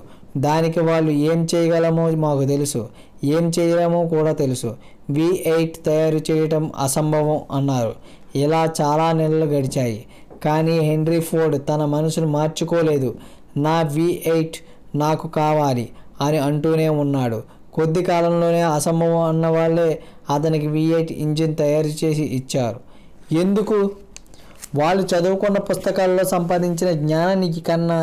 దానికి వాళ్ళు ఏం చేయగలమో మాకు తెలుసు ఏం చేయలేమో కూడా తెలుసు వి ఎయిట్ తయారు చేయటం అసంభవం అన్నారు ఇలా చాలా నెలలు గడిచాయి కానీ హెన్రీ ఫోర్డ్ తన మనసును మార్చుకోలేదు నా వి ఎయిట్ నాకు కావాలి అని అంటూనే ఉన్నాడు కొద్ది కాలంలోనే అసంభవం అన్న వాళ్ళే అతనికి వి ఎయిట్ ఇంజిన్ తయారు చేసి ఇచ్చారు ఎందుకు వాళ్ళు చదువుకున్న పుస్తకాల్లో సంపాదించిన జ్ఞానానికి కన్నా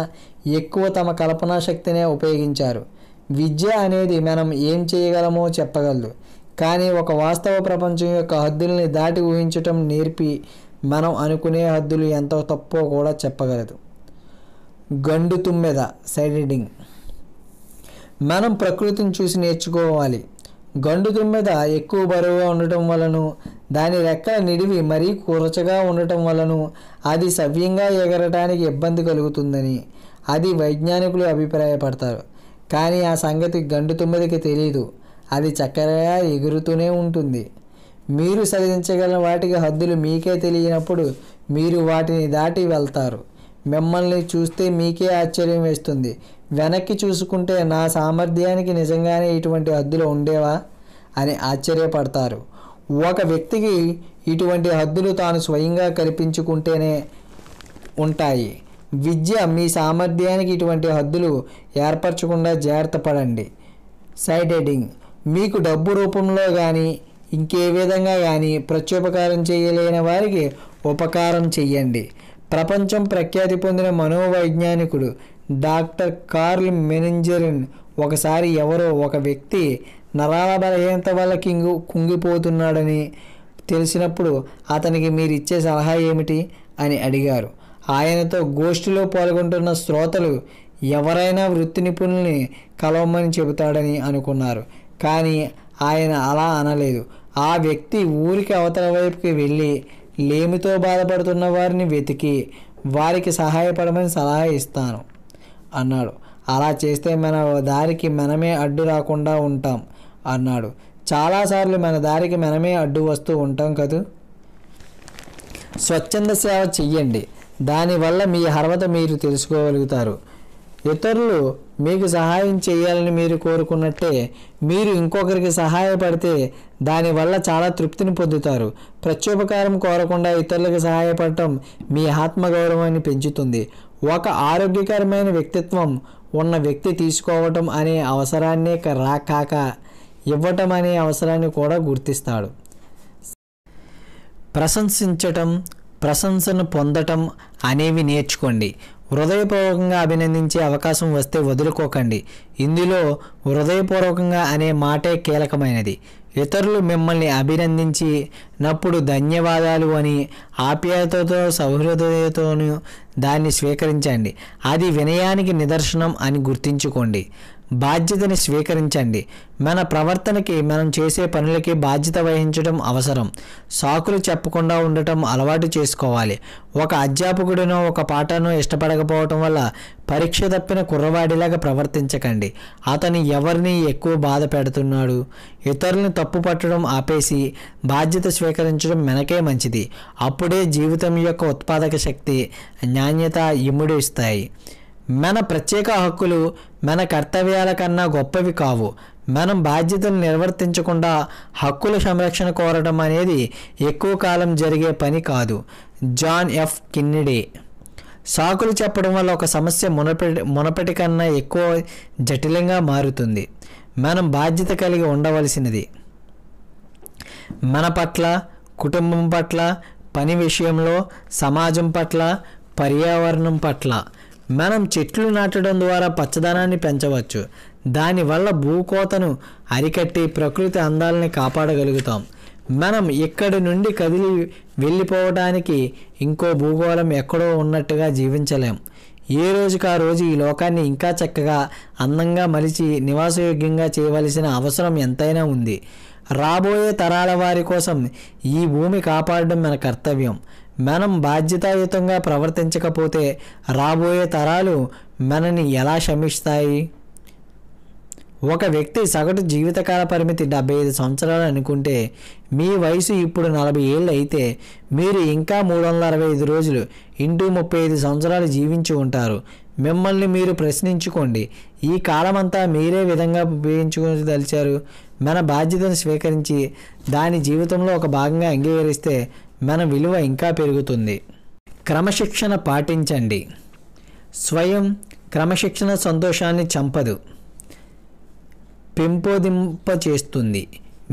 ఎక్కువ తమ కల్పనా శక్తినే ఉపయోగించారు విద్య అనేది మనం ఏం చేయగలమో చెప్పగలదు కానీ ఒక వాస్తవ ప్రపంచం యొక్క హద్దుల్ని దాటి ఊహించటం నేర్పి మనం అనుకునే హద్దులు ఎంత తప్పో కూడా చెప్పగలదు గండు తుమ్మెద సైడింగ్ మనం ప్రకృతిని చూసి నేర్చుకోవాలి గండు తుమ్మెద ఎక్కువ బరువుగా ఉండటం వలను దాని రెక్కల నిడివి మరీ కూరచగా ఉండటం వలను అది సవ్యంగా ఎగరటానికి ఇబ్బంది కలుగుతుందని అది వైజ్ఞానికులు అభిప్రాయపడతారు కానీ ఆ సంగతి గండు తుమ్మెదకి తెలియదు అది చక్కగా ఎగురుతూనే ఉంటుంది మీరు సాధించగల వాటికి హద్దులు మీకే తెలియనప్పుడు మీరు వాటిని దాటి వెళ్తారు మిమ్మల్ని చూస్తే మీకే ఆశ్చర్యం వేస్తుంది వెనక్కి చూసుకుంటే నా సామర్థ్యానికి నిజంగానే ఇటువంటి హద్దులు ఉండేవా అని ఆశ్చర్యపడతారు ఒక వ్యక్తికి ఇటువంటి హద్దులు తాను స్వయంగా కల్పించుకుంటేనే ఉంటాయి విద్య మీ సామర్థ్యానికి ఇటువంటి హద్దులు ఏర్పరచకుండా జాగ్రత్త పడండి సైడ్ సైడెడింగ్ మీకు డబ్బు రూపంలో కానీ ఇంకే విధంగా కానీ ప్రత్యుపకారం చేయలేని వారికి ఉపకారం చెయ్యండి ప్రపంచం ప్రఖ్యాతి పొందిన మనోవైజ్ఞానికుడు డాక్టర్ కార్ల్ మెనింజరిన్ ఒకసారి ఎవరో ఒక వ్యక్తి నరాల బలహీనత వల్ల కింగు కుంగిపోతున్నాడని తెలిసినప్పుడు అతనికి మీరు ఇచ్చే సలహా ఏమిటి అని అడిగారు ఆయనతో గోష్ఠిలో పాల్గొంటున్న శ్రోతలు ఎవరైనా వృత్తి నిపుణుల్ని కలవమని చెబుతాడని అనుకున్నారు కానీ ఆయన అలా అనలేదు ఆ వ్యక్తి ఊరికి అవతల వైపుకి వెళ్ళి లేమితో బాధపడుతున్న వారిని వెతికి వారికి సహాయపడమని సలహా ఇస్తాను అన్నాడు అలా చేస్తే మన దారికి మనమే అడ్డు రాకుండా ఉంటాం అన్నాడు చాలాసార్లు మన దారికి మనమే అడ్డు వస్తూ ఉంటాం కదూ స్వచ్ఛంద సేవ చెయ్యండి దానివల్ల మీ అర్హత మీరు తెలుసుకోగలుగుతారు ఇతరులు మీకు సహాయం చేయాలని మీరు కోరుకున్నట్టే మీరు ఇంకొకరికి సహాయపడితే దానివల్ల చాలా తృప్తిని పొందుతారు ప్రత్యోపకారం కోరకుండా ఇతరులకు సహాయపడటం మీ ఆత్మగౌరవాన్ని పెంచుతుంది ఒక ఆరోగ్యకరమైన వ్యక్తిత్వం ఉన్న వ్యక్తి తీసుకోవటం అనే అవసరాన్నే కాక ఇవ్వటం అనే అవసరాన్ని కూడా గుర్తిస్తాడు ప్రశంసించటం ప్రశంసను పొందటం అనేవి నేర్చుకోండి హృదయపూర్వకంగా అభినందించే అవకాశం వస్తే వదులుకోకండి ఇందులో హృదయపూర్వకంగా అనే మాటే కీలకమైనది ఇతరులు మిమ్మల్ని అభినందించి నప్పుడు ధన్యవాదాలు అని ఆప్యాయతతో సౌహృదయతోనూ దాన్ని స్వీకరించండి అది వినయానికి నిదర్శనం అని గుర్తించుకోండి బాధ్యతని స్వీకరించండి మన ప్రవర్తనకి మనం చేసే పనులకి బాధ్యత వహించడం అవసరం సాకులు చెప్పకుండా ఉండటం అలవాటు చేసుకోవాలి ఒక అధ్యాపకుడినో ఒక పాఠనో ఇష్టపడకపోవటం వల్ల పరీక్ష తప్పిన కుర్రవాడిలాగా ప్రవర్తించకండి అతను ఎవరిని ఎక్కువ బాధ పెడుతున్నాడు ఇతరులను తప్పు పట్టడం ఆపేసి బాధ్యత స్వీకరించడం మనకే మంచిది అప్పుడే జీవితం యొక్క ఉత్పాదక శక్తి నాణ్యత ఇముడు ఇస్తాయి మన ప్రత్యేక హక్కులు మన కర్తవ్యాల కన్నా గొప్పవి కావు మనం బాధ్యతను నిర్వర్తించకుండా హక్కుల సంరక్షణ కోరడం అనేది ఎక్కువ కాలం జరిగే పని కాదు జాన్ ఎఫ్ కిన్నిడే సాకులు చెప్పడం వల్ల ఒక సమస్య మునపటి మునపటి కన్నా ఎక్కువ జటిలంగా మారుతుంది మనం బాధ్యత కలిగి ఉండవలసినది మన పట్ల కుటుంబం పట్ల పని విషయంలో సమాజం పట్ల పర్యావరణం పట్ల మనం చెట్లు నాటడం ద్వారా పచ్చదనాన్ని పెంచవచ్చు దానివల్ల భూకోతను అరికట్టి ప్రకృతి అందాలని కాపాడగలుగుతాం మనం ఇక్కడి నుండి కదిలి వెళ్ళిపోవడానికి ఇంకో భూగోళం ఎక్కడో ఉన్నట్టుగా జీవించలేం ఏ రోజుకి ఆ రోజు ఈ లోకాన్ని ఇంకా చక్కగా అందంగా మలిచి నివాసయోగ్యంగా చేయవలసిన అవసరం ఎంతైనా ఉంది రాబోయే తరాల వారి కోసం ఈ భూమి కాపాడడం మన కర్తవ్యం మనం బాధ్యతాయుతంగా ప్రవర్తించకపోతే రాబోయే తరాలు మనని ఎలా క్షమిస్తాయి ఒక వ్యక్తి సగటు జీవితకాల పరిమితి డెబ్బై ఐదు సంవత్సరాలు అనుకుంటే మీ వయసు ఇప్పుడు నలభై ఏళ్ళు అయితే మీరు ఇంకా మూడు వందల అరవై ఐదు రోజులు ఇంటూ ముప్పై ఐదు సంవత్సరాలు జీవించి ఉంటారు మిమ్మల్ని మీరు ప్రశ్నించుకోండి ఈ కాలమంతా మీరే విధంగా ఉపయోగించుకోదలిచారు మన బాధ్యతను స్వీకరించి దాని జీవితంలో ఒక భాగంగా అంగీకరిస్తే మన విలువ ఇంకా పెరుగుతుంది క్రమశిక్షణ పాటించండి స్వయం క్రమశిక్షణ సంతోషాన్ని చంపదు పెంపొదింప చేస్తుంది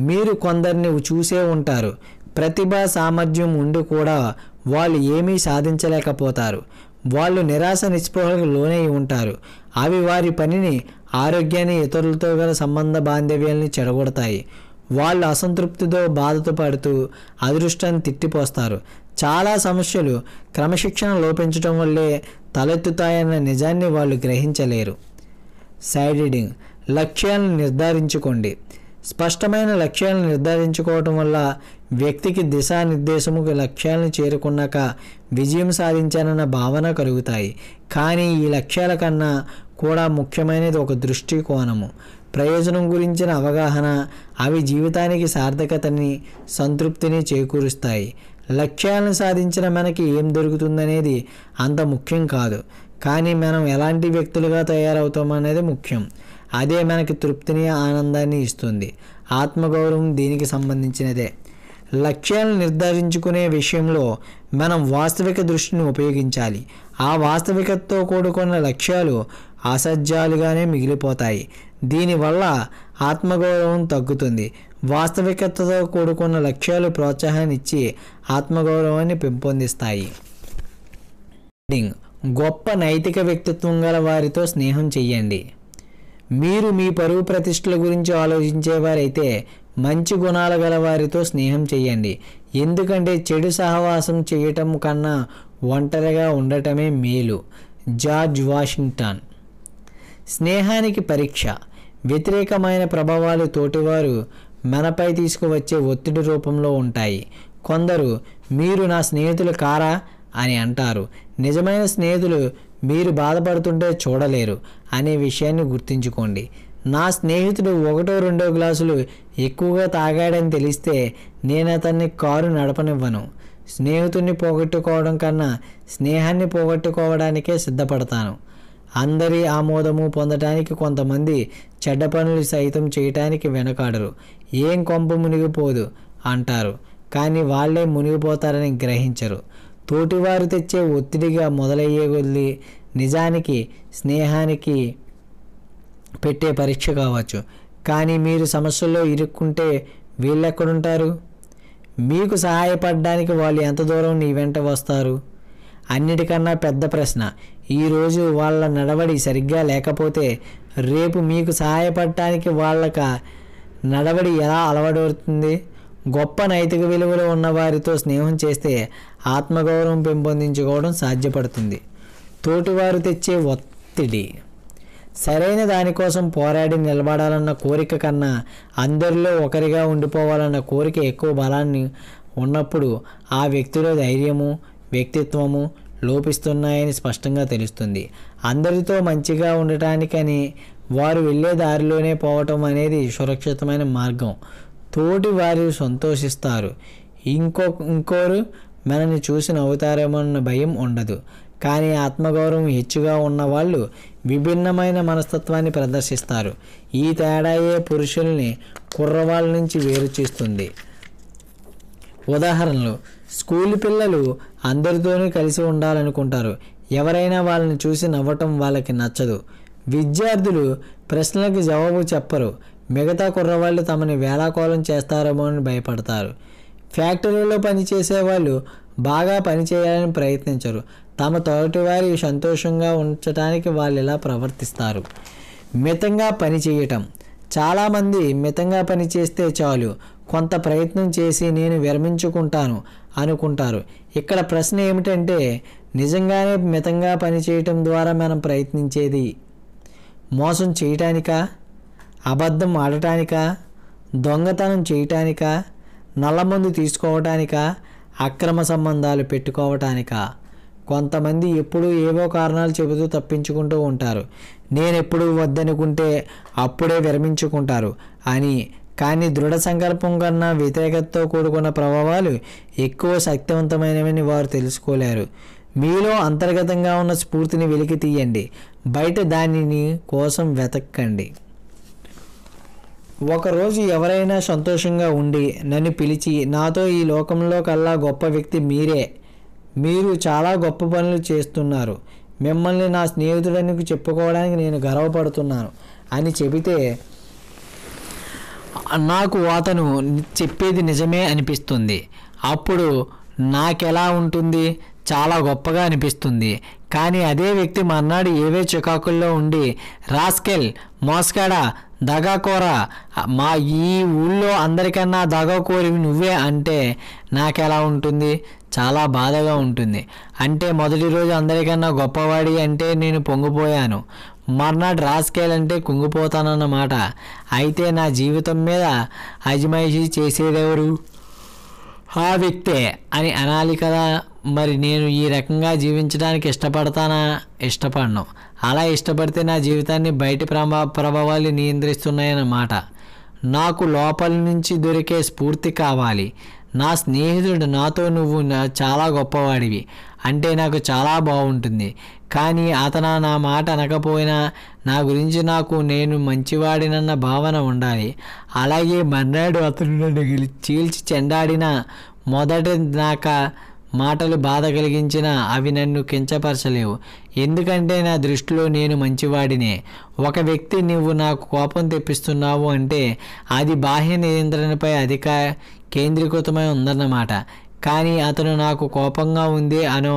మీరు కొందరిని చూసే ఉంటారు ప్రతిభ సామర్థ్యం ఉండి కూడా వాళ్ళు ఏమీ సాధించలేకపోతారు వాళ్ళు నిరాశ నిస్పృహలకు లోనై ఉంటారు అవి వారి పనిని ఆరోగ్యాన్ని ఇతరులతో గల సంబంధ బాంధవ్యాల్ని చెడగొడతాయి వాళ్ళు అసంతృప్తితో బాధతో పడుతూ అదృష్టాన్ని తిట్టిపోస్తారు చాలా సమస్యలు క్రమశిక్షణ లోపించడం వల్లే తలెత్తుతాయన్న నిజాన్ని వాళ్ళు గ్రహించలేరు సైడ్ రీడింగ్ లక్ష్యాలను నిర్ధారించుకోండి స్పష్టమైన లక్ష్యాలను నిర్ధారించుకోవటం వల్ల వ్యక్తికి దిశానిర్దేశము లక్ష్యాలను చేరుకున్నాక విజయం సాధించానన్న భావన కలుగుతాయి కానీ ఈ లక్ష్యాల కన్నా కూడా ముఖ్యమైనది ఒక దృష్టికోణము ప్రయోజనం గురించిన అవగాహన అవి జీవితానికి సార్థకతని సంతృప్తిని చేకూరుస్తాయి లక్ష్యాలను సాధించిన మనకి ఏం దొరుకుతుందనేది అంత ముఖ్యం కాదు కానీ మనం ఎలాంటి వ్యక్తులుగా తయారవుతామనేది ముఖ్యం అదే మనకి తృప్తిని ఆనందాన్ని ఇస్తుంది ఆత్మగౌరవం దీనికి సంబంధించినదే లక్ష్యాలను నిర్ధారించుకునే విషయంలో మనం వాస్తవిక దృష్టిని ఉపయోగించాలి ఆ వాస్తవికతతో కూడుకున్న లక్ష్యాలు అసజ్జాలుగానే మిగిలిపోతాయి దీనివల్ల ఆత్మగౌరవం తగ్గుతుంది వాస్తవికతతో కూడుకున్న లక్ష్యాలు ప్రోత్సాహాన్ని ఇచ్చి ఆత్మగౌరవాన్ని పెంపొందిస్తాయి గొప్ప నైతిక వ్యక్తిత్వం గల వారితో స్నేహం చెయ్యండి మీరు మీ పరువు ప్రతిష్టల గురించి ఆలోచించేవారైతే మంచి గుణాలు గల వారితో స్నేహం చేయండి ఎందుకంటే చెడు సహవాసం చేయటం కన్నా ఒంటరిగా ఉండటమే మేలు జార్జ్ వాషింగ్టన్ స్నేహానికి పరీక్ష వ్యతిరేకమైన ప్రభావాలు తోటివారు మనపై తీసుకువచ్చే ఒత్తిడి రూపంలో ఉంటాయి కొందరు మీరు నా స్నేహితులు కారా అని అంటారు నిజమైన స్నేహితులు మీరు బాధపడుతుంటే చూడలేరు అనే విషయాన్ని గుర్తుంచుకోండి నా స్నేహితుడు ఒకటో రెండో గ్లాసులు ఎక్కువగా తాగాడని తెలిస్తే నేను అతన్ని కారు నడపనివ్వను స్నేహితుడిని పోగొట్టుకోవడం కన్నా స్నేహాన్ని పోగొట్టుకోవడానికే సిద్ధపడతాను అందరి ఆమోదము పొందటానికి కొంతమంది చెడ్డ పనులు సైతం చేయటానికి వెనకాడరు ఏం కొంప మునిగిపోదు అంటారు కానీ వాళ్ళే మునిగిపోతారని గ్రహించరు తోటివారు తెచ్చే ఒత్తిడిగా మొదలయ్యే కొద్ది నిజానికి స్నేహానికి పెట్టే పరీక్ష కావచ్చు కానీ మీరు సమస్యల్లో ఇరుక్కుంటే వీళ్ళెక్కడుంటారు మీకు సహాయపడడానికి వాళ్ళు ఎంత దూరం నీ వెంట వస్తారు అన్నిటికన్నా పెద్ద ప్రశ్న ఈరోజు వాళ్ళ నడవడి సరిగ్గా లేకపోతే రేపు మీకు సహాయపడటానికి వాళ్ళక నడవడి ఎలా అలవడవుతుంది గొప్ప నైతిక విలువలు ఉన్నవారితో స్నేహం చేస్తే ఆత్మగౌరవం పెంపొందించుకోవడం సాధ్యపడుతుంది తోటివారు తెచ్చే ఒత్తిడి సరైన దానికోసం పోరాడి నిలబడాలన్న కోరిక కన్నా అందరిలో ఒకరిగా ఉండిపోవాలన్న కోరిక ఎక్కువ బలాన్ని ఉన్నప్పుడు ఆ వ్యక్తిలో ధైర్యము వ్యక్తిత్వము లోపిస్తున్నాయని స్పష్టంగా తెలుస్తుంది అందరితో మంచిగా ఉండటానికని వారు వెళ్ళే దారిలోనే పోవటం అనేది సురక్షితమైన మార్గం తోటి వారు సంతోషిస్తారు ఇంకో ఇంకోరు మనని చూసి నవ్వుతారేమోన్న భయం ఉండదు కానీ ఆత్మగౌరవం హెచ్చుగా ఉన్నవాళ్ళు విభిన్నమైన మనస్తత్వాన్ని ప్రదర్శిస్తారు ఈ తేడాయే పురుషుల్ని కుర్రవాళ్ళ నుంచి వేరు చేస్తుంది ఉదాహరణలు స్కూల్ పిల్లలు అందరితోనే కలిసి ఉండాలనుకుంటారు ఎవరైనా వాళ్ళని చూసి నవ్వటం వాళ్ళకి నచ్చదు విద్యార్థులు ప్రశ్నలకు జవాబు చెప్పరు మిగతా కుర్రవాళ్ళు తమని వేలాకోలం చేస్తారేమో అని భయపడతారు ఫ్యాక్టరీలో పనిచేసే వాళ్ళు బాగా పనిచేయాలని ప్రయత్నించరు తమ తోటివారి సంతోషంగా ఉంచడానికి వాళ్ళు ఇలా ప్రవర్తిస్తారు మితంగా పని చేయటం చాలామంది మితంగా పనిచేస్తే చాలు కొంత ప్రయత్నం చేసి నేను విరమించుకుంటాను అనుకుంటారు ఇక్కడ ప్రశ్న ఏమిటంటే నిజంగానే మితంగా పనిచేయటం ద్వారా మనం ప్రయత్నించేది మోసం చేయటానికా అబద్ధం ఆడటానికా దొంగతనం చేయటానికా నల్లమందు తీసుకోవటానికా అక్రమ సంబంధాలు పెట్టుకోవటానికా కొంతమంది ఎప్పుడూ ఏవో కారణాలు చెబుతూ తప్పించుకుంటూ ఉంటారు నేను ఎప్పుడు వద్దనుకుంటే అప్పుడే విరమించుకుంటారు అని కానీ దృఢ సంకల్పం కన్నా వ్యతిరేకతతో కూడుకున్న ప్రభావాలు ఎక్కువ శక్తివంతమైనవని వారు తెలుసుకోలేరు మీలో అంతర్గతంగా ఉన్న స్ఫూర్తిని వెలికి తీయండి బయట దానిని కోసం వెతక్కండి ఒకరోజు ఎవరైనా సంతోషంగా ఉండి నన్ను పిలిచి నాతో ఈ లోకంలో కల్లా గొప్ప వ్యక్తి మీరే మీరు చాలా గొప్ప పనులు చేస్తున్నారు మిమ్మల్ని నా స్నేహితుడని చెప్పుకోవడానికి నేను గర్వపడుతున్నాను అని చెబితే నాకు అతను చెప్పేది నిజమే అనిపిస్తుంది అప్పుడు నాకెలా ఉంటుంది చాలా గొప్పగా అనిపిస్తుంది కానీ అదే వ్యక్తి మర్నాడు ఏవే చికాకుల్లో ఉండి రాస్కెల్ మోస్కాడ దగాకోర మా ఈ ఊళ్ళో అందరికన్నా దగాకోరి నువ్వే అంటే నాకెలా ఉంటుంది చాలా బాధగా ఉంటుంది అంటే మొదటి రోజు అందరికన్నా గొప్పవాడి అంటే నేను పొంగిపోయాను మర్నాడు రాసుకేలంటే కుంగిపోతానన్నమాట అయితే నా జీవితం మీద అజమాయిషి చేసేదెవరు ఆ వ్యక్తే అని అనాలి కదా మరి నేను ఈ రకంగా జీవించడానికి ఇష్టపడతానా ఇష్టపడను అలా ఇష్టపడితే నా జీవితాన్ని బయటి ప్రభా ప్రభావాలు నియంత్రిస్తున్నాయన్నమాట నాకు లోపల నుంచి దొరికే స్ఫూర్తి కావాలి నా స్నేహితుడు నాతో నువ్వు చాలా గొప్పవాడివి అంటే నాకు చాలా బాగుంటుంది కానీ అతను నా మాట అనకపోయినా నా గురించి నాకు నేను మంచివాడినన్న భావన ఉండాలి అలాగే మర్నాడు అతను నన్ను చీల్చి చెండాడిన మొదటి నాక మాటలు బాధ కలిగించినా అవి నన్ను కించపరచలేవు ఎందుకంటే నా దృష్టిలో నేను మంచివాడినే ఒక వ్యక్తి నువ్వు నాకు కోపం తెప్పిస్తున్నావు అంటే అది బాహ్య నియంత్రణపై అధిక కేంద్రీకృతమై ఉందన్నమాట కానీ అతను నాకు కోపంగా ఉంది అనో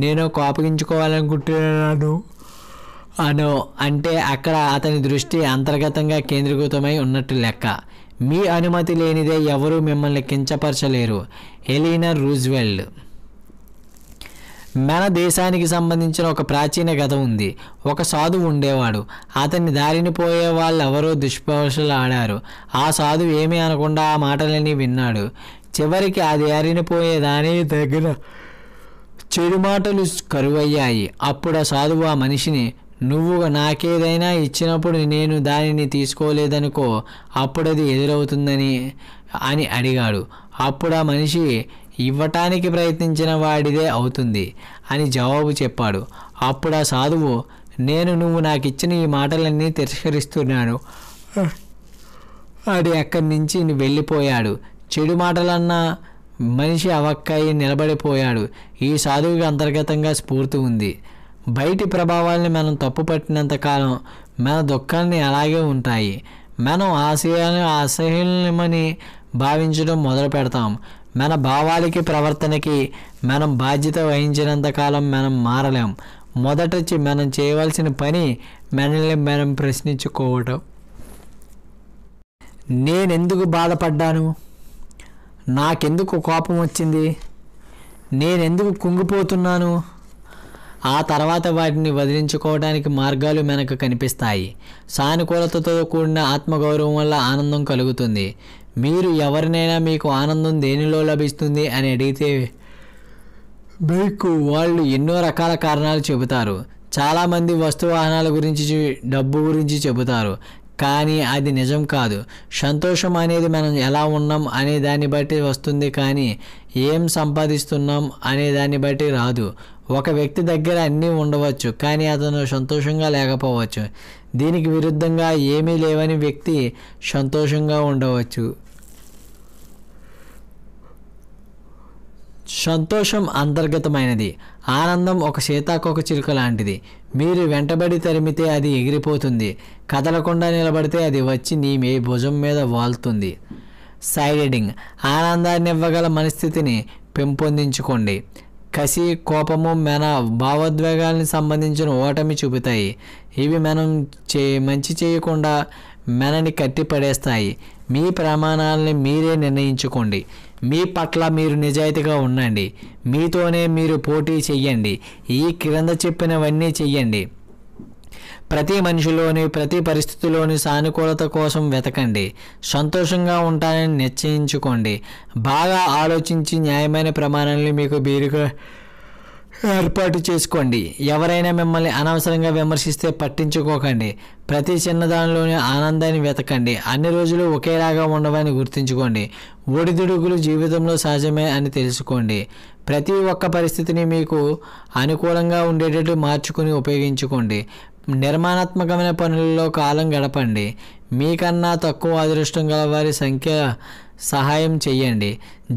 నేను కోపగించుకోవాలనుకుంటున్నాను అను అంటే అక్కడ అతని దృష్టి అంతర్గతంగా కేంద్రీకృతమై ఉన్నట్టు లెక్క మీ అనుమతి లేనిదే ఎవరూ మిమ్మల్ని కించపరచలేరు ఎలీనా రూజ్వెల్డ్ మన దేశానికి సంబంధించిన ఒక ప్రాచీన కథ ఉంది ఒక సాధువు ఉండేవాడు అతన్ని దారిని పోయే వాళ్ళు ఎవరో దుష్పవశలు ఆడారు ఆ సాధువు ఏమీ అనకుండా ఆ మాటలని విన్నాడు చివరికి ఆ దారిని పోయే దాని దగ్గర చెడు మాటలు కరువయ్యాయి అప్పుడు ఆ సాధువు ఆ మనిషిని నువ్వు నాకేదైనా ఇచ్చినప్పుడు నేను దానిని తీసుకోలేదనుకో అప్పుడది ఎదురవుతుందని అని అడిగాడు అప్పుడు ఆ మనిషి ఇవ్వటానికి ప్రయత్నించిన వాడిదే అవుతుంది అని జవాబు చెప్పాడు అప్పుడు ఆ సాధువు నేను నువ్వు నాకు ఇచ్చిన ఈ మాటలన్నీ తిరస్కరిస్తున్నాను అది అక్కడి నుంచి వెళ్ళిపోయాడు చెడు మాటలన్నా మనిషి అవక్కాయి నిలబడిపోయాడు ఈ సాధువుకి అంతర్గతంగా స్ఫూర్తి ఉంది బయటి ప్రభావాల్ని మనం తప్పుపట్టినంత కాలం మన దుఃఖాన్ని అలాగే ఉంటాయి మనం ఆశయాన్ని అసహ్యమని భావించడం మొదలు పెడతాం మన భావాలకి ప్రవర్తనకి మనం బాధ్యత వహించినంత కాలం మనం మారలేం మొదట మనం చేయవలసిన పని మనల్ని మనం ప్రశ్నించుకోవటం నేనెందుకు బాధపడ్డాను నాకెందుకు కోపం వచ్చింది నేనెందుకు కుంగిపోతున్నాను ఆ తర్వాత వాటిని వదిలించుకోవడానికి మార్గాలు మనకు కనిపిస్తాయి సానుకూలతతో కూడిన ఆత్మగౌరవం వల్ల ఆనందం కలుగుతుంది మీరు ఎవరినైనా మీకు ఆనందం దేనిలో లభిస్తుంది అని అడిగితే మీకు వాళ్ళు ఎన్నో రకాల కారణాలు చెబుతారు చాలామంది వస్తు వాహనాల గురించి డబ్బు గురించి చెబుతారు కానీ అది నిజం కాదు సంతోషం అనేది మనం ఎలా ఉన్నాం అనే దాన్ని బట్టి వస్తుంది కానీ ఏం సంపాదిస్తున్నాం అనే దాన్ని బట్టి రాదు ఒక వ్యక్తి దగ్గర అన్నీ ఉండవచ్చు కానీ అతను సంతోషంగా లేకపోవచ్చు దీనికి విరుద్ధంగా ఏమీ లేవని వ్యక్తి సంతోషంగా ఉండవచ్చు సంతోషం అంతర్గతమైనది ఆనందం ఒక సీతాకొక చిలుక లాంటిది మీరు వెంటబడి తరిమితే అది ఎగిరిపోతుంది కదలకుండా నిలబడితే అది వచ్చి నీ మీ భుజం మీద వాల్తుంది సైడెడింగ్ ఆనందాన్ని ఇవ్వగల మనస్థితిని పెంపొందించుకోండి కసి కోపము మన భావోద్వేగాలకు సంబంధించిన ఓటమి చూపుతాయి ఇవి మనం చే మంచి చేయకుండా మనని కట్టిపడేస్తాయి మీ ప్రమాణాలని మీరే నిర్ణయించుకోండి మీ పట్ల మీరు నిజాయితీగా ఉండండి మీతోనే మీరు పోటీ చెయ్యండి ఈ క్రింద చెప్పినవన్నీ చెయ్యండి ప్రతి మనిషిలోని ప్రతి పరిస్థితిలోని సానుకూలత కోసం వెతకండి సంతోషంగా ఉంటానని నిశ్చయించుకోండి బాగా ఆలోచించి న్యాయమైన ప్రమాణాలను మీకు బీరుగా ఏర్పాటు చేసుకోండి ఎవరైనా మిమ్మల్ని అనవసరంగా విమర్శిస్తే పట్టించుకోకండి ప్రతి చిన్నదానిలోని ఆనందాన్ని వెతకండి అన్ని రోజులు ఒకేలాగా ఉండవని గుర్తుంచుకోండి ఒడిదుడుగులు జీవితంలో సహజమే అని తెలుసుకోండి ప్రతి ఒక్క పరిస్థితిని మీకు అనుకూలంగా ఉండేటట్టు మార్చుకుని ఉపయోగించుకోండి నిర్మాణాత్మకమైన పనులలో కాలం గడపండి మీకన్నా తక్కువ అదృష్టం గల వారి సంఖ్య సహాయం చేయండి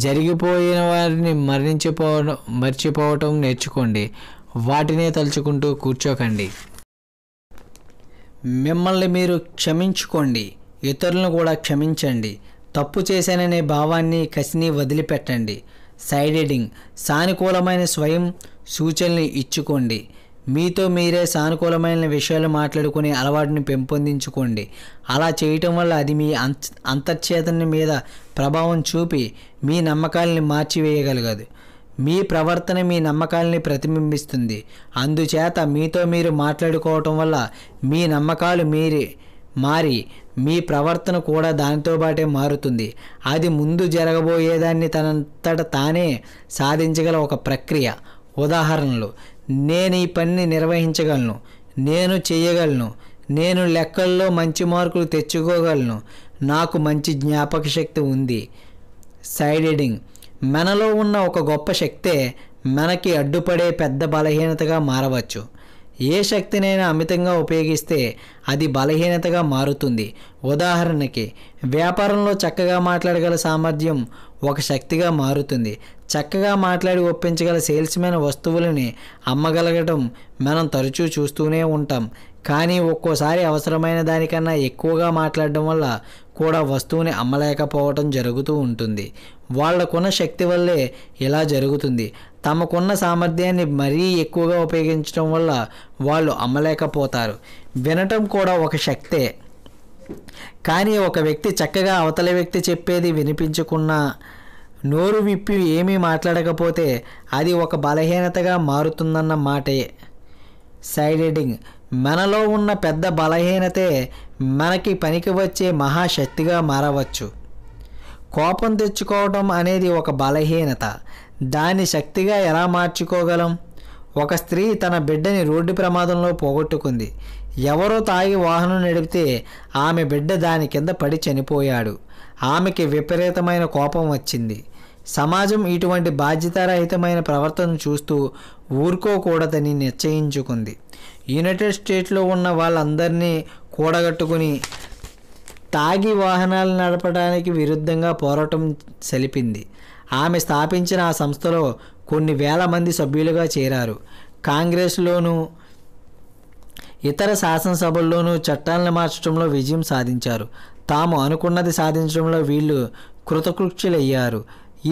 జరిగిపోయిన వారిని మరణించిపోవడం మర్చిపోవటం నేర్చుకోండి వాటినే తలుచుకుంటూ కూర్చోకండి మిమ్మల్ని మీరు క్షమించుకోండి ఇతరులను కూడా క్షమించండి తప్పు చేశాననే భావాన్ని కసిని వదిలిపెట్టండి సైడెడింగ్ సానుకూలమైన స్వయం సూచనలు ఇచ్చుకోండి మీతో మీరే సానుకూలమైన విషయాలు మాట్లాడుకునే అలవాటుని పెంపొందించుకోండి అలా చేయటం వల్ల అది మీ అంత అంతర్చేతన మీద ప్రభావం చూపి మీ నమ్మకాలని మార్చివేయగలగదు మీ ప్రవర్తన మీ నమ్మకాలని ప్రతిబింబిస్తుంది అందుచేత మీతో మీరు మాట్లాడుకోవటం వల్ల మీ నమ్మకాలు మీరే మారి మీ ప్రవర్తన కూడా దానితో పాటే మారుతుంది అది ముందు జరగబోయేదాన్ని తనంతట తానే సాధించగల ఒక ప్రక్రియ ఉదాహరణలు నేను ఈ పనిని నిర్వహించగలను నేను చేయగలను నేను లెక్కల్లో మంచి మార్కులు తెచ్చుకోగలను నాకు మంచి జ్ఞాపక శక్తి ఉంది సైడెడింగ్ మనలో ఉన్న ఒక గొప్ప శక్తే మనకి అడ్డుపడే పెద్ద బలహీనతగా మారవచ్చు ఏ శక్తినైనా అమితంగా ఉపయోగిస్తే అది బలహీనతగా మారుతుంది ఉదాహరణకి వ్యాపారంలో చక్కగా మాట్లాడగల సామర్థ్యం ఒక శక్తిగా మారుతుంది చక్కగా మాట్లాడి ఒప్పించగల సేల్స్మెన్ వస్తువులని అమ్మగలగటం మనం తరచూ చూస్తూనే ఉంటాం కానీ ఒక్కోసారి అవసరమైన దానికన్నా ఎక్కువగా మాట్లాడడం వల్ల కూడా వస్తువుని అమ్మలేకపోవటం జరుగుతూ ఉంటుంది వాళ్లకున్న శక్తి వల్లే ఇలా జరుగుతుంది తమకున్న సామర్థ్యాన్ని మరీ ఎక్కువగా ఉపయోగించడం వల్ల వాళ్ళు అమ్మలేకపోతారు వినటం కూడా ఒక శక్తే కానీ ఒక వ్యక్తి చక్కగా అవతల వ్యక్తి చెప్పేది వినిపించుకున్న నోరు విప్పి ఏమీ మాట్లాడకపోతే అది ఒక బలహీనతగా మారుతుందన్న మాటే సైడ్ ఎడింగ్ మనలో ఉన్న పెద్ద బలహీనతే మనకి పనికి వచ్చే మహాశక్తిగా మారవచ్చు కోపం తెచ్చుకోవడం అనేది ఒక బలహీనత దాన్ని శక్తిగా ఎలా మార్చుకోగలం ఒక స్త్రీ తన బిడ్డని రోడ్డు ప్రమాదంలో పోగొట్టుకుంది ఎవరో తాగి వాహనం నడిపితే ఆమె బిడ్డ దాని కింద పడి చనిపోయాడు ఆమెకి విపరీతమైన కోపం వచ్చింది సమాజం ఇటువంటి బాధ్యతారహితమైన ప్రవర్తన చూస్తూ ఊరుకోకూడదని నిశ్చయించుకుంది యునైటెడ్ స్టేట్లో ఉన్న వాళ్ళందరినీ కూడగట్టుకుని తాగి వాహనాలు నడపడానికి విరుద్ధంగా పోరాటం సెలిపింది ఆమె స్థాపించిన ఆ సంస్థలో కొన్ని వేల మంది సభ్యులుగా చేరారు కాంగ్రెస్లోనూ ఇతర శాసనసభల్లోనూ చట్టాలను మార్చడంలో విజయం సాధించారు తాము అనుకున్నది సాధించడంలో వీళ్ళు కృతకృత్యులయ్యారు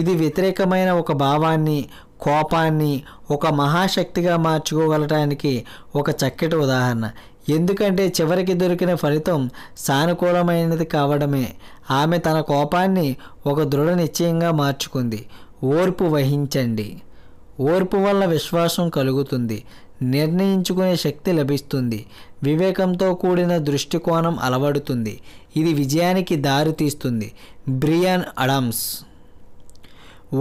ఇది వ్యతిరేకమైన ఒక భావాన్ని కోపాన్ని ఒక మహాశక్తిగా మార్చుకోగలటానికి ఒక చక్కటి ఉదాహరణ ఎందుకంటే చివరికి దొరికిన ఫలితం సానుకూలమైనది కావడమే ఆమె తన కోపాన్ని ఒక దృఢ నిశ్చయంగా మార్చుకుంది ఓర్పు వహించండి ఓర్పు వల్ల విశ్వాసం కలుగుతుంది నిర్ణయించుకునే శక్తి లభిస్తుంది వివేకంతో కూడిన దృష్టికోణం అలవడుతుంది ఇది విజయానికి దారితీస్తుంది బ్రియాన్ అడమ్స్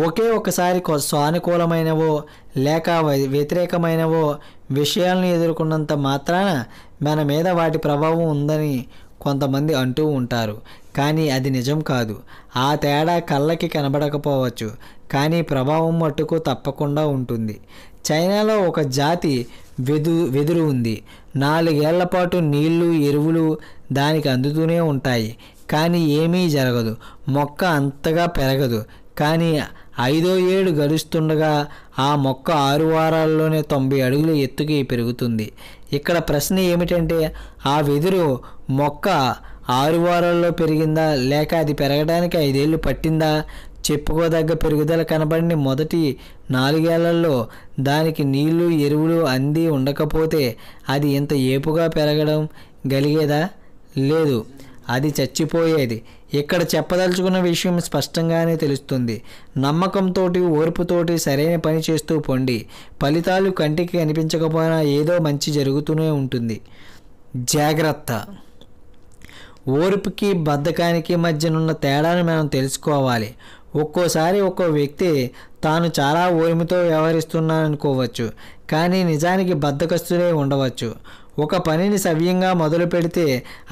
ఒకే ఒకసారి సానుకూలమైనవో లేక వ్యతిరేకమైనవో విషయాలను ఎదుర్కొన్నంత మాత్రాన మన మీద వాటి ప్రభావం ఉందని కొంతమంది అంటూ ఉంటారు కానీ అది నిజం కాదు ఆ తేడా కళ్ళకి కనబడకపోవచ్చు కానీ ప్రభావం మట్టుకు తప్పకుండా ఉంటుంది చైనాలో ఒక జాతి వెదు వెదురు ఉంది నాలుగేళ్ల పాటు నీళ్లు ఎరువులు దానికి అందుతూనే ఉంటాయి కానీ ఏమీ జరగదు మొక్క అంతగా పెరగదు కానీ ఐదో ఏడు గడుస్తుండగా ఆ మొక్క ఆరు వారాల్లోనే తొంభై అడుగులు ఎత్తుకి పెరుగుతుంది ఇక్కడ ప్రశ్న ఏమిటంటే ఆ వెదురు మొక్క ఆరు వారాల్లో పెరిగిందా లేక అది పెరగడానికి ఐదేళ్లు పట్టిందా చెప్పుకోదగ్గ పెరుగుదల కనబడిన మొదటి నాలుగేళ్లలో దానికి నీళ్లు ఎరువులు అంది ఉండకపోతే అది ఇంత ఏపుగా పెరగడం గలిగేదా లేదు అది చచ్చిపోయేది ఇక్కడ చెప్పదలుచుకున్న విషయం స్పష్టంగానే తెలుస్తుంది నమ్మకంతోటి ఓర్పుతోటి సరైన పని చేస్తూ పొండి ఫలితాలు కంటికి కనిపించకపోయినా ఏదో మంచి జరుగుతూనే ఉంటుంది జాగ్రత్త ఓర్పుకి బద్ధకానికి మధ్యనున్న తేడాను మనం తెలుసుకోవాలి ఒక్కోసారి ఒక్కో వ్యక్తి తాను చాలా ఓర్మితో వ్యవహరిస్తున్నాననుకోవచ్చు కానీ నిజానికి బద్ధకస్తులే ఉండవచ్చు ఒక పనిని సవ్యంగా మొదలు పెడితే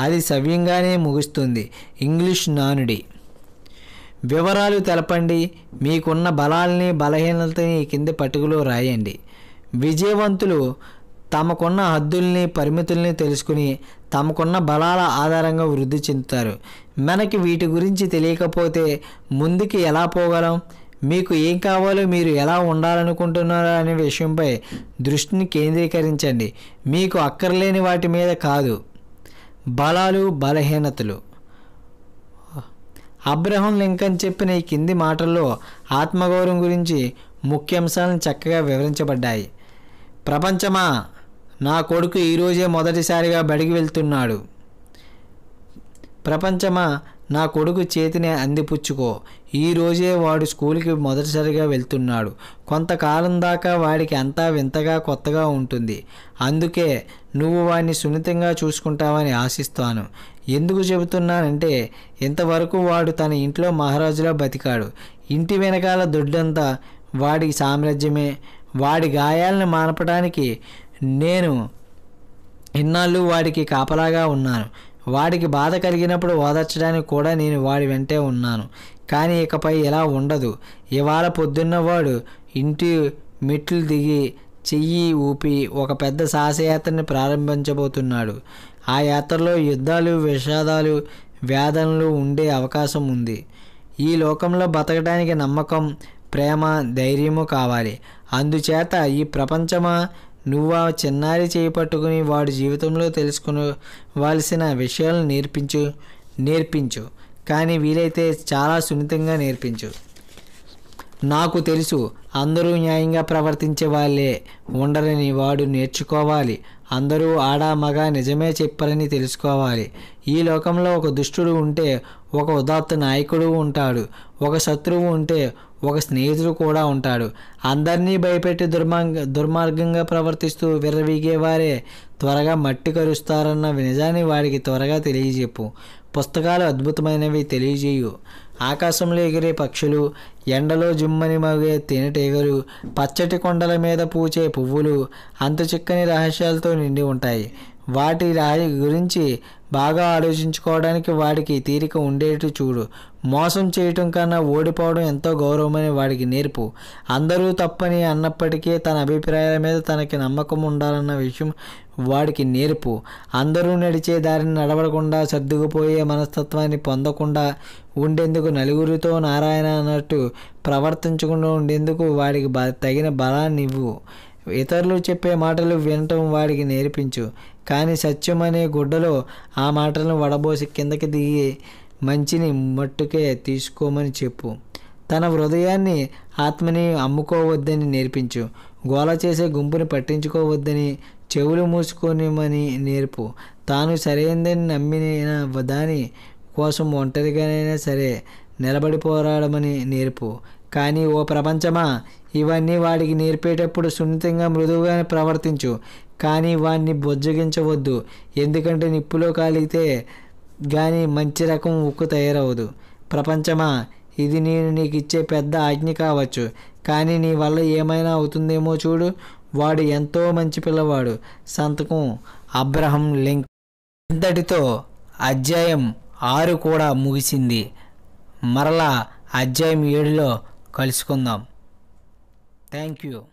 అది సవ్యంగానే ముగుస్తుంది ఇంగ్లీష్ నానుడి వివరాలు తెలపండి మీకున్న బలాల్ని బలహీనతని కింద పట్టుకులో రాయండి విజయవంతులు తమకున్న హద్దుల్ని పరిమితుల్ని తెలుసుకుని తమకున్న బలాల ఆధారంగా వృద్ధి చెందుతారు మనకి వీటి గురించి తెలియకపోతే ముందుకి ఎలా పోగలం మీకు ఏం కావాలో మీరు ఎలా ఉండాలనుకుంటున్నారో అనే విషయంపై దృష్టిని కేంద్రీకరించండి మీకు అక్కర్లేని వాటి మీద కాదు బలాలు బలహీనతలు అబ్రహం లింకన్ చెప్పిన ఈ కింది మాటల్లో ఆత్మగౌరవం గురించి ముఖ్యాంశాలను చక్కగా వివరించబడ్డాయి ప్రపంచమా నా కొడుకు ఈరోజే మొదటిసారిగా బడికి వెళ్తున్నాడు ప్రపంచమా నా కొడుకు చేతిని అందిపుచ్చుకో ఈరోజే వాడు స్కూల్కి మొదటిసారిగా వెళ్తున్నాడు కొంతకాలం దాకా వాడికి అంతా వింతగా కొత్తగా ఉంటుంది అందుకే నువ్వు వాడిని సున్నితంగా చూసుకుంటావని ఆశిస్తాను ఎందుకు చెబుతున్నానంటే ఇంతవరకు వాడు తన ఇంట్లో మహారాజులా బతికాడు ఇంటి వెనకాల దొడ్డంతా వాడి సామ్రాజ్యమే వాడి గాయాలను మానపడానికి నేను ఇన్నాళ్ళు వాడికి కాపలాగా ఉన్నాను వాడికి బాధ కలిగినప్పుడు ఓదార్చడానికి కూడా నేను వాడి వెంటే ఉన్నాను కానీ ఇకపై ఇలా ఉండదు ఇవాళ పొద్దున్న వాడు ఇంటి మెట్లు దిగి చెయ్యి ఊపి ఒక పెద్ద సాహసయాత్రని ప్రారంభించబోతున్నాడు ఆ యాత్రలో యుద్ధాలు విషాదాలు వేదనలు ఉండే అవకాశం ఉంది ఈ లోకంలో బతకడానికి నమ్మకం ప్రేమ ధైర్యము కావాలి అందుచేత ఈ ప్రపంచమా నువ్వు ఆ చిన్నారి చేపట్టుకుని వాడి జీవితంలో తెలుసుకునవలసిన విషయాలను నేర్పించు నేర్పించు కానీ వీలైతే చాలా సున్నితంగా నేర్పించు నాకు తెలుసు అందరూ న్యాయంగా ప్రవర్తించే వాళ్ళే ఉండరని వాడు నేర్చుకోవాలి అందరూ ఆడ మగ నిజమే చెప్పారని తెలుసుకోవాలి ఈ లోకంలో ఒక దుష్టుడు ఉంటే ఒక ఉదాత్త నాయకుడు ఉంటాడు ఒక శత్రువు ఉంటే ఒక స్నేహితుడు కూడా ఉంటాడు అందరినీ భయపెట్టి దుర్మార్గ దుర్మార్గంగా ప్రవర్తిస్తూ విర్రవీగేవారే త్వరగా మట్టి కరుస్తారన్న నిజాన్ని వాడికి త్వరగా తెలియజెప్పు పుస్తకాలు అద్భుతమైనవి తెలియజేయు ఆకాశంలో ఎగిరే పక్షులు ఎండలో జుమ్మని మగే తేనెటీగలు పచ్చటి కొండల మీద పూచే పువ్వులు అంతు చిక్కని రహస్యాలతో నిండి ఉంటాయి వాటి రాయి గురించి బాగా ఆలోచించుకోవడానికి వాడికి తీరిక ఉండేట్టు చూడు మోసం చేయటం కన్నా ఓడిపోవడం ఎంతో గౌరవమని వాడికి నేర్పు అందరూ తప్పని అన్నప్పటికీ తన అభిప్రాయాల మీద తనకి నమ్మకం ఉండాలన్న విషయం వాడికి నేర్పు అందరూ నడిచే దారిని నడవకుండా సర్దుకుపోయే మనస్తత్వాన్ని పొందకుండా ఉండేందుకు నలుగురితో నారాయణ అన్నట్టు ప్రవర్తించకుండా ఉండేందుకు వాడికి బ తగిన బలాన్ని ఇవ్వు ఇతరులు చెప్పే మాటలు వినటం వాడికి నేర్పించు కానీ సత్యం అనే గుడ్డలో ఆ మాటలను వడబోసి కిందకి దిగి మంచిని మట్టుకే తీసుకోమని చెప్పు తన హృదయాన్ని ఆత్మని అమ్ముకోవద్దని నేర్పించు గోల చేసే గుంపుని పట్టించుకోవద్దని చెవులు మూసుకోనిమని నేర్పు తాను సరైనదని నమ్మిన దాని కోసం ఒంటరిగానైనా సరే నిలబడి పోరాడమని నేర్పు కానీ ఓ ప్రపంచమా ఇవన్నీ వాడికి నేర్పేటప్పుడు సున్నితంగా మృదువుగా ప్రవర్తించు కానీ వాడిని బొజ్జగించవద్దు ఎందుకంటే నిప్పులో కాలితే కానీ మంచి రకం ఉక్కు తయారవదు ప్రపంచమా ఇది నేను నీకు ఇచ్చే పెద్ద ఆజ్ఞ కావచ్చు కానీ నీ వల్ల ఏమైనా అవుతుందేమో చూడు వాడు ఎంతో మంచి పిల్లవాడు సంతకం అబ్రహం లింక్ ఇంతటితో అధ్యాయం ఆరు కూడా ముగిసింది మరలా అధ్యాయం ఏడులో కలుసుకుందాం Thank you.